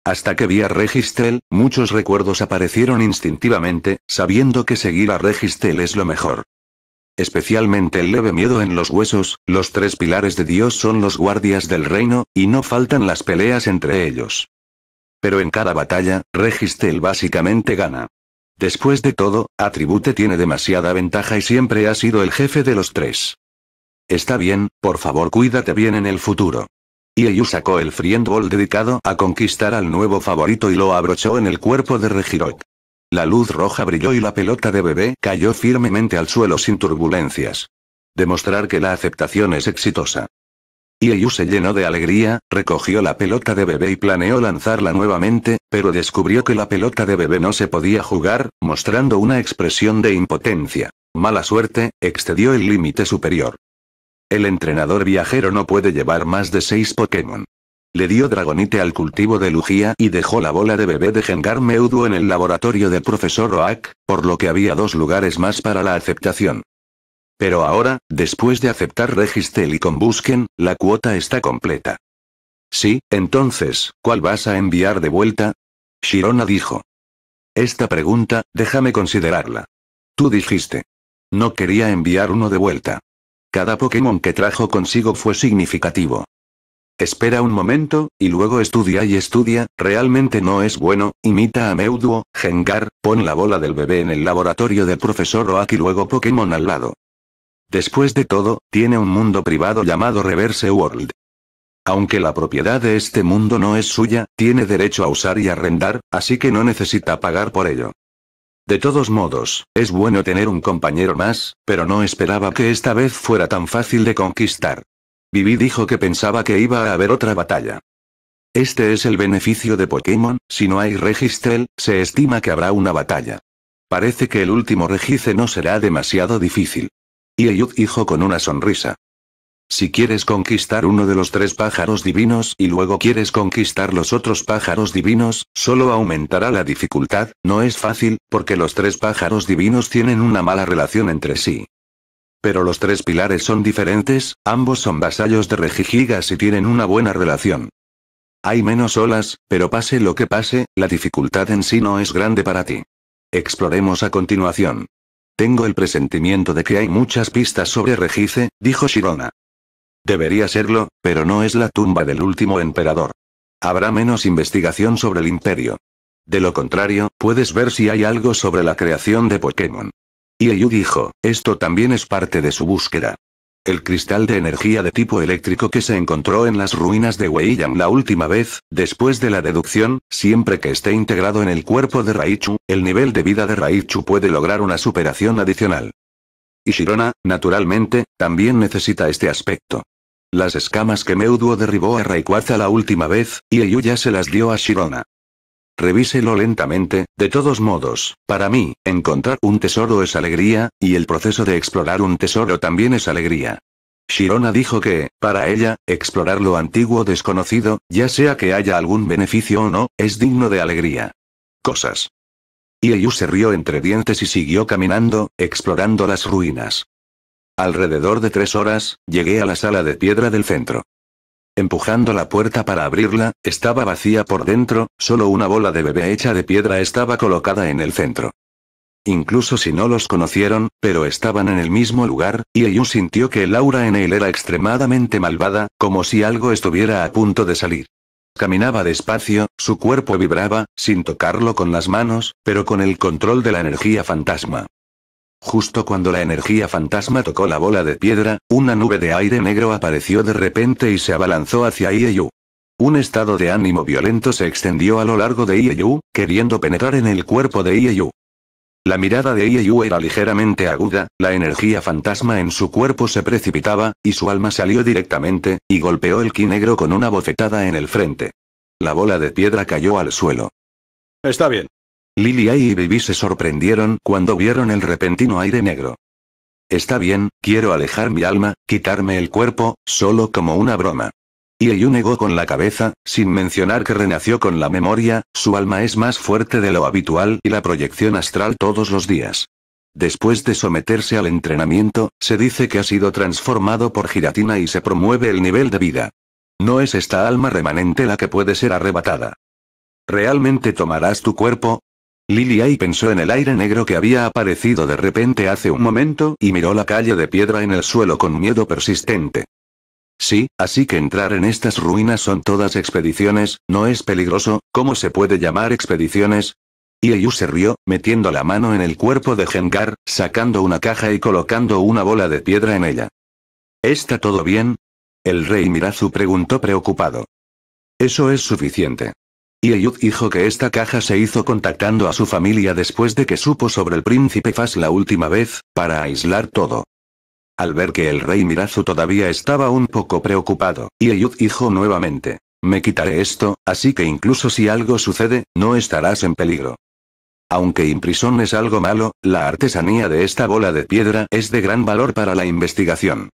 Hasta que vi a Registel, muchos recuerdos aparecieron instintivamente, sabiendo que seguir a Registel es lo mejor especialmente el leve miedo en los huesos, los tres pilares de Dios son los guardias del reino, y no faltan las peleas entre ellos. Pero en cada batalla, Registel básicamente gana. Después de todo, Atribute tiene demasiada ventaja y siempre ha sido el jefe de los tres. Está bien, por favor cuídate bien en el futuro. Ieyu sacó el Friend dedicado a conquistar al nuevo favorito y lo abrochó en el cuerpo de Regirok. La luz roja brilló y la pelota de bebé cayó firmemente al suelo sin turbulencias. Demostrar que la aceptación es exitosa. Ieyu se llenó de alegría, recogió la pelota de bebé y planeó lanzarla nuevamente, pero descubrió que la pelota de bebé no se podía jugar, mostrando una expresión de impotencia. Mala suerte, excedió el límite superior. El entrenador viajero no puede llevar más de seis Pokémon. Le dio dragonite al cultivo de Lugia y dejó la bola de bebé de Gengar Meudu en el laboratorio del profesor Oak, por lo que había dos lugares más para la aceptación. Pero ahora, después de aceptar Registel y Busquen, la cuota está completa. Sí, entonces, ¿cuál vas a enviar de vuelta? Shirona dijo. Esta pregunta, déjame considerarla. Tú dijiste. No quería enviar uno de vuelta. Cada Pokémon que trajo consigo fue significativo. Espera un momento, y luego estudia y estudia, realmente no es bueno, imita a Meuduo, Gengar, pon la bola del bebé en el laboratorio del profesor Oak y luego Pokémon al lado. Después de todo, tiene un mundo privado llamado Reverse World. Aunque la propiedad de este mundo no es suya, tiene derecho a usar y arrendar, así que no necesita pagar por ello. De todos modos, es bueno tener un compañero más, pero no esperaba que esta vez fuera tan fácil de conquistar. Vivi dijo que pensaba que iba a haber otra batalla. Este es el beneficio de Pokémon, si no hay Registrel, se estima que habrá una batalla. Parece que el último Regice no será demasiado difícil. Y Eyud dijo con una sonrisa. Si quieres conquistar uno de los tres pájaros divinos y luego quieres conquistar los otros pájaros divinos, solo aumentará la dificultad, no es fácil, porque los tres pájaros divinos tienen una mala relación entre sí. Pero los tres pilares son diferentes, ambos son vasallos de Regigigas y tienen una buena relación. Hay menos olas, pero pase lo que pase, la dificultad en sí no es grande para ti. Exploremos a continuación. Tengo el presentimiento de que hay muchas pistas sobre Regice, dijo Shirona. Debería serlo, pero no es la tumba del último emperador. Habrá menos investigación sobre el imperio. De lo contrario, puedes ver si hay algo sobre la creación de Pokémon. Y dijo, esto también es parte de su búsqueda. El cristal de energía de tipo eléctrico que se encontró en las ruinas de Weiyang la última vez, después de la deducción, siempre que esté integrado en el cuerpo de Raichu, el nivel de vida de Raichu puede lograr una superación adicional. Y Shirona, naturalmente, también necesita este aspecto. Las escamas que Meuduo derribó a Rayquaza la última vez, y ya se las dio a Shirona revíselo lentamente, de todos modos, para mí, encontrar un tesoro es alegría, y el proceso de explorar un tesoro también es alegría. Shirona dijo que, para ella, explorar lo antiguo desconocido, ya sea que haya algún beneficio o no, es digno de alegría. Cosas. Y se rió entre dientes y siguió caminando, explorando las ruinas. Alrededor de tres horas, llegué a la sala de piedra del centro empujando la puerta para abrirla, estaba vacía por dentro, solo una bola de bebé hecha de piedra estaba colocada en el centro. Incluso si no los conocieron, pero estaban en el mismo lugar, y Eyun sintió que el aura en él era extremadamente malvada, como si algo estuviera a punto de salir. Caminaba despacio, su cuerpo vibraba, sin tocarlo con las manos, pero con el control de la energía fantasma. Justo cuando la energía fantasma tocó la bola de piedra, una nube de aire negro apareció de repente y se abalanzó hacia Ieyu. Un estado de ánimo violento se extendió a lo largo de Ieyu, queriendo penetrar en el cuerpo de Ieyu. La mirada de Ieyu era ligeramente aguda, la energía fantasma en su cuerpo se precipitaba, y su alma salió directamente, y golpeó el ki negro con una bofetada en el frente. La bola de piedra cayó al suelo. Está bien, Liliay y Bibi se sorprendieron cuando vieron el repentino aire negro. Está bien, quiero alejar mi alma, quitarme el cuerpo, solo como una broma. Y Eyu negó con la cabeza, sin mencionar que renació con la memoria, su alma es más fuerte de lo habitual y la proyección astral todos los días. Después de someterse al entrenamiento, se dice que ha sido transformado por giratina y se promueve el nivel de vida. No es esta alma remanente la que puede ser arrebatada. ¿Realmente tomarás tu cuerpo? Liliay pensó en el aire negro que había aparecido de repente hace un momento y miró la calle de piedra en el suelo con miedo persistente. Sí, así que entrar en estas ruinas son todas expediciones, ¿no es peligroso? ¿Cómo se puede llamar expediciones? Ieyu se rió, metiendo la mano en el cuerpo de Gengar, sacando una caja y colocando una bola de piedra en ella. ¿Está todo bien? El rey Mirazu preguntó preocupado. Eso es suficiente. Yayud dijo que esta caja se hizo contactando a su familia después de que supo sobre el príncipe Fas la última vez, para aislar todo. Al ver que el rey Mirazu todavía estaba un poco preocupado, Ieyud dijo nuevamente, me quitaré esto, así que incluso si algo sucede, no estarás en peligro. Aunque Imprison es algo malo, la artesanía de esta bola de piedra es de gran valor para la investigación.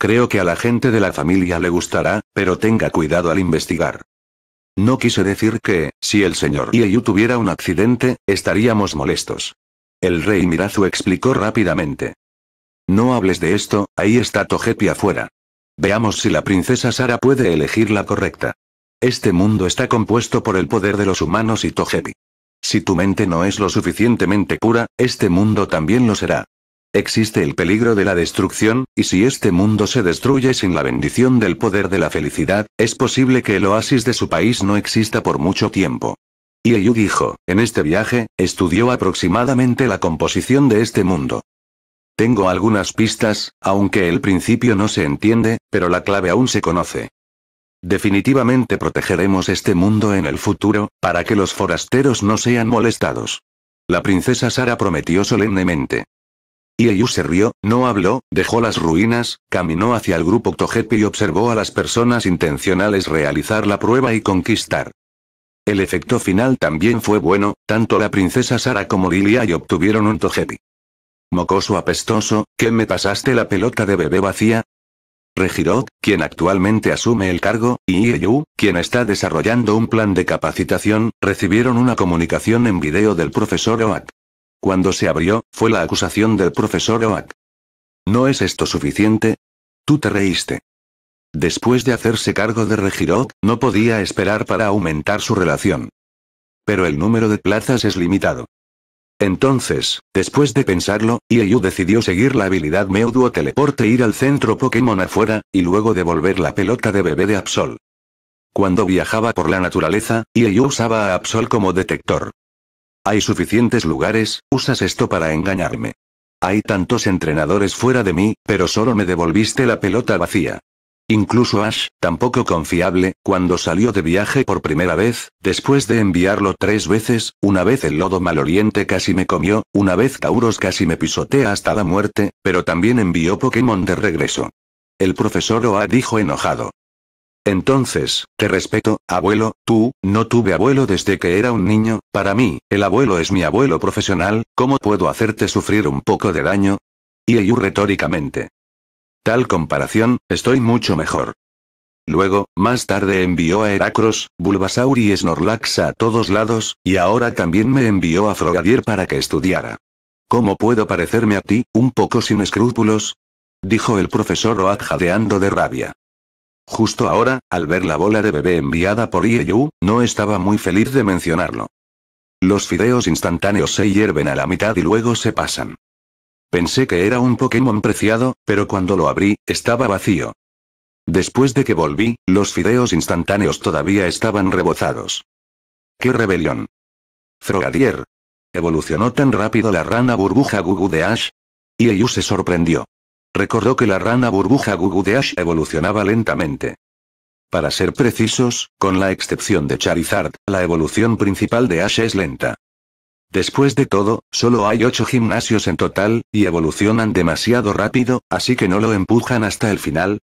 Creo que a la gente de la familia le gustará, pero tenga cuidado al investigar. No quise decir que, si el señor Ieyu tuviera un accidente, estaríamos molestos. El rey Mirazu explicó rápidamente. No hables de esto, ahí está Togepi afuera. Veamos si la princesa Sara puede elegir la correcta. Este mundo está compuesto por el poder de los humanos y Togepi. Si tu mente no es lo suficientemente pura, este mundo también lo será. Existe el peligro de la destrucción, y si este mundo se destruye sin la bendición del poder de la felicidad, es posible que el oasis de su país no exista por mucho tiempo. Y Ieyu dijo, en este viaje, estudió aproximadamente la composición de este mundo. Tengo algunas pistas, aunque el principio no se entiende, pero la clave aún se conoce. Definitivamente protegeremos este mundo en el futuro, para que los forasteros no sean molestados. La princesa Sara prometió solemnemente. Ieyu se rió, no habló, dejó las ruinas, caminó hacia el grupo Togepi y observó a las personas intencionales realizar la prueba y conquistar. El efecto final también fue bueno, tanto la princesa Sara como Lilia y obtuvieron un Togepi. Mocoso apestoso, ¿qué me pasaste la pelota de bebé vacía? Regirot, quien actualmente asume el cargo, y Ieyu, quien está desarrollando un plan de capacitación, recibieron una comunicación en video del profesor Oak. Cuando se abrió, fue la acusación del profesor Oak. ¿No es esto suficiente? Tú te reíste. Después de hacerse cargo de Regirok, no podía esperar para aumentar su relación. Pero el número de plazas es limitado. Entonces, después de pensarlo, Ieyu decidió seguir la habilidad Meuduo Teleporte ir al centro Pokémon afuera, y luego devolver la pelota de bebé de Absol. Cuando viajaba por la naturaleza, Ieyu usaba a Absol como detector. Hay suficientes lugares, usas esto para engañarme. Hay tantos entrenadores fuera de mí, pero solo me devolviste la pelota vacía. Incluso Ash, tampoco confiable, cuando salió de viaje por primera vez, después de enviarlo tres veces, una vez el lodo maloliente casi me comió, una vez Tauros casi me pisotea hasta la muerte, pero también envió Pokémon de regreso. El profesor Oa dijo enojado. Entonces, te respeto, abuelo, tú, no tuve abuelo desde que era un niño, para mí, el abuelo es mi abuelo profesional, ¿cómo puedo hacerte sufrir un poco de daño? Y y retóricamente. Tal comparación, estoy mucho mejor. Luego, más tarde envió a Heracros, Bulbasaur y Snorlax a todos lados, y ahora también me envió a Frogadier para que estudiara. ¿Cómo puedo parecerme a ti, un poco sin escrúpulos? Dijo el profesor Oak jadeando de rabia. Justo ahora, al ver la bola de bebé enviada por Ieyu, no estaba muy feliz de mencionarlo. Los fideos instantáneos se hierven a la mitad y luego se pasan. Pensé que era un Pokémon preciado, pero cuando lo abrí, estaba vacío. Después de que volví, los fideos instantáneos todavía estaban rebozados. ¡Qué rebelión! Frogadier. ¿Evolucionó tan rápido la rana burbuja Gugu de Ash? Ieyu se sorprendió. Recordó que la rana burbuja Gugu de Ash evolucionaba lentamente. Para ser precisos, con la excepción de Charizard, la evolución principal de Ash es lenta. Después de todo, solo hay 8 gimnasios en total, y evolucionan demasiado rápido, así que no lo empujan hasta el final,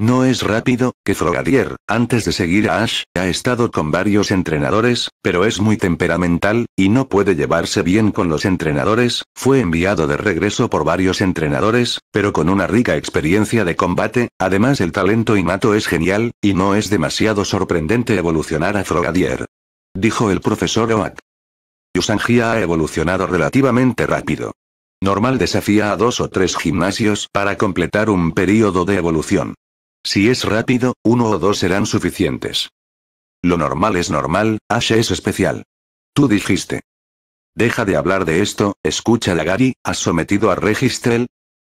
no es rápido, que Frogadier, antes de seguir a Ash, ha estado con varios entrenadores, pero es muy temperamental, y no puede llevarse bien con los entrenadores, fue enviado de regreso por varios entrenadores, pero con una rica experiencia de combate, además el talento innato es genial, y no es demasiado sorprendente evolucionar a Frogadier. Dijo el profesor Oak. Yusangia ha evolucionado relativamente rápido. Normal desafía a dos o tres gimnasios para completar un periodo de evolución. Si es rápido, uno o dos serán suficientes. Lo normal es normal, Ash es especial. Tú dijiste. Deja de hablar de esto, escucha Gary, ¿has sometido a Registrel?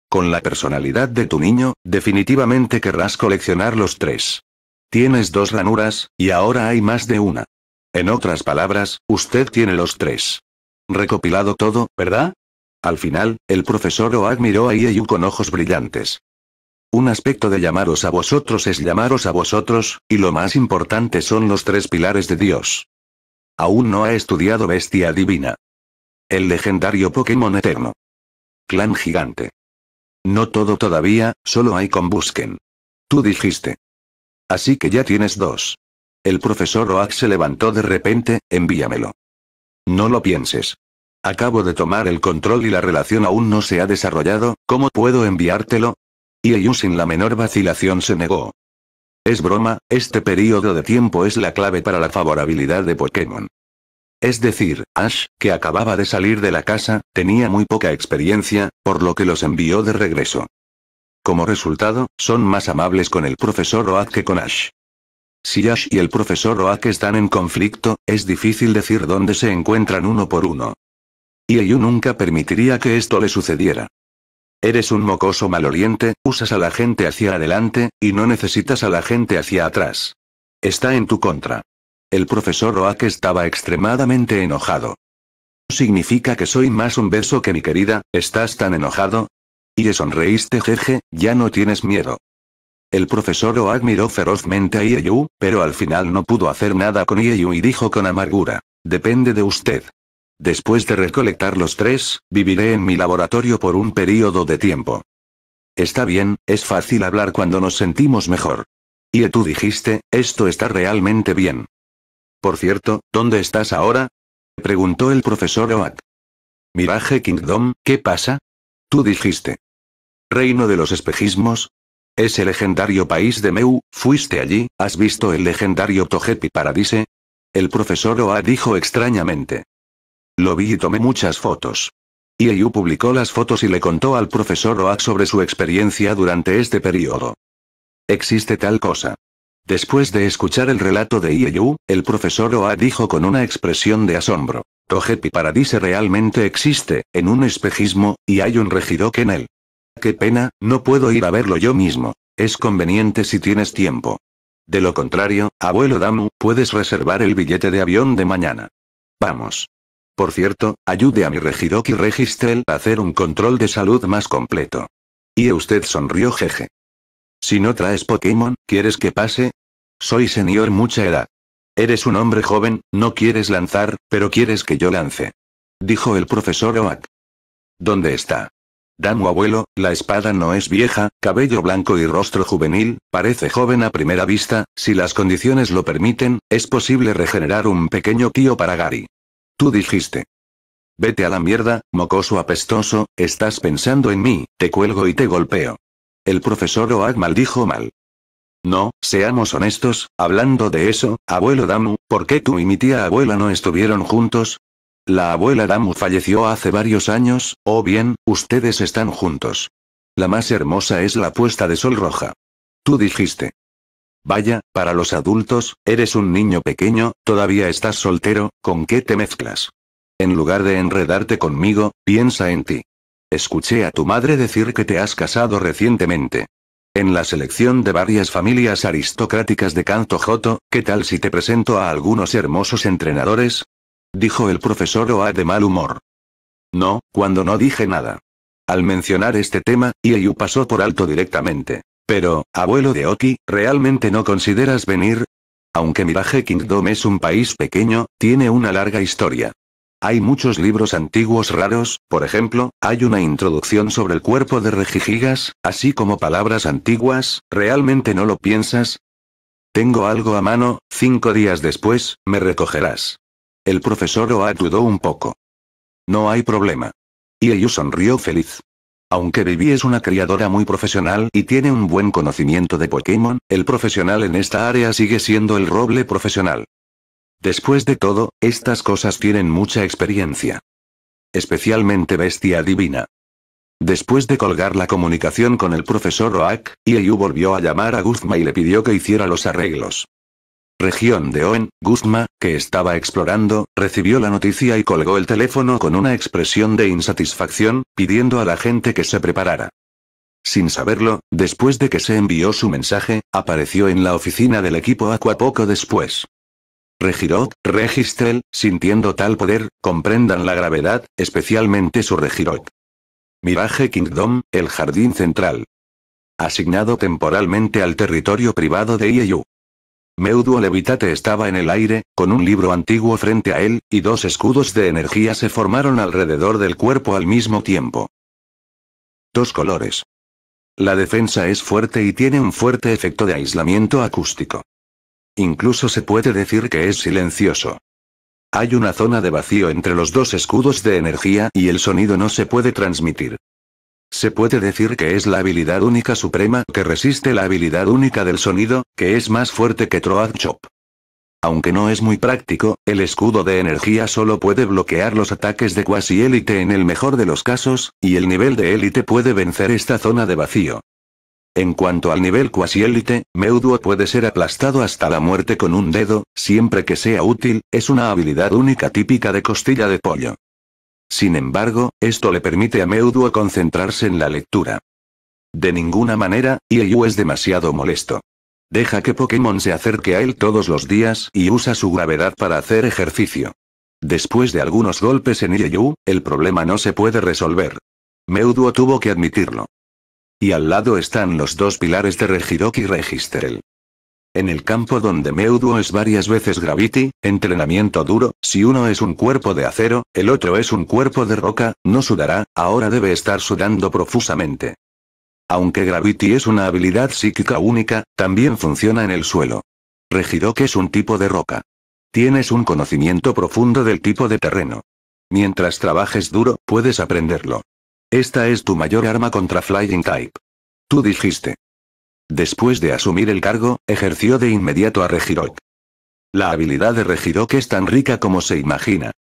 Con la personalidad de tu niño, definitivamente querrás coleccionar los tres. Tienes dos ranuras, y ahora hay más de una. En otras palabras, usted tiene los tres. Recopilado todo, ¿verdad? Al final, el profesor lo admiró a Ieyu con ojos brillantes. Un aspecto de llamaros a vosotros es llamaros a vosotros, y lo más importante son los tres pilares de Dios. Aún no ha estudiado Bestia Divina. El legendario Pokémon Eterno. Clan Gigante. No todo todavía, solo hay con Busquen. Tú dijiste. Así que ya tienes dos. El profesor Oak se levantó de repente, envíamelo. No lo pienses. Acabo de tomar el control y la relación aún no se ha desarrollado, ¿cómo puedo enviártelo? Y sin la menor vacilación se negó. Es broma, este periodo de tiempo es la clave para la favorabilidad de Pokémon. Es decir, Ash, que acababa de salir de la casa, tenía muy poca experiencia, por lo que los envió de regreso. Como resultado, son más amables con el profesor Oak que con Ash. Si Ash y el profesor Oak están en conflicto, es difícil decir dónde se encuentran uno por uno. Y nunca permitiría que esto le sucediera. Eres un mocoso maloliente, usas a la gente hacia adelante, y no necesitas a la gente hacia atrás. Está en tu contra. El profesor Oak estaba extremadamente enojado. ¿Significa que soy más un beso que mi querida? ¿Estás tan enojado? Y le sonreíste, jeje, ya no tienes miedo. El profesor Oak miró ferozmente a Ieyu, pero al final no pudo hacer nada con Ieyu y dijo con amargura. Depende de usted. Después de recolectar los tres, viviré en mi laboratorio por un período de tiempo. Está bien, es fácil hablar cuando nos sentimos mejor. Y tú dijiste, esto está realmente bien. Por cierto, ¿dónde estás ahora? Preguntó el profesor Oak. Miraje Kingdom, ¿qué pasa? Tú dijiste. Reino de los espejismos. Ese legendario país de Meu, fuiste allí, ¿has visto el legendario Togepi Paradise? El profesor Oak dijo extrañamente. Lo vi y tomé muchas fotos. E Ieyu publicó las fotos y le contó al profesor Oak sobre su experiencia durante este periodo. Existe tal cosa. Después de escuchar el relato de e Ieyu, el profesor Oa dijo con una expresión de asombro. Togepi Paradise realmente existe, en un espejismo, y hay un regidoc en él. Qué pena, no puedo ir a verlo yo mismo. Es conveniente si tienes tiempo. De lo contrario, abuelo Damu, puedes reservar el billete de avión de mañana. Vamos. Por cierto, ayude a mi Regidoki Registrel a hacer un control de salud más completo. Y usted sonrió jeje. Si no traes Pokémon, ¿quieres que pase? Soy señor mucha edad. Eres un hombre joven, no quieres lanzar, pero quieres que yo lance. Dijo el profesor Oak. ¿Dónde está? Damo abuelo, la espada no es vieja, cabello blanco y rostro juvenil, parece joven a primera vista, si las condiciones lo permiten, es posible regenerar un pequeño tío para Gary. Tú dijiste. Vete a la mierda, mocoso apestoso, estás pensando en mí, te cuelgo y te golpeo. El profesor Oag dijo mal. No, seamos honestos, hablando de eso, abuelo Damu, ¿por qué tú y mi tía abuela no estuvieron juntos? La abuela Damu falleció hace varios años, o bien, ustedes están juntos. La más hermosa es la puesta de sol roja. Tú dijiste. Vaya, para los adultos, eres un niño pequeño, todavía estás soltero, ¿con qué te mezclas? En lugar de enredarte conmigo, piensa en ti. Escuché a tu madre decir que te has casado recientemente. En la selección de varias familias aristocráticas de Canto Joto, ¿qué tal si te presento a algunos hermosos entrenadores? Dijo el profesor Oa de mal humor. No, cuando no dije nada. Al mencionar este tema, Ieyu pasó por alto directamente. Pero, abuelo de Oki, ¿realmente no consideras venir? Aunque Mirage Kingdom es un país pequeño, tiene una larga historia. Hay muchos libros antiguos raros, por ejemplo, hay una introducción sobre el cuerpo de Regigigas, así como palabras antiguas, ¿realmente no lo piensas? Tengo algo a mano, cinco días después, me recogerás. El profesor o atudó un poco. No hay problema. Y Eyu sonrió feliz. Aunque Vivi es una criadora muy profesional y tiene un buen conocimiento de Pokémon, el profesional en esta área sigue siendo el roble profesional. Después de todo, estas cosas tienen mucha experiencia. Especialmente bestia divina. Después de colgar la comunicación con el profesor Oak, Ieyu volvió a llamar a Guzma y le pidió que hiciera los arreglos región de Owen, Guzma, que estaba explorando, recibió la noticia y colgó el teléfono con una expresión de insatisfacción, pidiendo a la gente que se preparara. Sin saberlo, después de que se envió su mensaje, apareció en la oficina del equipo Aqua poco después. registre Registrel, sintiendo tal poder, comprendan la gravedad, especialmente su Regirot. Mirage Kingdom, el jardín central. Asignado temporalmente al territorio privado de Ieyu. Meuduo Levitate estaba en el aire, con un libro antiguo frente a él, y dos escudos de energía se formaron alrededor del cuerpo al mismo tiempo. Dos colores. La defensa es fuerte y tiene un fuerte efecto de aislamiento acústico. Incluso se puede decir que es silencioso. Hay una zona de vacío entre los dos escudos de energía y el sonido no se puede transmitir. Se puede decir que es la habilidad única suprema que resiste la habilidad única del sonido, que es más fuerte que Troad Chop. Aunque no es muy práctico, el escudo de energía solo puede bloquear los ataques de cuasi élite en el mejor de los casos, y el nivel de élite puede vencer esta zona de vacío. En cuanto al nivel cuasi élite, Meuduo puede ser aplastado hasta la muerte con un dedo, siempre que sea útil, es una habilidad única típica de costilla de pollo. Sin embargo, esto le permite a Meuduo concentrarse en la lectura. De ninguna manera, Ieyu es demasiado molesto. Deja que Pokémon se acerque a él todos los días y usa su gravedad para hacer ejercicio. Después de algunos golpes en Ieyu, el problema no se puede resolver. Meuduo tuvo que admitirlo. Y al lado están los dos pilares de Regidoki Registerel. En el campo donde Meudo es varias veces Gravity, entrenamiento duro, si uno es un cuerpo de acero, el otro es un cuerpo de roca, no sudará, ahora debe estar sudando profusamente. Aunque Gravity es una habilidad psíquica única, también funciona en el suelo. Regidok es un tipo de roca. Tienes un conocimiento profundo del tipo de terreno. Mientras trabajes duro, puedes aprenderlo. Esta es tu mayor arma contra Flying Type. Tú dijiste. Después de asumir el cargo, ejerció de inmediato a Regirock. La habilidad de Regirock es tan rica como se imagina.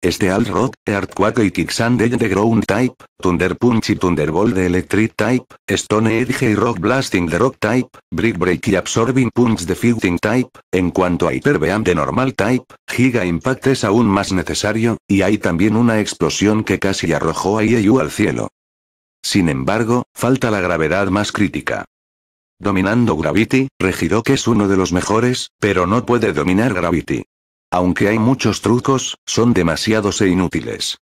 Este Alt Rock, Earthquake y Kicksand de Ground Type, Thunder Punch y Thunderbolt de Electric Type, Stone Edge y Rock Blasting de Rock Type, Brick Break y Absorbing Punch de Fighting Type, en cuanto a Hyper Beam de Normal Type, Giga Impact es aún más necesario, y hay también una explosión que casi arrojó a IEU al cielo. Sin embargo, falta la gravedad más crítica. Dominando Gravity, Regidok es uno de los mejores, pero no puede dominar Gravity. Aunque hay muchos trucos, son demasiados e inútiles.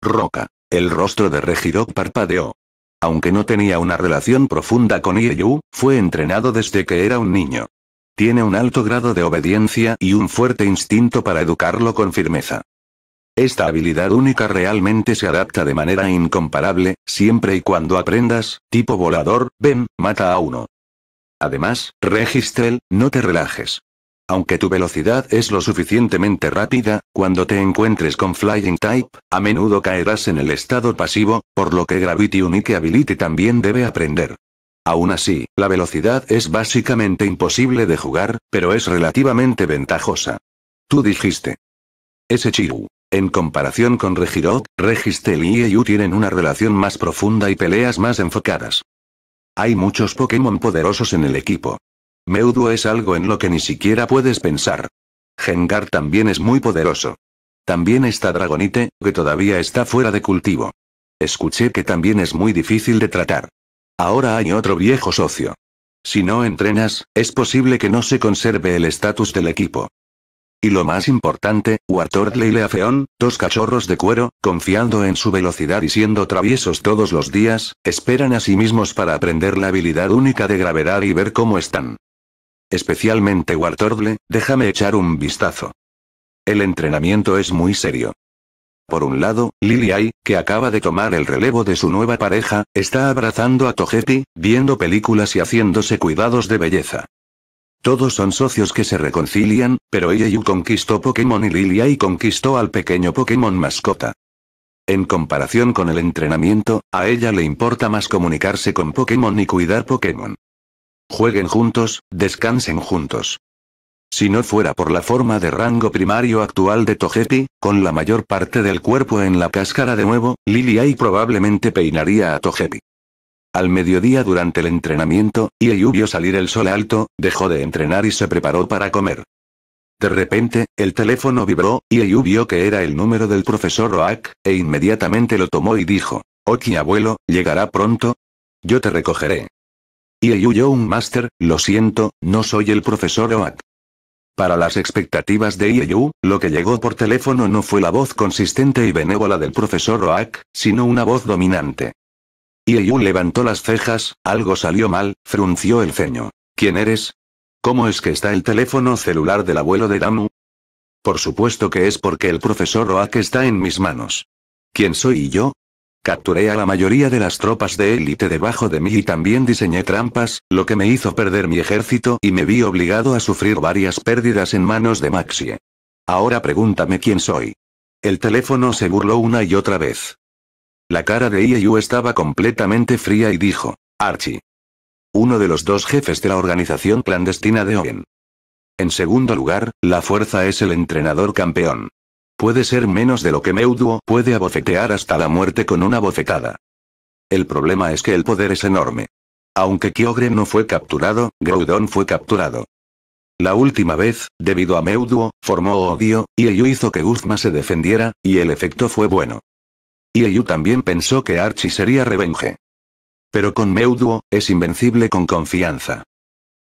Roca. El rostro de Regidok parpadeó. Aunque no tenía una relación profunda con Ieyu, fue entrenado desde que era un niño. Tiene un alto grado de obediencia y un fuerte instinto para educarlo con firmeza. Esta habilidad única realmente se adapta de manera incomparable, siempre y cuando aprendas, tipo volador, ven, mata a uno. Además, Registrel, no te relajes. Aunque tu velocidad es lo suficientemente rápida, cuando te encuentres con Flying Type, a menudo caerás en el estado pasivo, por lo que Gravity Unique Ability también debe aprender. Aún así, la velocidad es básicamente imposible de jugar, pero es relativamente ventajosa. Tú dijiste. Ese Chiru. En comparación con Regirock, Registrel y EU tienen una relación más profunda y peleas más enfocadas. Hay muchos Pokémon poderosos en el equipo. Meudo es algo en lo que ni siquiera puedes pensar. Gengar también es muy poderoso. También está Dragonite, que todavía está fuera de cultivo. Escuché que también es muy difícil de tratar. Ahora hay otro viejo socio. Si no entrenas, es posible que no se conserve el estatus del equipo. Y lo más importante, Wartortle y Leafeón, dos cachorros de cuero, confiando en su velocidad y siendo traviesos todos los días, esperan a sí mismos para aprender la habilidad única de gravedad y ver cómo están. Especialmente Wartortle, déjame echar un vistazo. El entrenamiento es muy serio. Por un lado, Liliay, que acaba de tomar el relevo de su nueva pareja, está abrazando a Togepi, viendo películas y haciéndose cuidados de belleza. Todos son socios que se reconcilian, pero Ieyu conquistó Pokémon y Liliai conquistó al pequeño Pokémon mascota. En comparación con el entrenamiento, a ella le importa más comunicarse con Pokémon y cuidar Pokémon. Jueguen juntos, descansen juntos. Si no fuera por la forma de rango primario actual de Togepi, con la mayor parte del cuerpo en la cáscara de nuevo, Liliai probablemente peinaría a Togepi. Al mediodía durante el entrenamiento, Ieyu vio salir el sol alto, dejó de entrenar y se preparó para comer. De repente, el teléfono vibró, Ieyu vio que era el número del profesor Roak, e inmediatamente lo tomó y dijo, Oki abuelo, ¿llegará pronto? Yo te recogeré. Ieyu yo un máster, lo siento, no soy el profesor Roak. Para las expectativas de Ieyu, lo que llegó por teléfono no fue la voz consistente y benévola del profesor Roak, sino una voz dominante. Yeyun levantó las cejas, algo salió mal, frunció el ceño. ¿Quién eres? ¿Cómo es que está el teléfono celular del abuelo de Damu? Por supuesto que es porque el profesor que está en mis manos. ¿Quién soy yo? Capturé a la mayoría de las tropas de élite debajo de mí y también diseñé trampas, lo que me hizo perder mi ejército y me vi obligado a sufrir varias pérdidas en manos de Maxie. Ahora pregúntame quién soy. El teléfono se burló una y otra vez. La cara de Ieyu estaba completamente fría y dijo, Archie. Uno de los dos jefes de la organización clandestina de Owen. En segundo lugar, la fuerza es el entrenador campeón. Puede ser menos de lo que Meuduo puede abofetear hasta la muerte con una bofetada. El problema es que el poder es enorme. Aunque Kyogre no fue capturado, Groudon fue capturado. La última vez, debido a Meuduo, formó odio, y ello hizo que Guzma se defendiera, y el efecto fue bueno. Y Eyu también pensó que Archie sería revenge. Pero con Meuduo, es invencible con confianza.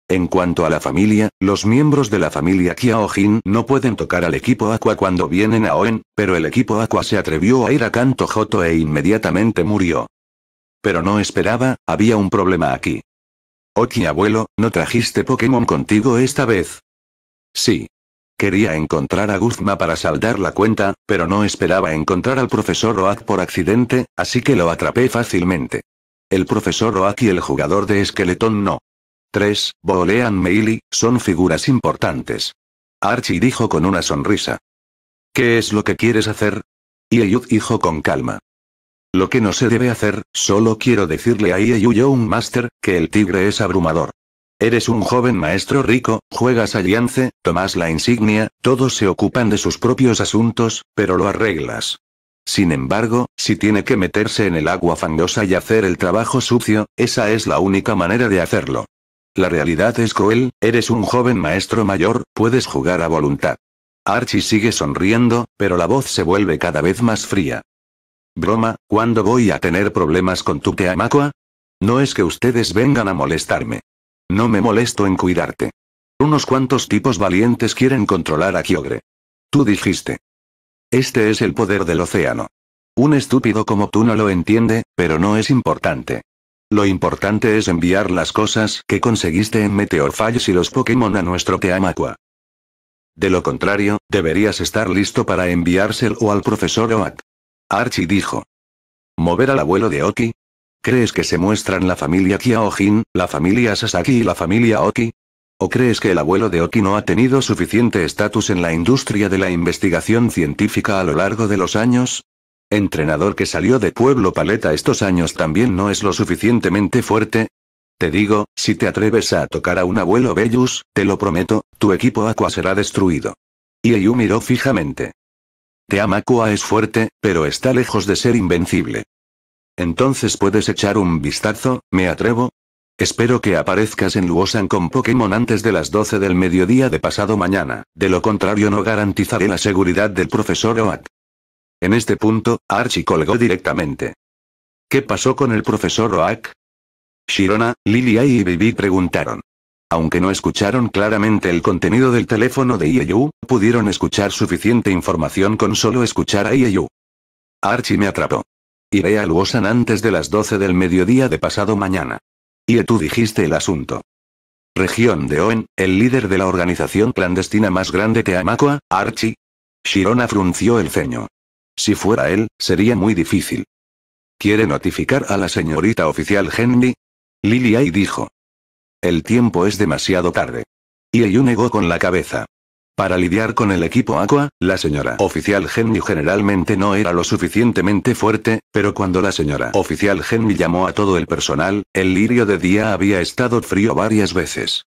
En cuanto a la familia, los miembros de la familia Kiaojin no pueden tocar al equipo Aqua cuando vienen a Oen, pero el equipo Aqua se atrevió a ir a Kanto Joto e inmediatamente murió. Pero no esperaba, había un problema aquí. Oki abuelo, ¿no trajiste Pokémon contigo esta vez? Sí, Quería encontrar a Guzma para saldar la cuenta, pero no esperaba encontrar al profesor Oak por accidente, así que lo atrapé fácilmente. El profesor Oak y el jugador de esqueletón no. 3. Bolean Meili, son figuras importantes. Archie dijo con una sonrisa. ¿Qué es lo que quieres hacer? Ieyud dijo con calma. Lo que no se debe hacer, solo quiero decirle a Ieyud un Master, que el tigre es abrumador. Eres un joven maestro rico, juegas a tomas la insignia, todos se ocupan de sus propios asuntos, pero lo arreglas. Sin embargo, si tiene que meterse en el agua fangosa y hacer el trabajo sucio, esa es la única manera de hacerlo. La realidad es cruel, eres un joven maestro mayor, puedes jugar a voluntad. Archie sigue sonriendo, pero la voz se vuelve cada vez más fría. Broma, ¿cuándo voy a tener problemas con tu teamacua? No es que ustedes vengan a molestarme. No me molesto en cuidarte. Unos cuantos tipos valientes quieren controlar a Kyogre. Tú dijiste. Este es el poder del océano. Un estúpido como tú no lo entiende, pero no es importante. Lo importante es enviar las cosas que conseguiste en Meteor Falls y los Pokémon a nuestro Teamaqua. De lo contrario, deberías estar listo para enviárselo al profesor Oak. Archie dijo. Mover al abuelo de Oki, ¿Crees que se muestran la familia Kiaojin, la familia Sasaki y la familia Oki? ¿O crees que el abuelo de Oki no ha tenido suficiente estatus en la industria de la investigación científica a lo largo de los años? ¿Entrenador que salió de Pueblo Paleta estos años también no es lo suficientemente fuerte? Te digo, si te atreves a tocar a un abuelo Bellus, te lo prometo, tu equipo Aqua será destruido. Y Ieyu miró fijamente. Te Aqua es fuerte, pero está lejos de ser invencible. Entonces puedes echar un vistazo, ¿me atrevo? Espero que aparezcas en Luosan con Pokémon antes de las 12 del mediodía de pasado mañana, de lo contrario no garantizaré la seguridad del profesor Oak. En este punto, Archie colgó directamente. ¿Qué pasó con el profesor Oak? Shirona, Lilia y Bibi preguntaron. Aunque no escucharon claramente el contenido del teléfono de Ieyu, pudieron escuchar suficiente información con solo escuchar a Ieyu. Archie me atrapó. Iré a Luosan antes de las 12 del mediodía de pasado mañana. Y tú dijiste el asunto. Región de Oen, el líder de la organización clandestina más grande que Amacoa, Archie. Shirona frunció el ceño. Si fuera él, sería muy difícil. ¿Quiere notificar a la señorita oficial Henry? Lily dijo. El tiempo es demasiado tarde. Y negó con la cabeza. Para lidiar con el equipo Aqua, la señora oficial Genmi generalmente no era lo suficientemente fuerte, pero cuando la señora oficial Henry llamó a todo el personal, el lirio de día había estado frío varias veces.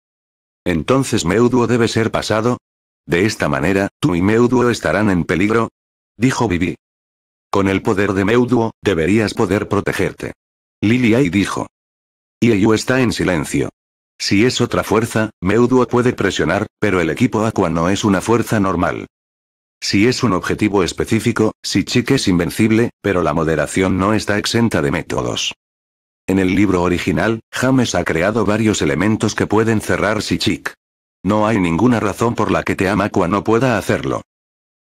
Entonces Meuduo debe ser pasado. De esta manera, tú y Meuduo estarán en peligro. Dijo Vivi. Con el poder de Meuduo, deberías poder protegerte. Liliai dijo. Y está en silencio. Si es otra fuerza, Meuduo puede presionar, pero el equipo Aqua no es una fuerza normal. Si es un objetivo específico, Shichik es invencible, pero la moderación no está exenta de métodos. En el libro original, James ha creado varios elementos que pueden cerrar Shichik. No hay ninguna razón por la que Team Aqua no pueda hacerlo.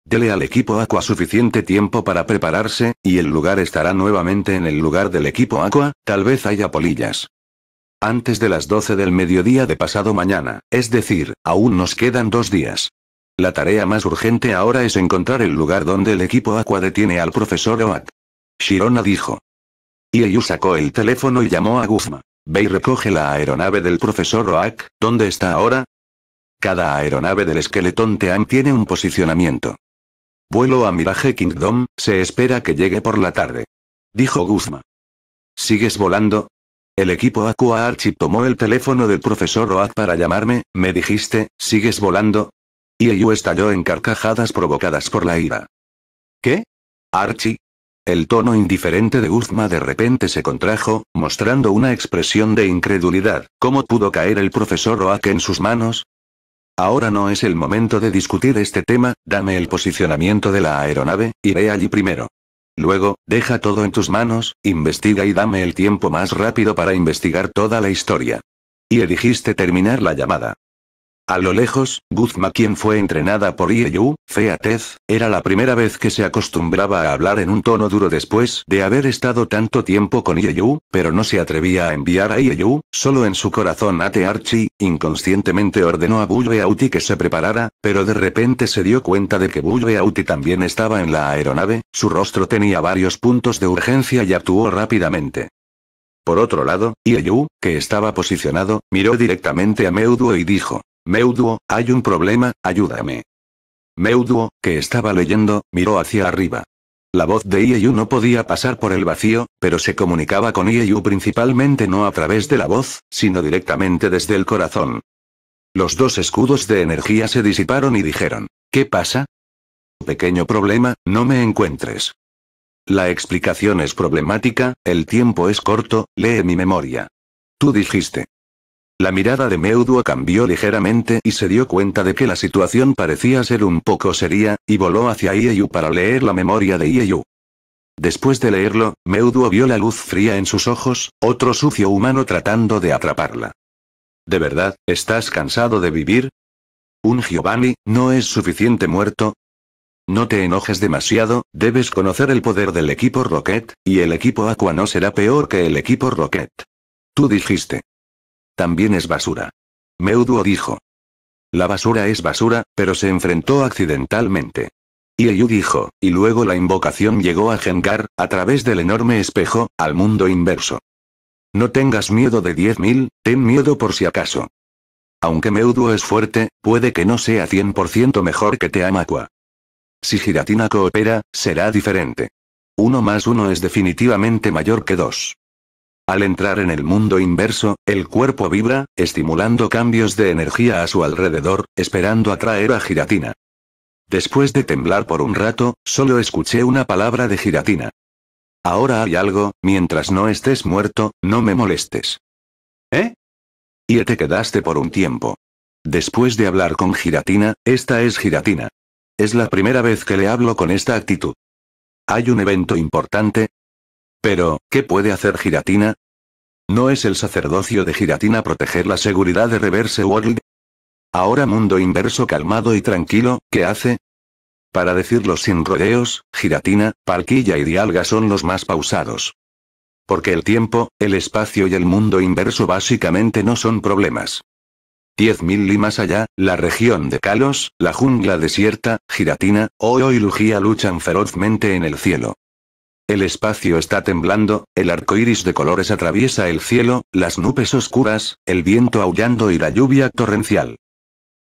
Dele al equipo Aqua suficiente tiempo para prepararse, y el lugar estará nuevamente en el lugar del equipo Aqua, tal vez haya polillas. Antes de las 12 del mediodía de pasado mañana, es decir, aún nos quedan dos días. La tarea más urgente ahora es encontrar el lugar donde el equipo Aqua detiene al profesor Oak. Shirona dijo. Ieyu sacó el teléfono y llamó a Guzma. Ve y recoge la aeronave del profesor Oak, ¿dónde está ahora? Cada aeronave del esqueletón Team tiene un posicionamiento. Vuelo a Mirage Kingdom, se espera que llegue por la tarde. Dijo Guzma. ¿Sigues volando? El equipo Aqua Archie tomó el teléfono del profesor Oak para llamarme, me dijiste, ¿sigues volando? Y ello estalló en carcajadas provocadas por la ira. ¿Qué? Archie. El tono indiferente de Uzma de repente se contrajo, mostrando una expresión de incredulidad. ¿Cómo pudo caer el profesor Oak en sus manos? Ahora no es el momento de discutir este tema, dame el posicionamiento de la aeronave, iré allí primero. Luego, deja todo en tus manos, investiga y dame el tiempo más rápido para investigar toda la historia. Y eligiste terminar la llamada. A lo lejos, Guzma quien fue entrenada por Ieyu, Featez, era la primera vez que se acostumbraba a hablar en un tono duro después de haber estado tanto tiempo con Ieyu, pero no se atrevía a enviar a Ieyu, solo en su corazón Ate Archie, inconscientemente ordenó a Bulbeauti que se preparara, pero de repente se dio cuenta de que Bulbeauti también estaba en la aeronave, su rostro tenía varios puntos de urgencia y actuó rápidamente. Por otro lado, Ieyu, que estaba posicionado, miró directamente a Meuduo y dijo, Meuduo, hay un problema, ayúdame. Meuduo, que estaba leyendo, miró hacia arriba. La voz de Ieyu no podía pasar por el vacío, pero se comunicaba con Ieyu principalmente no a través de la voz, sino directamente desde el corazón. Los dos escudos de energía se disiparon y dijeron, ¿qué pasa? Pequeño problema, no me encuentres. La explicación es problemática, el tiempo es corto, lee mi memoria. Tú dijiste, la mirada de Meuduo cambió ligeramente y se dio cuenta de que la situación parecía ser un poco seria, y voló hacia Ieyu para leer la memoria de Ieyu. Después de leerlo, Meuduo vio la luz fría en sus ojos, otro sucio humano tratando de atraparla. ¿De verdad, estás cansado de vivir? ¿Un Giovanni, no es suficiente muerto? No te enojes demasiado, debes conocer el poder del equipo Rocket, y el equipo Aqua no será peor que el equipo Rocket. Tú dijiste. También es basura. Meuduo dijo. La basura es basura, pero se enfrentó accidentalmente. Ieyu dijo, y luego la invocación llegó a Gengar, a través del enorme espejo, al mundo inverso. No tengas miedo de 10.000, ten miedo por si acaso. Aunque Meuduo es fuerte, puede que no sea 100% mejor que Teamaqua. Si Giratina coopera, será diferente. Uno más uno es definitivamente mayor que dos. Al entrar en el mundo inverso, el cuerpo vibra, estimulando cambios de energía a su alrededor, esperando atraer a Giratina. Después de temblar por un rato, solo escuché una palabra de Giratina. Ahora hay algo, mientras no estés muerto, no me molestes. ¿Eh? Y te quedaste por un tiempo. Después de hablar con Giratina, esta es Giratina. Es la primera vez que le hablo con esta actitud. Hay un evento importante, pero, ¿qué puede hacer Giratina? ¿No es el sacerdocio de Giratina proteger la seguridad de Reverse World? Ahora mundo inverso calmado y tranquilo, ¿qué hace? Para decirlo sin rodeos, Giratina, Palquilla y Dialga son los más pausados. Porque el tiempo, el espacio y el mundo inverso básicamente no son problemas. 10.000 mil y más allá, la región de Kalos, la jungla desierta, Giratina, Oyo y Lugia luchan ferozmente en el cielo. El espacio está temblando, el arco iris de colores atraviesa el cielo, las nubes oscuras, el viento aullando y la lluvia torrencial.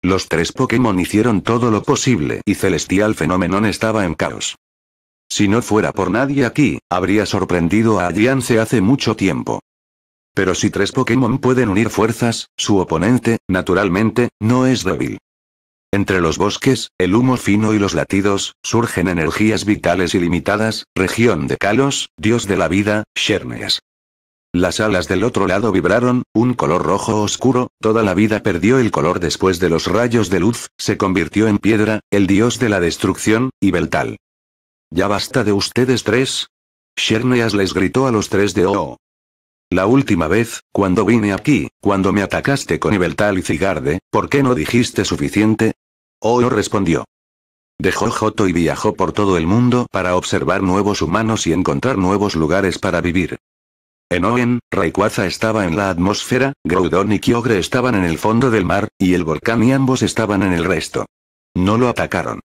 Los tres Pokémon hicieron todo lo posible y Celestial fenómeno estaba en caos. Si no fuera por nadie aquí, habría sorprendido a Alliance hace mucho tiempo. Pero si tres Pokémon pueden unir fuerzas, su oponente, naturalmente, no es débil. Entre los bosques, el humo fino y los latidos, surgen energías vitales ilimitadas, región de Kalos, dios de la vida, Shernes. Las alas del otro lado vibraron, un color rojo oscuro, toda la vida perdió el color después de los rayos de luz, se convirtió en piedra, el dios de la destrucción, y Ya basta de ustedes tres. Sherneas les gritó a los tres de Oh. La última vez, cuando vine aquí, cuando me atacaste con Ibeltal y Cigarde, ¿por qué no dijiste suficiente? Oro respondió. Dejó Joto y viajó por todo el mundo para observar nuevos humanos y encontrar nuevos lugares para vivir. En Oen, Rayquaza estaba en la atmósfera, Groudon y Kyogre estaban en el fondo del mar, y el volcán y ambos estaban en el resto. No lo atacaron.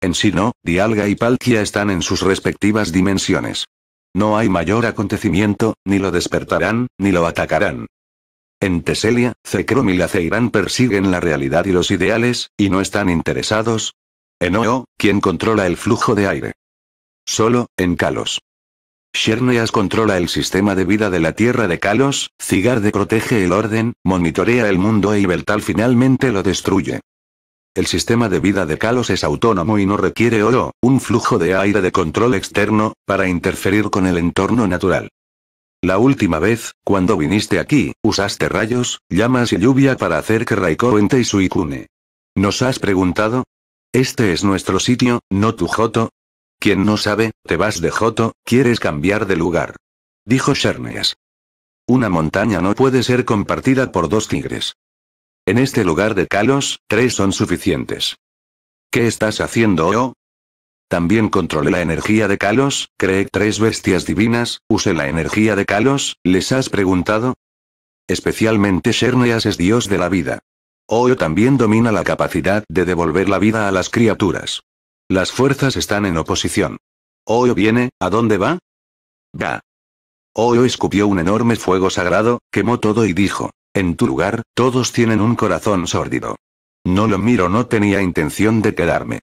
En Sino, Dialga y Palkia están en sus respectivas dimensiones. No hay mayor acontecimiento, ni lo despertarán, ni lo atacarán. En Teselia, Cecrom y Laceirán persiguen la realidad y los ideales, y no están interesados en OO, quien controla el flujo de aire. Solo, en Kalos. Sherneas controla el sistema de vida de la tierra de Kalos, Cigarde protege el orden, monitorea el mundo e Ibertal finalmente lo destruye. El sistema de vida de Kalos es autónomo y no requiere oro, un flujo de aire de control externo, para interferir con el entorno natural. La última vez, cuando viniste aquí, usaste rayos, llamas y lluvia para hacer que Raiko entre y ikune. ¿Nos has preguntado? Este es nuestro sitio, no tu Joto. Quien no sabe, te vas de Joto, quieres cambiar de lugar. Dijo Shernes. Una montaña no puede ser compartida por dos tigres. En este lugar de Kalos, tres son suficientes. ¿Qué estás haciendo, oh? También controlé la energía de Kalos, creé tres bestias divinas, usé la energía de Kalos, ¿les has preguntado? Especialmente Sherneas es dios de la vida. Oyo también domina la capacidad de devolver la vida a las criaturas. Las fuerzas están en oposición. Oyo viene, ¿a dónde va? Va. Oyo escupió un enorme fuego sagrado, quemó todo y dijo, en tu lugar, todos tienen un corazón sórdido. No lo miro, no tenía intención de quedarme.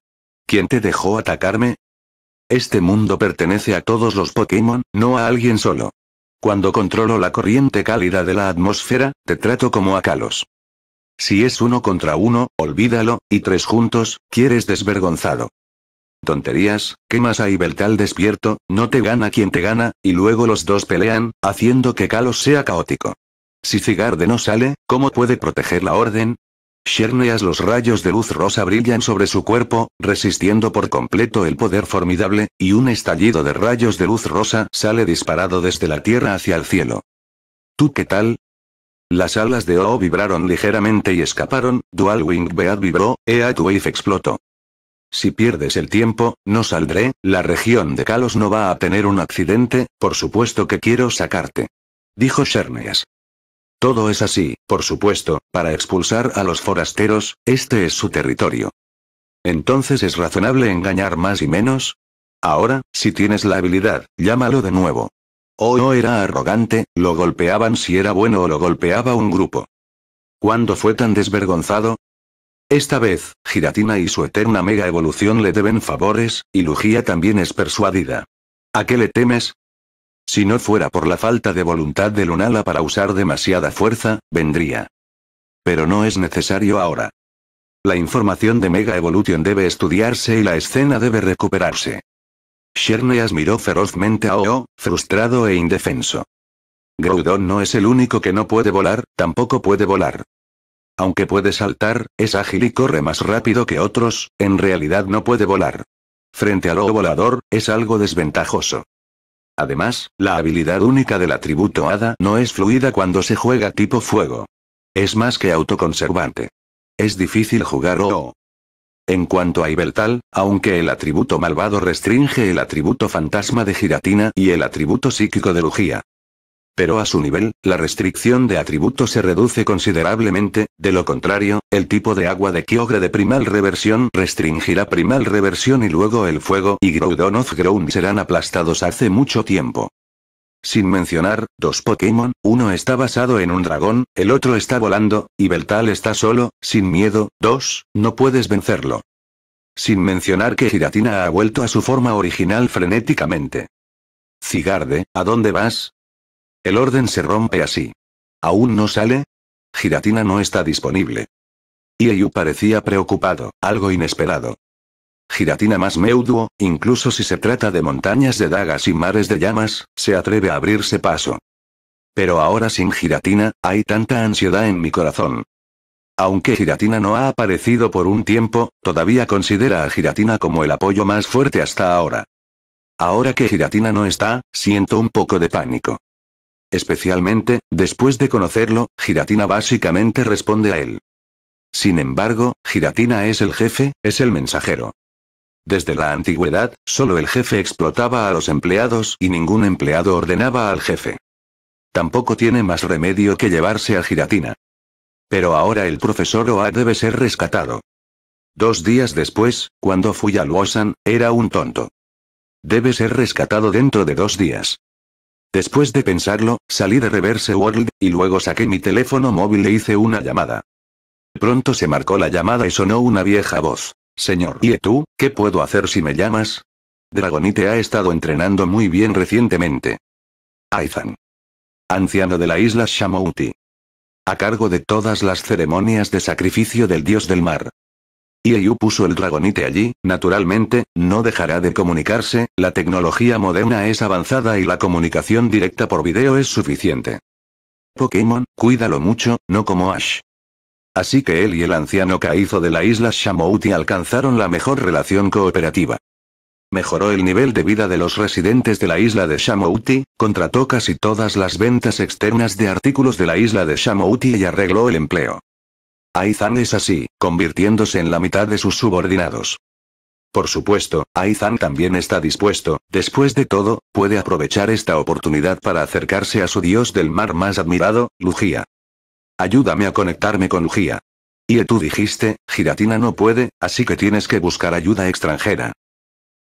¿Quién te dejó atacarme? Este mundo pertenece a todos los Pokémon, no a alguien solo. Cuando controlo la corriente cálida de la atmósfera, te trato como a Kalos. Si es uno contra uno, olvídalo, y tres juntos, quieres desvergonzado. Tonterías, quemas a beltal despierto, no te gana quien te gana, y luego los dos pelean, haciendo que Kalos sea caótico. Si Cigarde no sale, ¿cómo puede proteger la orden? Sherneas, los rayos de luz rosa brillan sobre su cuerpo, resistiendo por completo el poder formidable, y un estallido de rayos de luz rosa sale disparado desde la tierra hacia el cielo. ¿Tú qué tal? Las alas de OO vibraron ligeramente y escaparon, Dual Wing Beat vibró, Eat Wave explotó. Si pierdes el tiempo, no saldré, la región de Kalos no va a tener un accidente, por supuesto que quiero sacarte. Dijo Sherneas. Todo es así, por supuesto, para expulsar a los forasteros, este es su territorio. Entonces es razonable engañar más y menos. Ahora, si tienes la habilidad, llámalo de nuevo. O no era arrogante, lo golpeaban si era bueno o lo golpeaba un grupo. ¿Cuándo fue tan desvergonzado? Esta vez, Giratina y su eterna mega evolución le deben favores, y Lugia también es persuadida. ¿A qué le temes? Si no fuera por la falta de voluntad de Lunala para usar demasiada fuerza, vendría. Pero no es necesario ahora. La información de Mega Evolution debe estudiarse y la escena debe recuperarse. Sherneas miró ferozmente a O, frustrado e indefenso. Groudon no es el único que no puede volar, tampoco puede volar. Aunque puede saltar, es ágil y corre más rápido que otros, en realidad no puede volar. Frente al lo volador, es algo desventajoso. Además, la habilidad única del atributo Hada no es fluida cuando se juega tipo fuego. Es más que autoconservante. Es difícil jugar o. En cuanto a Ibertal, aunque el atributo malvado restringe el atributo fantasma de Giratina y el atributo psíquico de Lugia. Pero a su nivel, la restricción de atributos se reduce considerablemente, de lo contrario, el tipo de agua de Kyogre de primal reversión restringirá primal reversión y luego el fuego y Groudon of Ground serán aplastados hace mucho tiempo. Sin mencionar, dos Pokémon, uno está basado en un dragón, el otro está volando, y Beltal está solo, sin miedo, dos, no puedes vencerlo. Sin mencionar que Giratina ha vuelto a su forma original frenéticamente. Cigarde, ¿a dónde vas? El orden se rompe así. ¿Aún no sale? Giratina no está disponible. Ieyu parecía preocupado, algo inesperado. Giratina más Meuduo, incluso si se trata de montañas de dagas y mares de llamas, se atreve a abrirse paso. Pero ahora sin Giratina, hay tanta ansiedad en mi corazón. Aunque Giratina no ha aparecido por un tiempo, todavía considera a Giratina como el apoyo más fuerte hasta ahora. Ahora que Giratina no está, siento un poco de pánico. Especialmente, después de conocerlo, Giratina básicamente responde a él. Sin embargo, Giratina es el jefe, es el mensajero. Desde la antigüedad, solo el jefe explotaba a los empleados y ningún empleado ordenaba al jefe. Tampoco tiene más remedio que llevarse a Giratina. Pero ahora el profesor Oa debe ser rescatado. Dos días después, cuando fui a Luosan, era un tonto. Debe ser rescatado dentro de dos días. Después de pensarlo, salí de Reverse World, y luego saqué mi teléfono móvil e hice una llamada. Pronto se marcó la llamada y sonó una vieja voz. Señor, ¿y tú, qué puedo hacer si me llamas? Dragonite ha estado entrenando muy bien recientemente. Aizan. Anciano de la isla Shamouti. A cargo de todas las ceremonias de sacrificio del dios del mar. Ieyu puso el dragonite allí, naturalmente, no dejará de comunicarse, la tecnología moderna es avanzada y la comunicación directa por video es suficiente. Pokémon, cuídalo mucho, no como Ash. Así que él y el anciano Kaizo de la isla Shamouti alcanzaron la mejor relación cooperativa. Mejoró el nivel de vida de los residentes de la isla de Shamouti, contrató casi todas las ventas externas de artículos de la isla de Shamouti y arregló el empleo. Aizan es así, convirtiéndose en la mitad de sus subordinados. Por supuesto, Aizan también está dispuesto, después de todo, puede aprovechar esta oportunidad para acercarse a su dios del mar más admirado, Lugia. Ayúdame a conectarme con Lugia. Y tú dijiste, Giratina no puede, así que tienes que buscar ayuda extranjera.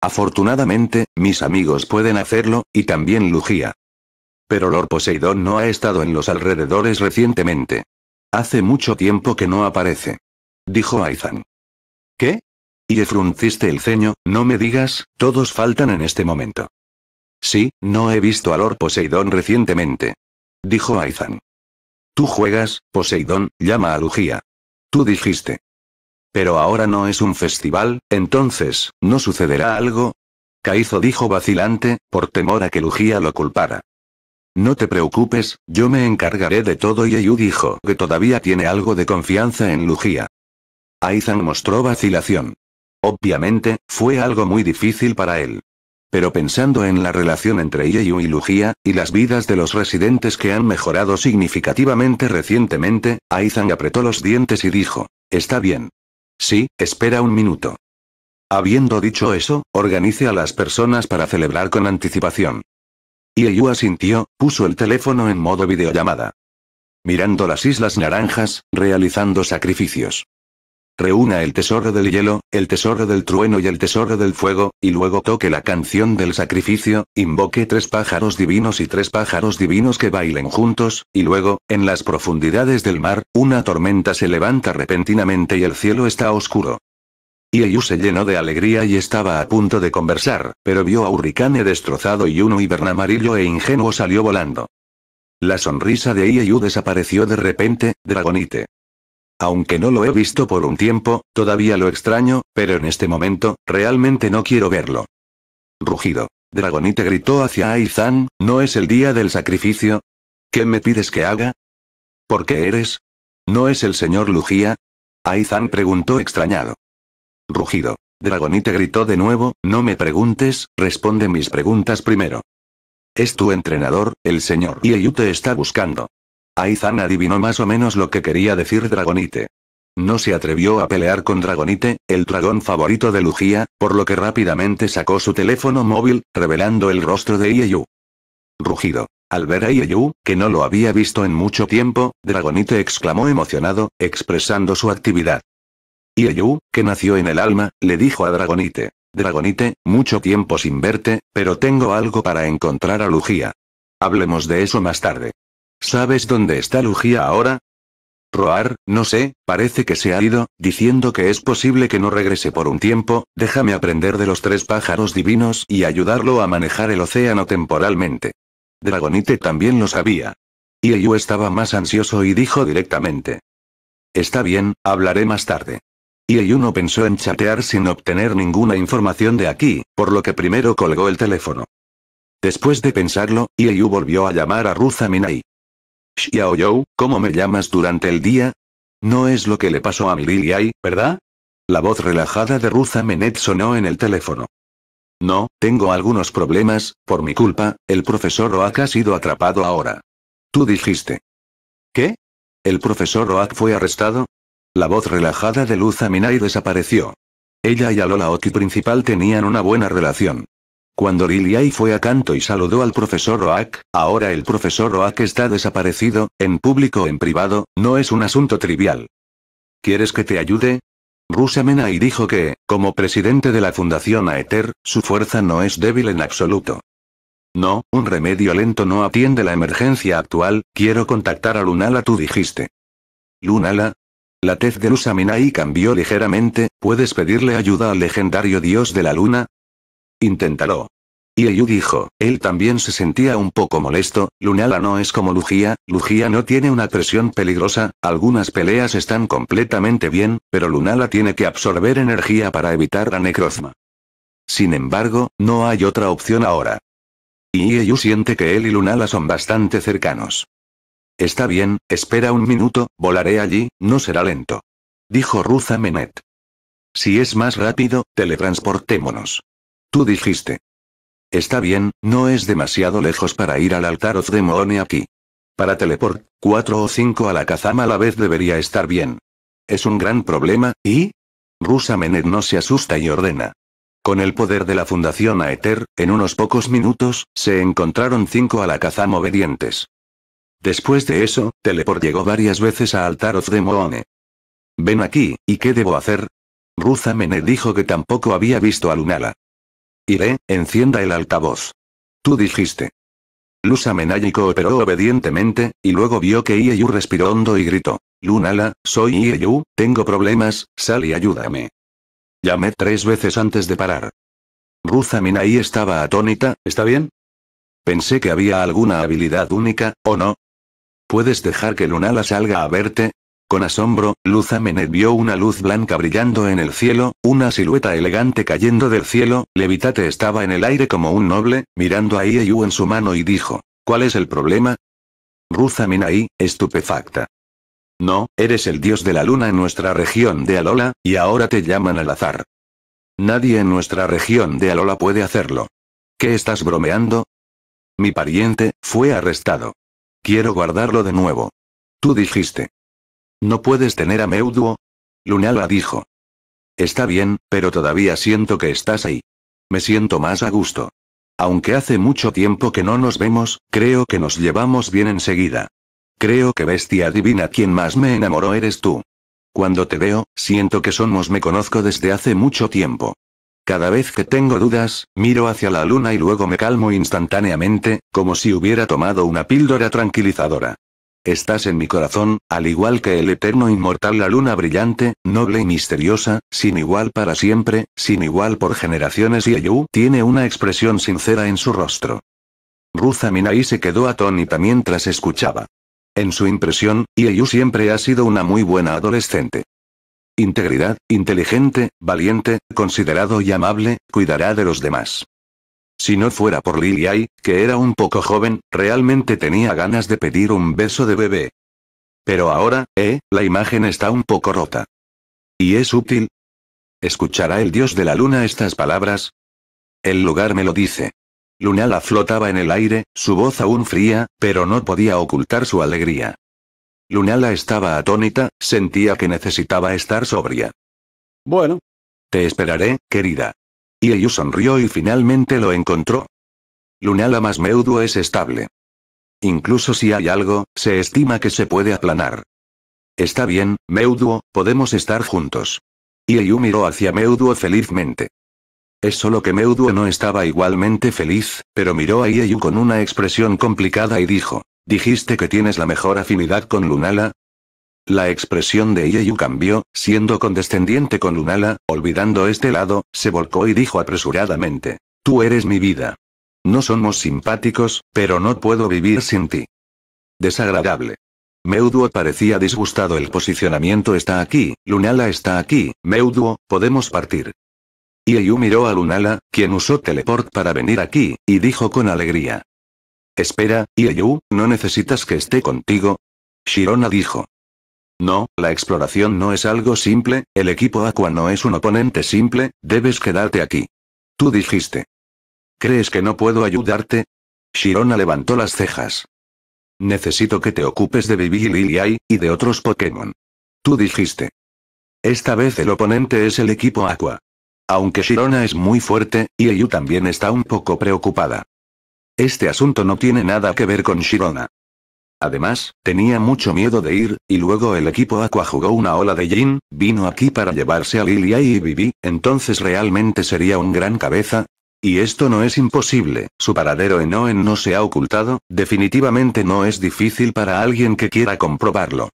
Afortunadamente, mis amigos pueden hacerlo, y también Lugia. Pero Lord Poseidón no ha estado en los alrededores recientemente. Hace mucho tiempo que no aparece. Dijo Aizan. ¿Qué? Y frunciste el ceño, no me digas, todos faltan en este momento. Sí, no he visto a Lord Poseidón recientemente. Dijo Aizan. Tú juegas, Poseidón, llama a Lugía. Tú dijiste. Pero ahora no es un festival, entonces, ¿no sucederá algo? Caizo dijo vacilante, por temor a que Lugía lo culpara. No te preocupes, yo me encargaré de todo y dijo que todavía tiene algo de confianza en Lugia. Aizan mostró vacilación. Obviamente, fue algo muy difícil para él. Pero pensando en la relación entre Ieyu y Lugia, y las vidas de los residentes que han mejorado significativamente recientemente, Aizan apretó los dientes y dijo, está bien. Sí, espera un minuto. Habiendo dicho eso, organice a las personas para celebrar con anticipación. Y Eyu asintió, puso el teléfono en modo videollamada. Mirando las Islas Naranjas, realizando sacrificios. Reúna el tesoro del hielo, el tesoro del trueno y el tesoro del fuego, y luego toque la canción del sacrificio, invoque tres pájaros divinos y tres pájaros divinos que bailen juntos, y luego, en las profundidades del mar, una tormenta se levanta repentinamente y el cielo está oscuro. Ieyu se llenó de alegría y estaba a punto de conversar, pero vio a Hurricane destrozado y un hibern amarillo e ingenuo salió volando. La sonrisa de Ieyu desapareció de repente, Dragonite. Aunque no lo he visto por un tiempo, todavía lo extraño, pero en este momento, realmente no quiero verlo. Rugido. Dragonite gritó hacia Aizan, ¿no es el día del sacrificio? ¿Qué me pides que haga? ¿Por qué eres? ¿No es el señor Lugia? Aizan preguntó extrañado rugido. Dragonite gritó de nuevo, no me preguntes, responde mis preguntas primero. Es tu entrenador, el señor Ieyu te está buscando. Aizan adivinó más o menos lo que quería decir Dragonite. No se atrevió a pelear con Dragonite, el dragón favorito de Lugia, por lo que rápidamente sacó su teléfono móvil, revelando el rostro de Ieyu. Rugido. Al ver a Ieyu, que no lo había visto en mucho tiempo, Dragonite exclamó emocionado, expresando su actividad. Y que nació en el alma, le dijo a Dragonite. Dragonite, mucho tiempo sin verte, pero tengo algo para encontrar a Lugia. Hablemos de eso más tarde. ¿Sabes dónde está Lugia ahora? Roar, no sé, parece que se ha ido, diciendo que es posible que no regrese por un tiempo, déjame aprender de los tres pájaros divinos y ayudarlo a manejar el océano temporalmente. Dragonite también lo sabía. Y estaba más ansioso y dijo directamente. Está bien, hablaré más tarde. Y no pensó en chatear sin obtener ninguna información de aquí, por lo que primero colgó el teléfono. Después de pensarlo, Ieyu volvió a llamar a Ruza Minai. Xiaoyou, ¿cómo me llamas durante el día? No es lo que le pasó a Miriliai, ¿verdad? La voz relajada de Ruza Menet sonó en el teléfono. No, tengo algunos problemas, por mi culpa, el profesor Oak ha sido atrapado ahora. Tú dijiste. ¿Qué? ¿El profesor Oak fue arrestado? La voz relajada de Luz y desapareció. Ella y Alola Oti principal tenían una buena relación. Cuando Liliai fue a canto y saludó al profesor Oak, ahora el profesor Oak está desaparecido, en público o en privado, no es un asunto trivial. ¿Quieres que te ayude? Rusa dijo que, como presidente de la Fundación Aether, su fuerza no es débil en absoluto. No, un remedio lento no atiende la emergencia actual, quiero contactar a Lunala tú dijiste. Lunala, la tez de Lusaminai cambió ligeramente, ¿puedes pedirle ayuda al legendario dios de la luna? Inténtalo. Y dijo, él también se sentía un poco molesto, Lunala no es como Lugia, Lugia no tiene una presión peligrosa, algunas peleas están completamente bien, pero Lunala tiene que absorber energía para evitar la necrozma. Sin embargo, no hay otra opción ahora. Y siente que él y Lunala son bastante cercanos. Está bien, espera un minuto, volaré allí, no será lento. Dijo Rusa Menet. Si es más rápido, teletransportémonos. Tú dijiste. Está bien, no es demasiado lejos para ir al altar of the aquí. Para teleport, cuatro o cinco a la cazama a la vez debería estar bien. Es un gran problema, ¿y? Rusa Menet no se asusta y ordena. Con el poder de la Fundación Aether, en unos pocos minutos, se encontraron cinco a la alakazam obedientes. Después de eso, Teleport llegó varias veces a Altar of the Moone. Ven aquí, ¿y qué debo hacer? Ruza dijo que tampoco había visto a Lunala. Iré, encienda el altavoz. Tú dijiste. Lusa cooperó obedientemente, y luego vio que Ieyu respiró hondo y gritó. Lunala, soy Ieyu, tengo problemas, sal y ayúdame. Llamé tres veces antes de parar. Ruza estaba atónita, ¿está bien? Pensé que había alguna habilidad única, ¿o no? ¿Puedes dejar que Lunala salga a verte? Con asombro, Luz vio una luz blanca brillando en el cielo, una silueta elegante cayendo del cielo, Levitate estaba en el aire como un noble, mirando a Ieyu en su mano y dijo, ¿cuál es el problema? Luzamene estupefacta. No, eres el dios de la luna en nuestra región de Alola, y ahora te llaman al azar. Nadie en nuestra región de Alola puede hacerlo. ¿Qué estás bromeando? Mi pariente, fue arrestado. Quiero guardarlo de nuevo. Tú dijiste. No puedes tener a Meuduo. Lunala dijo. Está bien, pero todavía siento que estás ahí. Me siento más a gusto. Aunque hace mucho tiempo que no nos vemos, creo que nos llevamos bien enseguida. Creo que bestia divina quien más me enamoró eres tú. Cuando te veo, siento que somos me conozco desde hace mucho tiempo. Cada vez que tengo dudas, miro hacia la luna y luego me calmo instantáneamente, como si hubiera tomado una píldora tranquilizadora. Estás en mi corazón, al igual que el eterno inmortal la luna brillante, noble y misteriosa, sin igual para siempre, sin igual por generaciones y Ayu tiene una expresión sincera en su rostro. Ruza Minai se quedó atónita mientras escuchaba. En su impresión, Ieyu siempre ha sido una muy buena adolescente integridad, inteligente, valiente, considerado y amable, cuidará de los demás. Si no fuera por Liliai, que era un poco joven, realmente tenía ganas de pedir un beso de bebé. Pero ahora, eh, la imagen está un poco rota. Y es útil. ¿Escuchará el dios de la luna estas palabras? El lugar me lo dice. Lunala flotaba en el aire, su voz aún fría, pero no podía ocultar su alegría. Lunala estaba atónita, sentía que necesitaba estar sobria. Bueno. Te esperaré, querida. Ieyu sonrió y finalmente lo encontró. Lunala más Meudo es estable. Incluso si hay algo, se estima que se puede aplanar. Está bien, Meuduo, podemos estar juntos. Y miró hacia Meuduo felizmente. Es solo que Meuduo no estaba igualmente feliz, pero miró a Ieyu con una expresión complicada y dijo. Dijiste que tienes la mejor afinidad con Lunala. La expresión de Ieyu cambió, siendo condescendiente con Lunala, olvidando este lado, se volcó y dijo apresuradamente. Tú eres mi vida. No somos simpáticos, pero no puedo vivir sin ti. Desagradable. Meuduo parecía disgustado. El posicionamiento está aquí, Lunala está aquí, Meuduo, podemos partir. Ieyu miró a Lunala, quien usó teleport para venir aquí, y dijo con alegría. Espera, Ieyu, ¿no necesitas que esté contigo? Shirona dijo. No, la exploración no es algo simple, el equipo Aqua no es un oponente simple, debes quedarte aquí. Tú dijiste. ¿Crees que no puedo ayudarte? Shirona levantó las cejas. Necesito que te ocupes de Bibi Liliai, y de otros Pokémon. Tú dijiste. Esta vez el oponente es el equipo Aqua. Aunque Shirona es muy fuerte, Ieyu también está un poco preocupada. Este asunto no tiene nada que ver con Shirona. Además, tenía mucho miedo de ir, y luego el equipo Aqua jugó una ola de Jin, vino aquí para llevarse a Lilia y Vivi, entonces realmente sería un gran cabeza. Y esto no es imposible, su paradero en Oen no se ha ocultado, definitivamente no es difícil para alguien que quiera comprobarlo.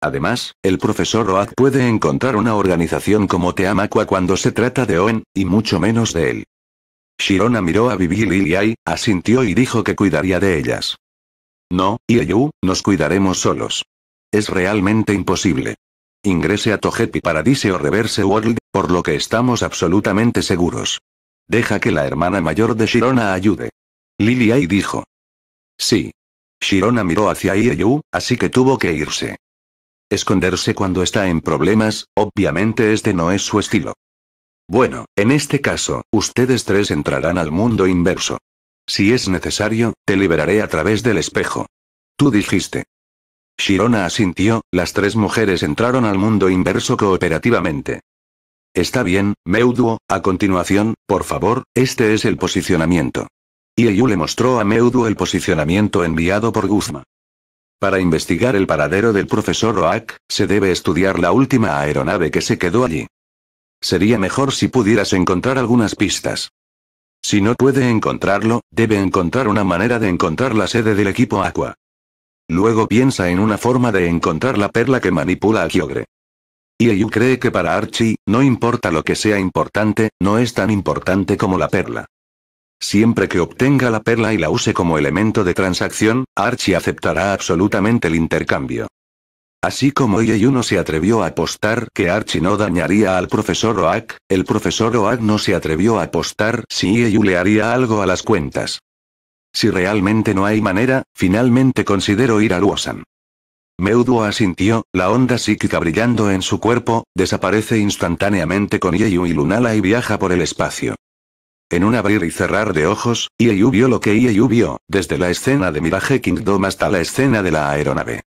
Además, el profesor Oak puede encontrar una organización como Team Aqua cuando se trata de Owen, y mucho menos de él. Shirona miró a Vivi y asintió y dijo que cuidaría de ellas. No, Ieyu, nos cuidaremos solos. Es realmente imposible. Ingrese a Togepi Paradise o Reverse World, por lo que estamos absolutamente seguros. Deja que la hermana mayor de Shirona ayude. Liliay dijo. Sí. Shirona miró hacia Ieyu, así que tuvo que irse. Esconderse cuando está en problemas, obviamente este no es su estilo. Bueno, en este caso, ustedes tres entrarán al mundo inverso. Si es necesario, te liberaré a través del espejo. Tú dijiste. Shirona asintió, las tres mujeres entraron al mundo inverso cooperativamente. Está bien, Meuduo, a continuación, por favor, este es el posicionamiento. Ieyu le mostró a Meuduo el posicionamiento enviado por Guzma. Para investigar el paradero del profesor Roak, se debe estudiar la última aeronave que se quedó allí. Sería mejor si pudieras encontrar algunas pistas. Si no puede encontrarlo, debe encontrar una manera de encontrar la sede del equipo Aqua. Luego piensa en una forma de encontrar la perla que manipula a Kyogre. Ieyu cree que para Archie, no importa lo que sea importante, no es tan importante como la perla. Siempre que obtenga la perla y la use como elemento de transacción, Archie aceptará absolutamente el intercambio. Así como no se atrevió a apostar que Archie no dañaría al profesor Oak, el profesor Oak no se atrevió a apostar si Ieyu le haría algo a las cuentas. Si realmente no hay manera, finalmente considero ir a Luosan. Meuduo asintió, la onda psíquica brillando en su cuerpo, desaparece instantáneamente con Ieyu y Lunala y viaja por el espacio. En un abrir y cerrar de ojos, Ieyu vio lo que Ieyu vio, desde la escena de Mirage Kingdom hasta la escena de la aeronave.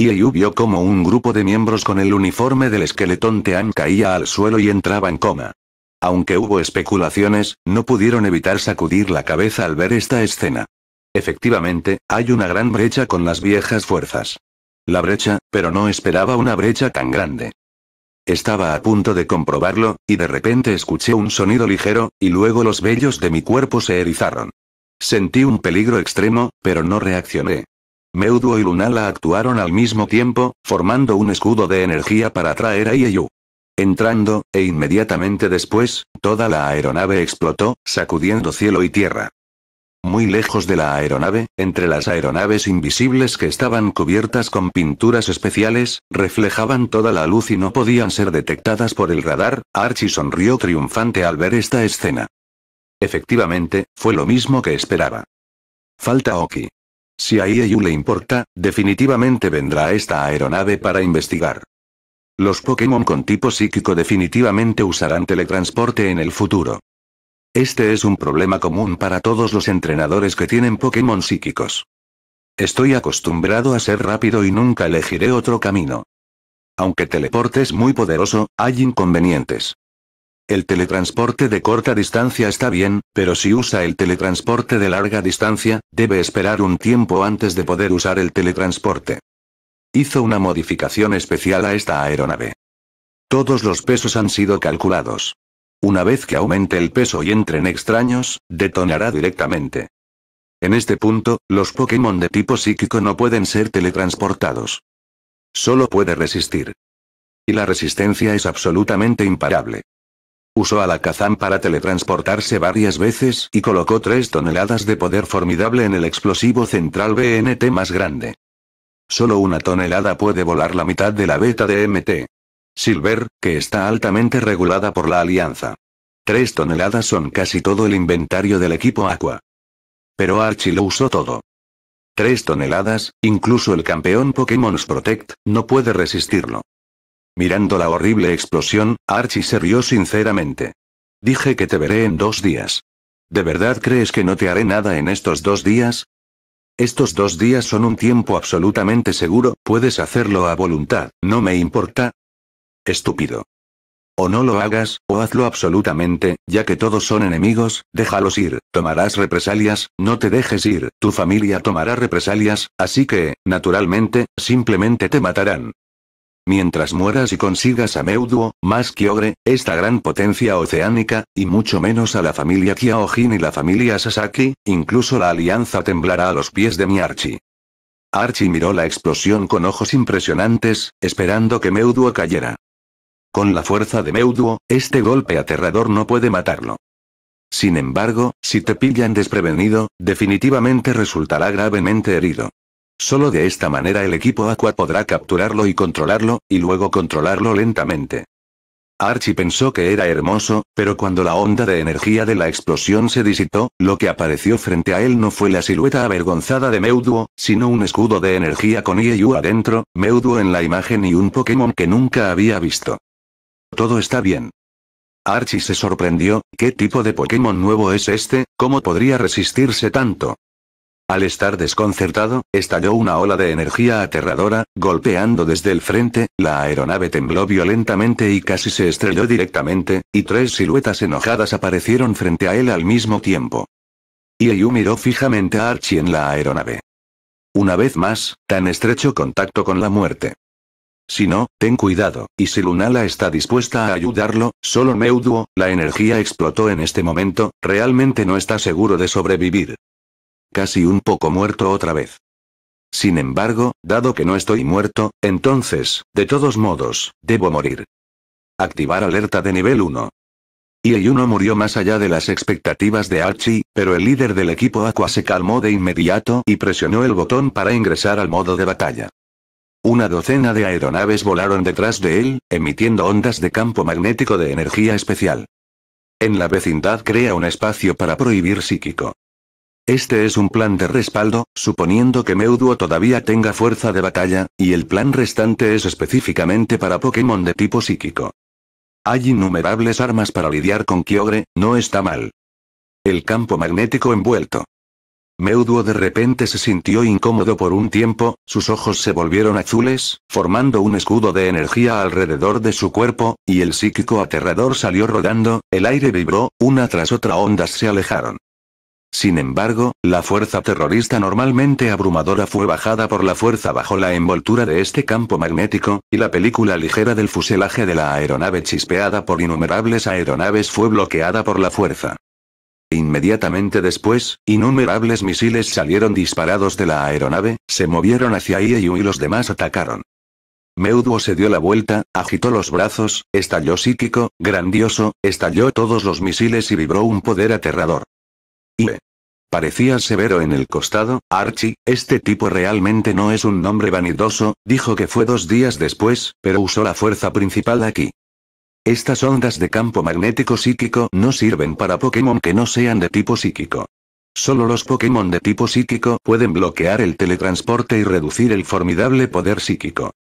Y Eiyu vio como un grupo de miembros con el uniforme del esqueletón Tean caía al suelo y entraba en coma. Aunque hubo especulaciones, no pudieron evitar sacudir la cabeza al ver esta escena. Efectivamente, hay una gran brecha con las viejas fuerzas. La brecha, pero no esperaba una brecha tan grande. Estaba a punto de comprobarlo, y de repente escuché un sonido ligero, y luego los vellos de mi cuerpo se erizaron. Sentí un peligro extremo, pero no reaccioné. Meuduo y Lunala actuaron al mismo tiempo, formando un escudo de energía para atraer a Ieyu. Entrando, e inmediatamente después, toda la aeronave explotó, sacudiendo cielo y tierra. Muy lejos de la aeronave, entre las aeronaves invisibles que estaban cubiertas con pinturas especiales, reflejaban toda la luz y no podían ser detectadas por el radar, Archie sonrió triunfante al ver esta escena. Efectivamente, fue lo mismo que esperaba. Falta Oki. Si a IEU le importa, definitivamente vendrá esta aeronave para investigar. Los Pokémon con tipo psíquico definitivamente usarán teletransporte en el futuro. Este es un problema común para todos los entrenadores que tienen Pokémon psíquicos. Estoy acostumbrado a ser rápido y nunca elegiré otro camino. Aunque teleporte es muy poderoso, hay inconvenientes. El teletransporte de corta distancia está bien, pero si usa el teletransporte de larga distancia, debe esperar un tiempo antes de poder usar el teletransporte. Hizo una modificación especial a esta aeronave. Todos los pesos han sido calculados. Una vez que aumente el peso y entren extraños, detonará directamente. En este punto, los Pokémon de tipo psíquico no pueden ser teletransportados. Solo puede resistir. Y la resistencia es absolutamente imparable. Usó a la Kazan para teletransportarse varias veces y colocó 3 toneladas de poder formidable en el explosivo central BNT más grande. Solo una tonelada puede volar la mitad de la beta de MT. Silver, que está altamente regulada por la Alianza. 3 toneladas son casi todo el inventario del equipo Aqua. Pero Archie lo usó todo. 3 toneladas, incluso el campeón Pokémon's Protect, no puede resistirlo. Mirando la horrible explosión, Archie se rió sinceramente. Dije que te veré en dos días. ¿De verdad crees que no te haré nada en estos dos días? Estos dos días son un tiempo absolutamente seguro, puedes hacerlo a voluntad, no me importa. Estúpido. O no lo hagas, o hazlo absolutamente, ya que todos son enemigos, déjalos ir, tomarás represalias, no te dejes ir, tu familia tomará represalias, así que, naturalmente, simplemente te matarán. Mientras mueras y consigas a Meuduo, más Kyogre, esta gran potencia oceánica, y mucho menos a la familia Kyaojin y la familia Sasaki, incluso la alianza temblará a los pies de mi Archie. Archie miró la explosión con ojos impresionantes, esperando que Meuduo cayera. Con la fuerza de Meuduo, este golpe aterrador no puede matarlo. Sin embargo, si te pillan desprevenido, definitivamente resultará gravemente herido. Solo de esta manera el equipo Aqua podrá capturarlo y controlarlo, y luego controlarlo lentamente. Archie pensó que era hermoso, pero cuando la onda de energía de la explosión se disipó, lo que apareció frente a él no fue la silueta avergonzada de Meuduo, sino un escudo de energía con IEU adentro, Meuduo en la imagen y un Pokémon que nunca había visto. Todo está bien. Archie se sorprendió, ¿qué tipo de Pokémon nuevo es este? ¿Cómo podría resistirse tanto? Al estar desconcertado, estalló una ola de energía aterradora, golpeando desde el frente, la aeronave tembló violentamente y casi se estrelló directamente, y tres siluetas enojadas aparecieron frente a él al mismo tiempo. Ieyu miró fijamente a Archie en la aeronave. Una vez más, tan estrecho contacto con la muerte. Si no, ten cuidado, y si Lunala está dispuesta a ayudarlo, solo Meuduo, la energía explotó en este momento, realmente no está seguro de sobrevivir casi un poco muerto otra vez. Sin embargo, dado que no estoy muerto, entonces, de todos modos, debo morir. Activar alerta de nivel 1. el 1 murió más allá de las expectativas de Archie, pero el líder del equipo Aqua se calmó de inmediato y presionó el botón para ingresar al modo de batalla. Una docena de aeronaves volaron detrás de él, emitiendo ondas de campo magnético de energía especial. En la vecindad crea un espacio para prohibir psíquico. Este es un plan de respaldo, suponiendo que Meuduo todavía tenga fuerza de batalla, y el plan restante es específicamente para Pokémon de tipo psíquico. Hay innumerables armas para lidiar con Kyogre, no está mal. El campo magnético envuelto. Meuduo de repente se sintió incómodo por un tiempo, sus ojos se volvieron azules, formando un escudo de energía alrededor de su cuerpo, y el psíquico aterrador salió rodando, el aire vibró, una tras otra ondas se alejaron. Sin embargo, la fuerza terrorista normalmente abrumadora fue bajada por la fuerza bajo la envoltura de este campo magnético, y la película ligera del fuselaje de la aeronave chispeada por innumerables aeronaves fue bloqueada por la fuerza. Inmediatamente después, innumerables misiles salieron disparados de la aeronave, se movieron hacia IEU y los demás atacaron. Meuduo se dio la vuelta, agitó los brazos, estalló psíquico, grandioso, estalló todos los misiles y vibró un poder aterrador. Parecía severo en el costado, Archie, este tipo realmente no es un nombre vanidoso, dijo que fue dos días después, pero usó la fuerza principal aquí. Estas ondas de campo magnético psíquico no sirven para Pokémon que no sean de tipo psíquico. Solo los Pokémon de tipo psíquico pueden bloquear el teletransporte y reducir el formidable poder psíquico.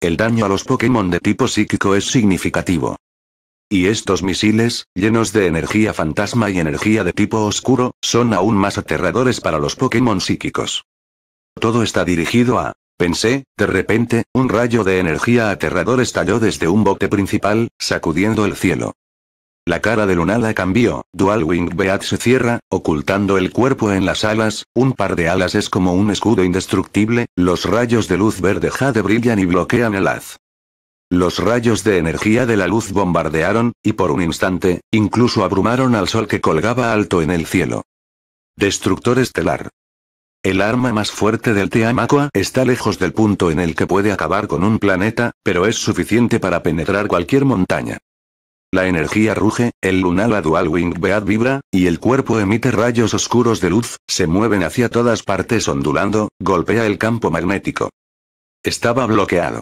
El daño a los Pokémon de tipo psíquico es significativo. Y estos misiles, llenos de energía fantasma y energía de tipo oscuro, son aún más aterradores para los Pokémon psíquicos. Todo está dirigido a... Pensé, de repente, un rayo de energía aterrador estalló desde un bote principal, sacudiendo el cielo. La cara de Lunala cambió, Dual Wing Beat se cierra, ocultando el cuerpo en las alas, un par de alas es como un escudo indestructible, los rayos de luz verde jade brillan y bloquean el haz. Los rayos de energía de la luz bombardearon, y por un instante, incluso abrumaron al sol que colgaba alto en el cielo. Destructor estelar. El arma más fuerte del Aqua está lejos del punto en el que puede acabar con un planeta, pero es suficiente para penetrar cualquier montaña. La energía ruge, el Lunala Dual Wing Beat vibra, y el cuerpo emite rayos oscuros de luz, se mueven hacia todas partes ondulando, golpea el campo magnético. Estaba bloqueado.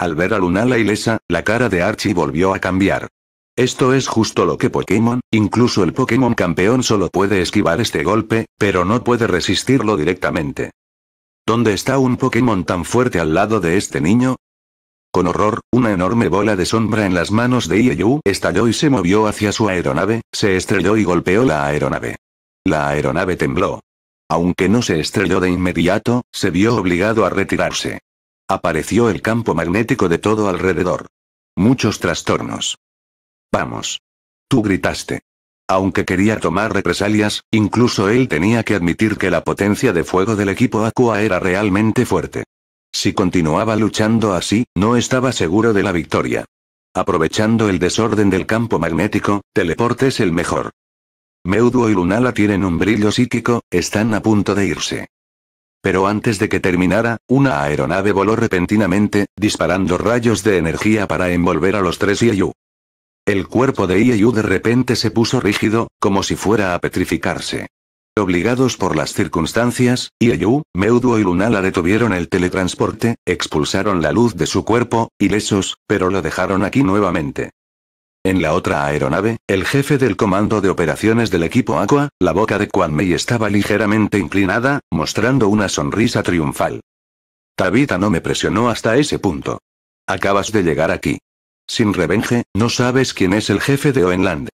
Al ver a Lunala ilesa, la cara de Archie volvió a cambiar. Esto es justo lo que Pokémon, incluso el Pokémon campeón solo puede esquivar este golpe, pero no puede resistirlo directamente. ¿Dónde está un Pokémon tan fuerte al lado de este niño? Con horror, una enorme bola de sombra en las manos de Ieyu estalló y se movió hacia su aeronave, se estrelló y golpeó la aeronave. La aeronave tembló. Aunque no se estrelló de inmediato, se vio obligado a retirarse. Apareció el campo magnético de todo alrededor. Muchos trastornos. Vamos. Tú gritaste. Aunque quería tomar represalias, incluso él tenía que admitir que la potencia de fuego del equipo Aqua era realmente fuerte. Si continuaba luchando así, no estaba seguro de la victoria. Aprovechando el desorden del campo magnético, teleporte es el mejor. Meuduo y Lunala tienen un brillo psíquico, están a punto de irse. Pero antes de que terminara, una aeronave voló repentinamente, disparando rayos de energía para envolver a los tres Ieyu. El cuerpo de Ieyu de repente se puso rígido, como si fuera a petrificarse. Obligados por las circunstancias, Ieyu, Meuduo y Lunala detuvieron el teletransporte, expulsaron la luz de su cuerpo, ilesos, pero lo dejaron aquí nuevamente. En la otra aeronave, el jefe del comando de operaciones del equipo Aqua, la boca de Kwan Mei estaba ligeramente inclinada, mostrando una sonrisa triunfal. Tabita no me presionó hasta ese punto. Acabas de llegar aquí. Sin revenge, no sabes quién es el jefe de Oenland.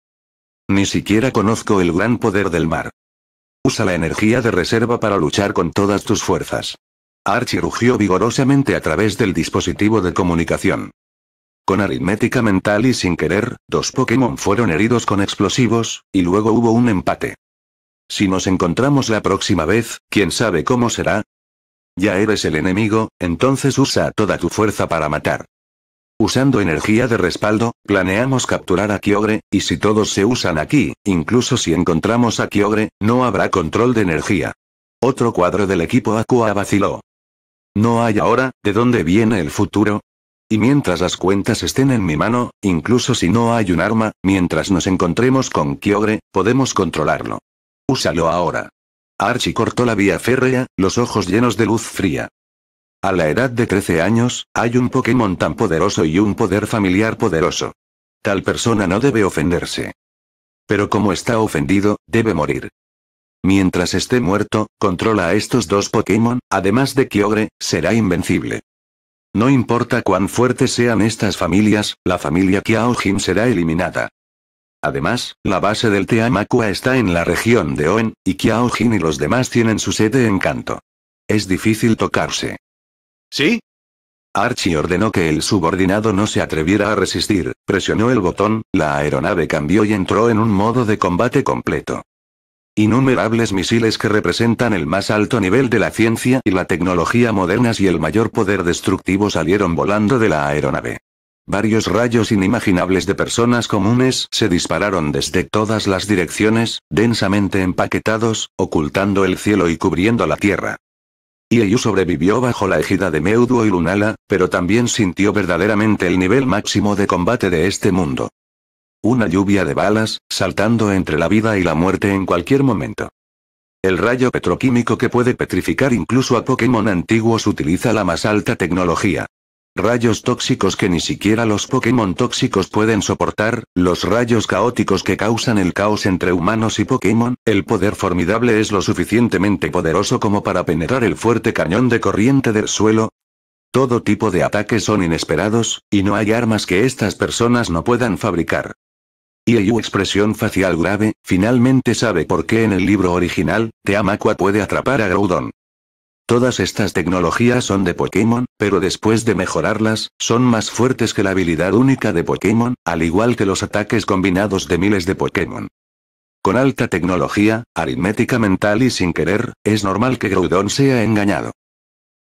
Ni siquiera conozco el gran poder del mar. Usa la energía de reserva para luchar con todas tus fuerzas. Archie rugió vigorosamente a través del dispositivo de comunicación. Con aritmética mental y sin querer, dos Pokémon fueron heridos con explosivos, y luego hubo un empate. Si nos encontramos la próxima vez, quién sabe cómo será. Ya eres el enemigo, entonces usa toda tu fuerza para matar. Usando energía de respaldo, planeamos capturar a Kyogre, y si todos se usan aquí, incluso si encontramos a Kyogre, no habrá control de energía. Otro cuadro del equipo Aqua vaciló. No hay ahora, ¿de dónde viene el futuro? Y mientras las cuentas estén en mi mano, incluso si no hay un arma, mientras nos encontremos con Kyogre, podemos controlarlo. Úsalo ahora. Archie cortó la vía férrea, los ojos llenos de luz fría. A la edad de 13 años, hay un Pokémon tan poderoso y un poder familiar poderoso. Tal persona no debe ofenderse. Pero como está ofendido, debe morir. Mientras esté muerto, controla a estos dos Pokémon, además de Kyogre, será invencible. No importa cuán fuertes sean estas familias, la familia Kiao Jin será eliminada. Además, la base del Teamakua está en la región de Oen, y Kiao Jin y los demás tienen su sede en Canto. Es difícil tocarse. ¿Sí? Archie ordenó que el subordinado no se atreviera a resistir, presionó el botón, la aeronave cambió y entró en un modo de combate completo. Innumerables misiles que representan el más alto nivel de la ciencia y la tecnología modernas y el mayor poder destructivo salieron volando de la aeronave. Varios rayos inimaginables de personas comunes se dispararon desde todas las direcciones, densamente empaquetados, ocultando el cielo y cubriendo la tierra. Ieyu sobrevivió bajo la ejida de Meuduo y Lunala, pero también sintió verdaderamente el nivel máximo de combate de este mundo. Una lluvia de balas, saltando entre la vida y la muerte en cualquier momento. El rayo petroquímico que puede petrificar incluso a Pokémon antiguos utiliza la más alta tecnología. Rayos tóxicos que ni siquiera los Pokémon tóxicos pueden soportar, los rayos caóticos que causan el caos entre humanos y Pokémon, el poder formidable es lo suficientemente poderoso como para penetrar el fuerte cañón de corriente del suelo. Todo tipo de ataques son inesperados, y no hay armas que estas personas no puedan fabricar. Y su expresión facial grave, finalmente sabe por qué en el libro original, Teamaqua puede atrapar a Groudon. Todas estas tecnologías son de Pokémon, pero después de mejorarlas, son más fuertes que la habilidad única de Pokémon, al igual que los ataques combinados de miles de Pokémon. Con alta tecnología, aritmética mental y sin querer, es normal que Groudon sea engañado.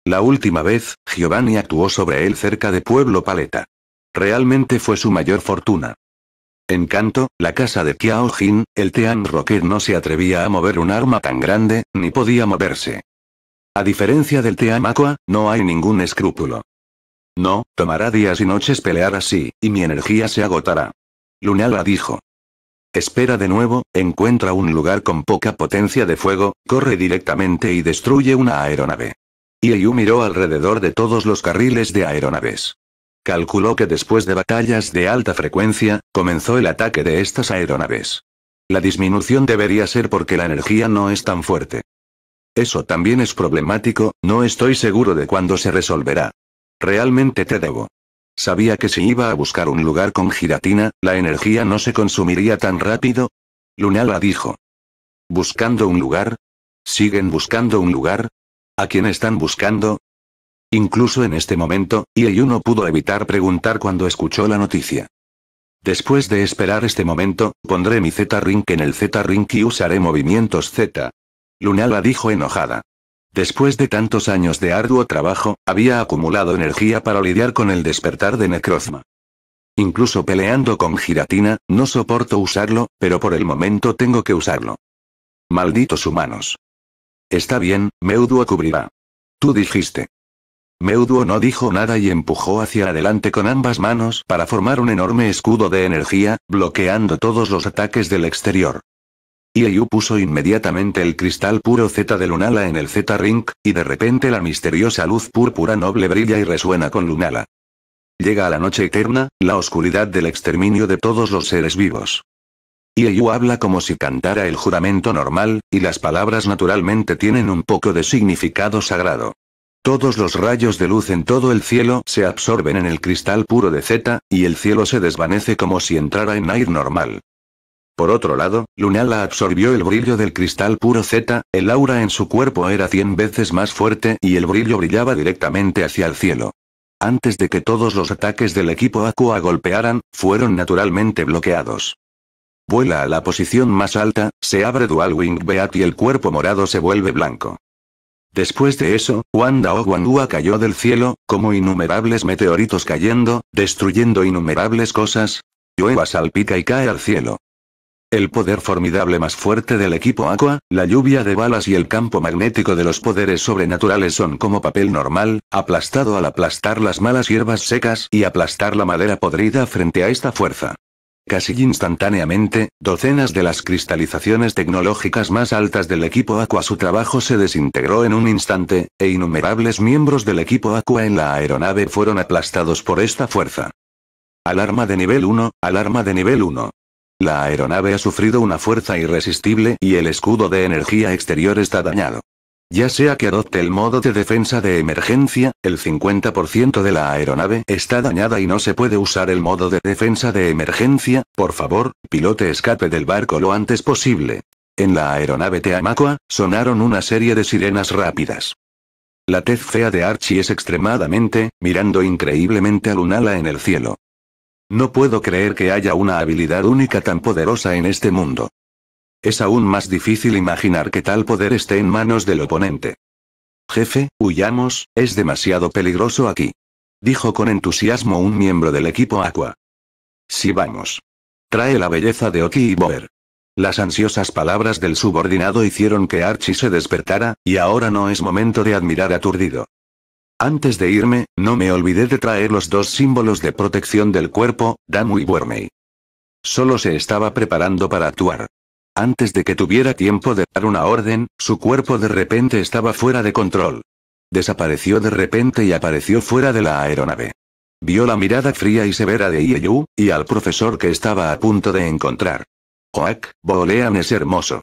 La última vez, Giovanni actuó sobre él cerca de Pueblo Paleta. Realmente fue su mayor fortuna. En Encanto, la casa de Qiao Jin, el Tian Rocket no se atrevía a mover un arma tan grande, ni podía moverse. A diferencia del Tian Aqua, no hay ningún escrúpulo. No, tomará días y noches pelear así, y mi energía se agotará. Lunala dijo. Espera de nuevo, encuentra un lugar con poca potencia de fuego, corre directamente y destruye una aeronave. Ieyu miró alrededor de todos los carriles de aeronaves. Calculó que después de batallas de alta frecuencia, comenzó el ataque de estas aeronaves. La disminución debería ser porque la energía no es tan fuerte. Eso también es problemático, no estoy seguro de cuándo se resolverá. Realmente te debo. Sabía que si iba a buscar un lugar con giratina, la energía no se consumiría tan rápido. Lunala dijo. ¿Buscando un lugar? ¿Siguen buscando un lugar? ¿A quién están buscando? Incluso en este momento, e no pudo evitar preguntar cuando escuchó la noticia. Después de esperar este momento, pondré mi Z-Rink en el Z-Rink y usaré movimientos Z. Lunala dijo enojada. Después de tantos años de arduo trabajo, había acumulado energía para lidiar con el despertar de Necrozma. Incluso peleando con Giratina, no soporto usarlo, pero por el momento tengo que usarlo. Malditos humanos. Está bien, Meuduo cubrirá. Tú dijiste. Meuduo no dijo nada y empujó hacia adelante con ambas manos para formar un enorme escudo de energía, bloqueando todos los ataques del exterior. Ieyu puso inmediatamente el cristal puro Z de Lunala en el Z-Ring, y de repente la misteriosa luz púrpura noble brilla y resuena con Lunala. Llega a la noche eterna, la oscuridad del exterminio de todos los seres vivos. Ieyu habla como si cantara el juramento normal, y las palabras naturalmente tienen un poco de significado sagrado. Todos los rayos de luz en todo el cielo se absorben en el cristal puro de Z, y el cielo se desvanece como si entrara en aire normal. Por otro lado, Lunala absorbió el brillo del cristal puro Z, el aura en su cuerpo era 100 veces más fuerte y el brillo brillaba directamente hacia el cielo. Antes de que todos los ataques del equipo Aqua golpearan, fueron naturalmente bloqueados. Vuela a la posición más alta, se abre Dual Wing Beat y el cuerpo morado se vuelve blanco. Después de eso, Wanda o cayó del cielo, como innumerables meteoritos cayendo, destruyendo innumerables cosas. Llueva salpica y cae al cielo. El poder formidable más fuerte del equipo Aqua, la lluvia de balas y el campo magnético de los poderes sobrenaturales son como papel normal, aplastado al aplastar las malas hierbas secas y aplastar la madera podrida frente a esta fuerza. Casi instantáneamente, docenas de las cristalizaciones tecnológicas más altas del equipo Aqua su trabajo se desintegró en un instante, e innumerables miembros del equipo Aqua en la aeronave fueron aplastados por esta fuerza. Alarma de nivel 1, alarma de nivel 1. La aeronave ha sufrido una fuerza irresistible y el escudo de energía exterior está dañado. Ya sea que adopte el modo de defensa de emergencia, el 50% de la aeronave está dañada y no se puede usar el modo de defensa de emergencia, por favor, pilote escape del barco lo antes posible. En la aeronave Teamacoa, sonaron una serie de sirenas rápidas. La tez fea de Archie es extremadamente, mirando increíblemente a Lunala en el cielo. No puedo creer que haya una habilidad única tan poderosa en este mundo. Es aún más difícil imaginar que tal poder esté en manos del oponente. Jefe, huyamos, es demasiado peligroso aquí. Dijo con entusiasmo un miembro del equipo Aqua. Si sí, vamos. Trae la belleza de Oki y Boer. Las ansiosas palabras del subordinado hicieron que Archie se despertara, y ahora no es momento de admirar aturdido. Antes de irme, no me olvidé de traer los dos símbolos de protección del cuerpo, Damu y Wormey. Solo se estaba preparando para actuar. Antes de que tuviera tiempo de dar una orden, su cuerpo de repente estaba fuera de control. Desapareció de repente y apareció fuera de la aeronave. Vio la mirada fría y severa de Ieyu, y al profesor que estaba a punto de encontrar. Joak, Bolean es hermoso.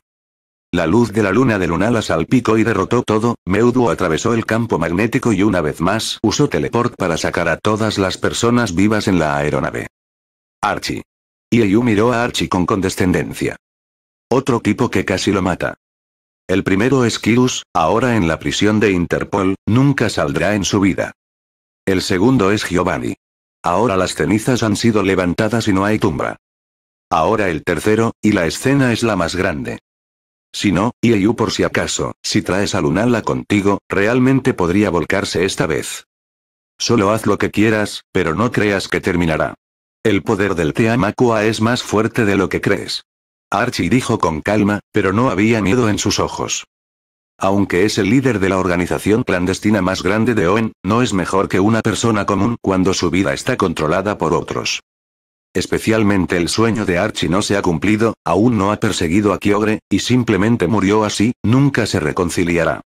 La luz de la luna de Luna salpicó y derrotó todo, Meuduo atravesó el campo magnético y una vez más usó teleport para sacar a todas las personas vivas en la aeronave. Archie. Ieyu miró a Archie con condescendencia. Otro tipo que casi lo mata. El primero es Kirus, ahora en la prisión de Interpol, nunca saldrá en su vida. El segundo es Giovanni. Ahora las cenizas han sido levantadas y no hay tumba. Ahora el tercero, y la escena es la más grande. Si no, Ieyu por si acaso, si traes a Lunala contigo, realmente podría volcarse esta vez. Solo haz lo que quieras, pero no creas que terminará. El poder del Teamakua es más fuerte de lo que crees. Archie dijo con calma, pero no había miedo en sus ojos. Aunque es el líder de la organización clandestina más grande de Owen, no es mejor que una persona común cuando su vida está controlada por otros. Especialmente el sueño de Archie no se ha cumplido, aún no ha perseguido a Kyogre, y simplemente murió así, nunca se reconciliará.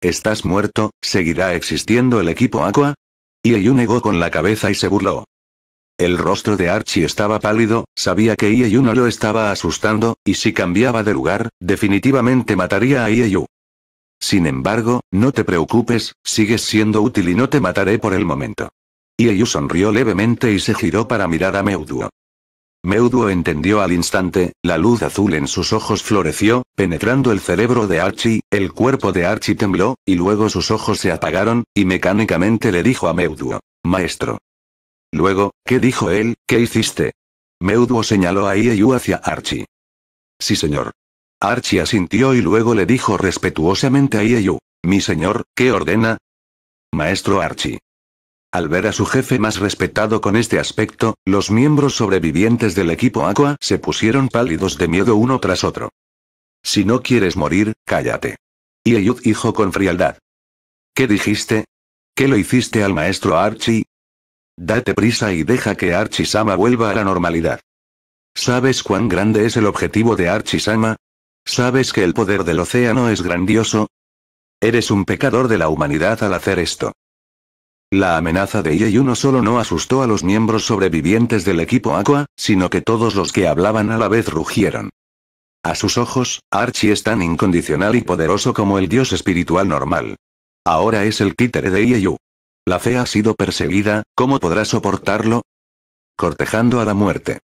¿Estás muerto? ¿Seguirá existiendo el equipo Aqua? Y negó con la cabeza y se burló. El rostro de Archie estaba pálido, sabía que Ieyu no lo estaba asustando, y si cambiaba de lugar, definitivamente mataría a Ieyu. Sin embargo, no te preocupes, sigues siendo útil y no te mataré por el momento. Ieyu sonrió levemente y se giró para mirar a Meuduo. Meuduo entendió al instante, la luz azul en sus ojos floreció, penetrando el cerebro de Archie, el cuerpo de Archie tembló, y luego sus ojos se apagaron, y mecánicamente le dijo a Meuduo. Maestro. Luego, ¿qué dijo él? ¿Qué hiciste? Meuduo señaló a Ieyu hacia Archie. Sí señor. Archie asintió y luego le dijo respetuosamente a Ieyu. Mi señor, ¿qué ordena? Maestro Archie. Al ver a su jefe más respetado con este aspecto, los miembros sobrevivientes del equipo Aqua se pusieron pálidos de miedo uno tras otro. Si no quieres morir, cállate. Ieyu dijo con frialdad. ¿Qué dijiste? ¿Qué le hiciste al maestro Archie? Date prisa y deja que Archisama vuelva a la normalidad. ¿Sabes cuán grande es el objetivo de Archisama? ¿Sabes que el poder del océano es grandioso? Eres un pecador de la humanidad al hacer esto. La amenaza de no solo no asustó a los miembros sobrevivientes del equipo Aqua, sino que todos los que hablaban a la vez rugieron. A sus ojos, Archie es tan incondicional y poderoso como el dios espiritual normal. Ahora es el títere de Ieyu. La fe ha sido perseguida, ¿cómo podrá soportarlo? Cortejando a la muerte.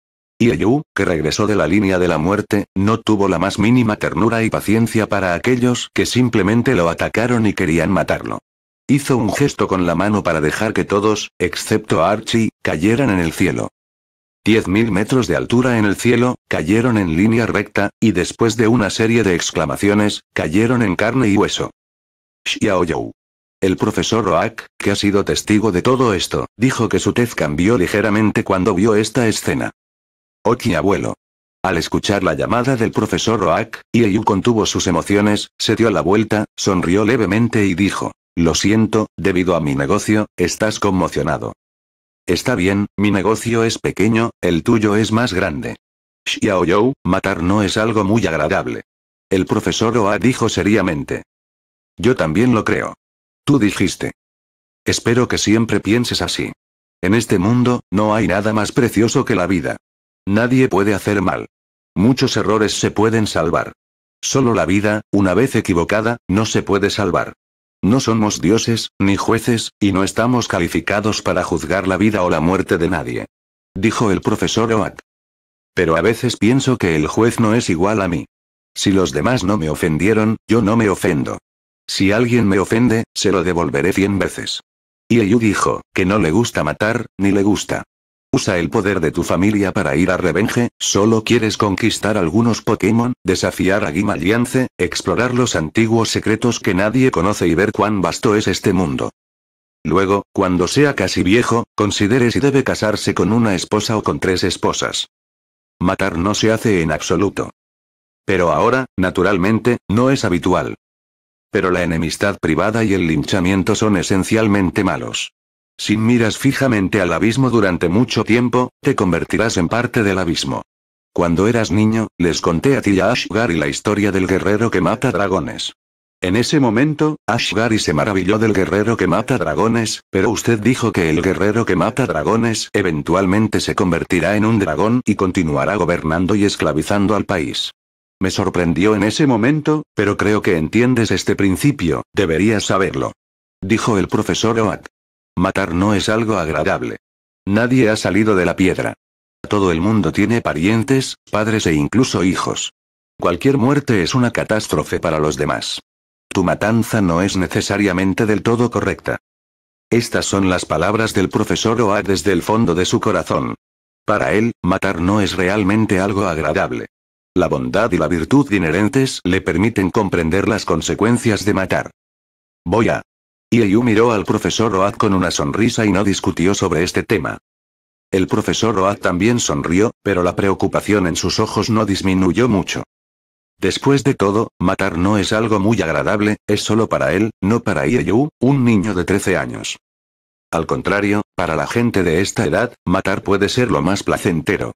Y que regresó de la línea de la muerte, no tuvo la más mínima ternura y paciencia para aquellos que simplemente lo atacaron y querían matarlo. Hizo un gesto con la mano para dejar que todos, excepto Archie, cayeran en el cielo. Diez mil metros de altura en el cielo, cayeron en línea recta, y después de una serie de exclamaciones, cayeron en carne y hueso. Xiaoyou. El profesor Oak, que ha sido testigo de todo esto, dijo que su tez cambió ligeramente cuando vio esta escena. Oki abuelo. Al escuchar la llamada del profesor Oak, Ieyu contuvo sus emociones, se dio la vuelta, sonrió levemente y dijo, lo siento, debido a mi negocio, estás conmocionado. Está bien, mi negocio es pequeño, el tuyo es más grande. Xiaoyou, matar no es algo muy agradable. El profesor Oa dijo seriamente. Yo también lo creo. Tú dijiste. Espero que siempre pienses así. En este mundo, no hay nada más precioso que la vida. Nadie puede hacer mal. Muchos errores se pueden salvar. Solo la vida, una vez equivocada, no se puede salvar. No somos dioses, ni jueces, y no estamos calificados para juzgar la vida o la muerte de nadie. Dijo el profesor Oak. Pero a veces pienso que el juez no es igual a mí. Si los demás no me ofendieron, yo no me ofendo. Si alguien me ofende, se lo devolveré cien veces. Y dijo, que no le gusta matar, ni le gusta. Usa el poder de tu familia para ir a Revenge, solo quieres conquistar algunos Pokémon, desafiar a Gimaliance, explorar los antiguos secretos que nadie conoce y ver cuán vasto es este mundo. Luego, cuando sea casi viejo, considere si debe casarse con una esposa o con tres esposas. Matar no se hace en absoluto. Pero ahora, naturalmente, no es habitual. Pero la enemistad privada y el linchamiento son esencialmente malos. Si miras fijamente al abismo durante mucho tiempo, te convertirás en parte del abismo. Cuando eras niño, les conté a ti y a Ashgari la historia del guerrero que mata dragones. En ese momento, Ashgari se maravilló del guerrero que mata dragones, pero usted dijo que el guerrero que mata dragones eventualmente se convertirá en un dragón y continuará gobernando y esclavizando al país. Me sorprendió en ese momento, pero creo que entiendes este principio, deberías saberlo. Dijo el profesor Oat. Matar no es algo agradable. Nadie ha salido de la piedra. Todo el mundo tiene parientes, padres e incluso hijos. Cualquier muerte es una catástrofe para los demás. Tu matanza no es necesariamente del todo correcta. Estas son las palabras del profesor Oat desde el fondo de su corazón. Para él, matar no es realmente algo agradable. La bondad y la virtud inherentes le permiten comprender las consecuencias de matar. Voy a. Ieyu miró al profesor Oad con una sonrisa y no discutió sobre este tema. El profesor Oad también sonrió, pero la preocupación en sus ojos no disminuyó mucho. Después de todo, matar no es algo muy agradable, es solo para él, no para Ieyu, un niño de 13 años. Al contrario, para la gente de esta edad, matar puede ser lo más placentero.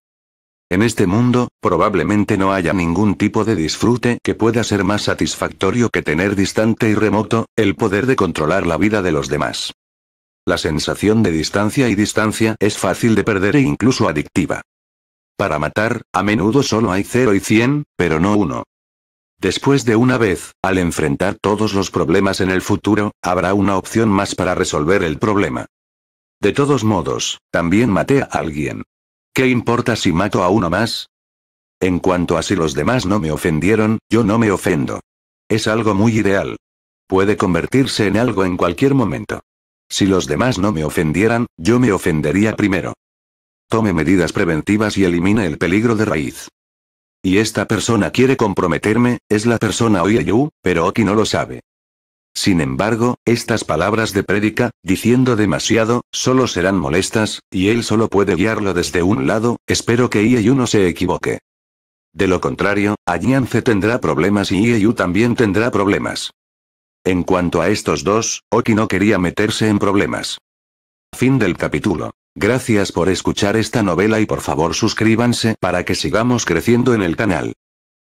En este mundo, probablemente no haya ningún tipo de disfrute que pueda ser más satisfactorio que tener distante y remoto, el poder de controlar la vida de los demás. La sensación de distancia y distancia es fácil de perder e incluso adictiva. Para matar, a menudo solo hay 0 y 100, pero no 1. Después de una vez, al enfrentar todos los problemas en el futuro, habrá una opción más para resolver el problema. De todos modos, también maté a alguien. ¿Qué importa si mato a uno más? En cuanto a si los demás no me ofendieron, yo no me ofendo. Es algo muy ideal. Puede convertirse en algo en cualquier momento. Si los demás no me ofendieran, yo me ofendería primero. Tome medidas preventivas y elimine el peligro de raíz. Y esta persona quiere comprometerme, es la persona Oyeyu, pero Oki no lo sabe. Sin embargo, estas palabras de prédica, diciendo demasiado, solo serán molestas, y él solo puede guiarlo desde un lado, espero que Ieyu no se equivoque. De lo contrario, se tendrá problemas y Ieyu también tendrá problemas. En cuanto a estos dos, Oki no quería meterse en problemas. Fin del capítulo. Gracias por escuchar esta novela y por favor suscríbanse para que sigamos creciendo en el canal.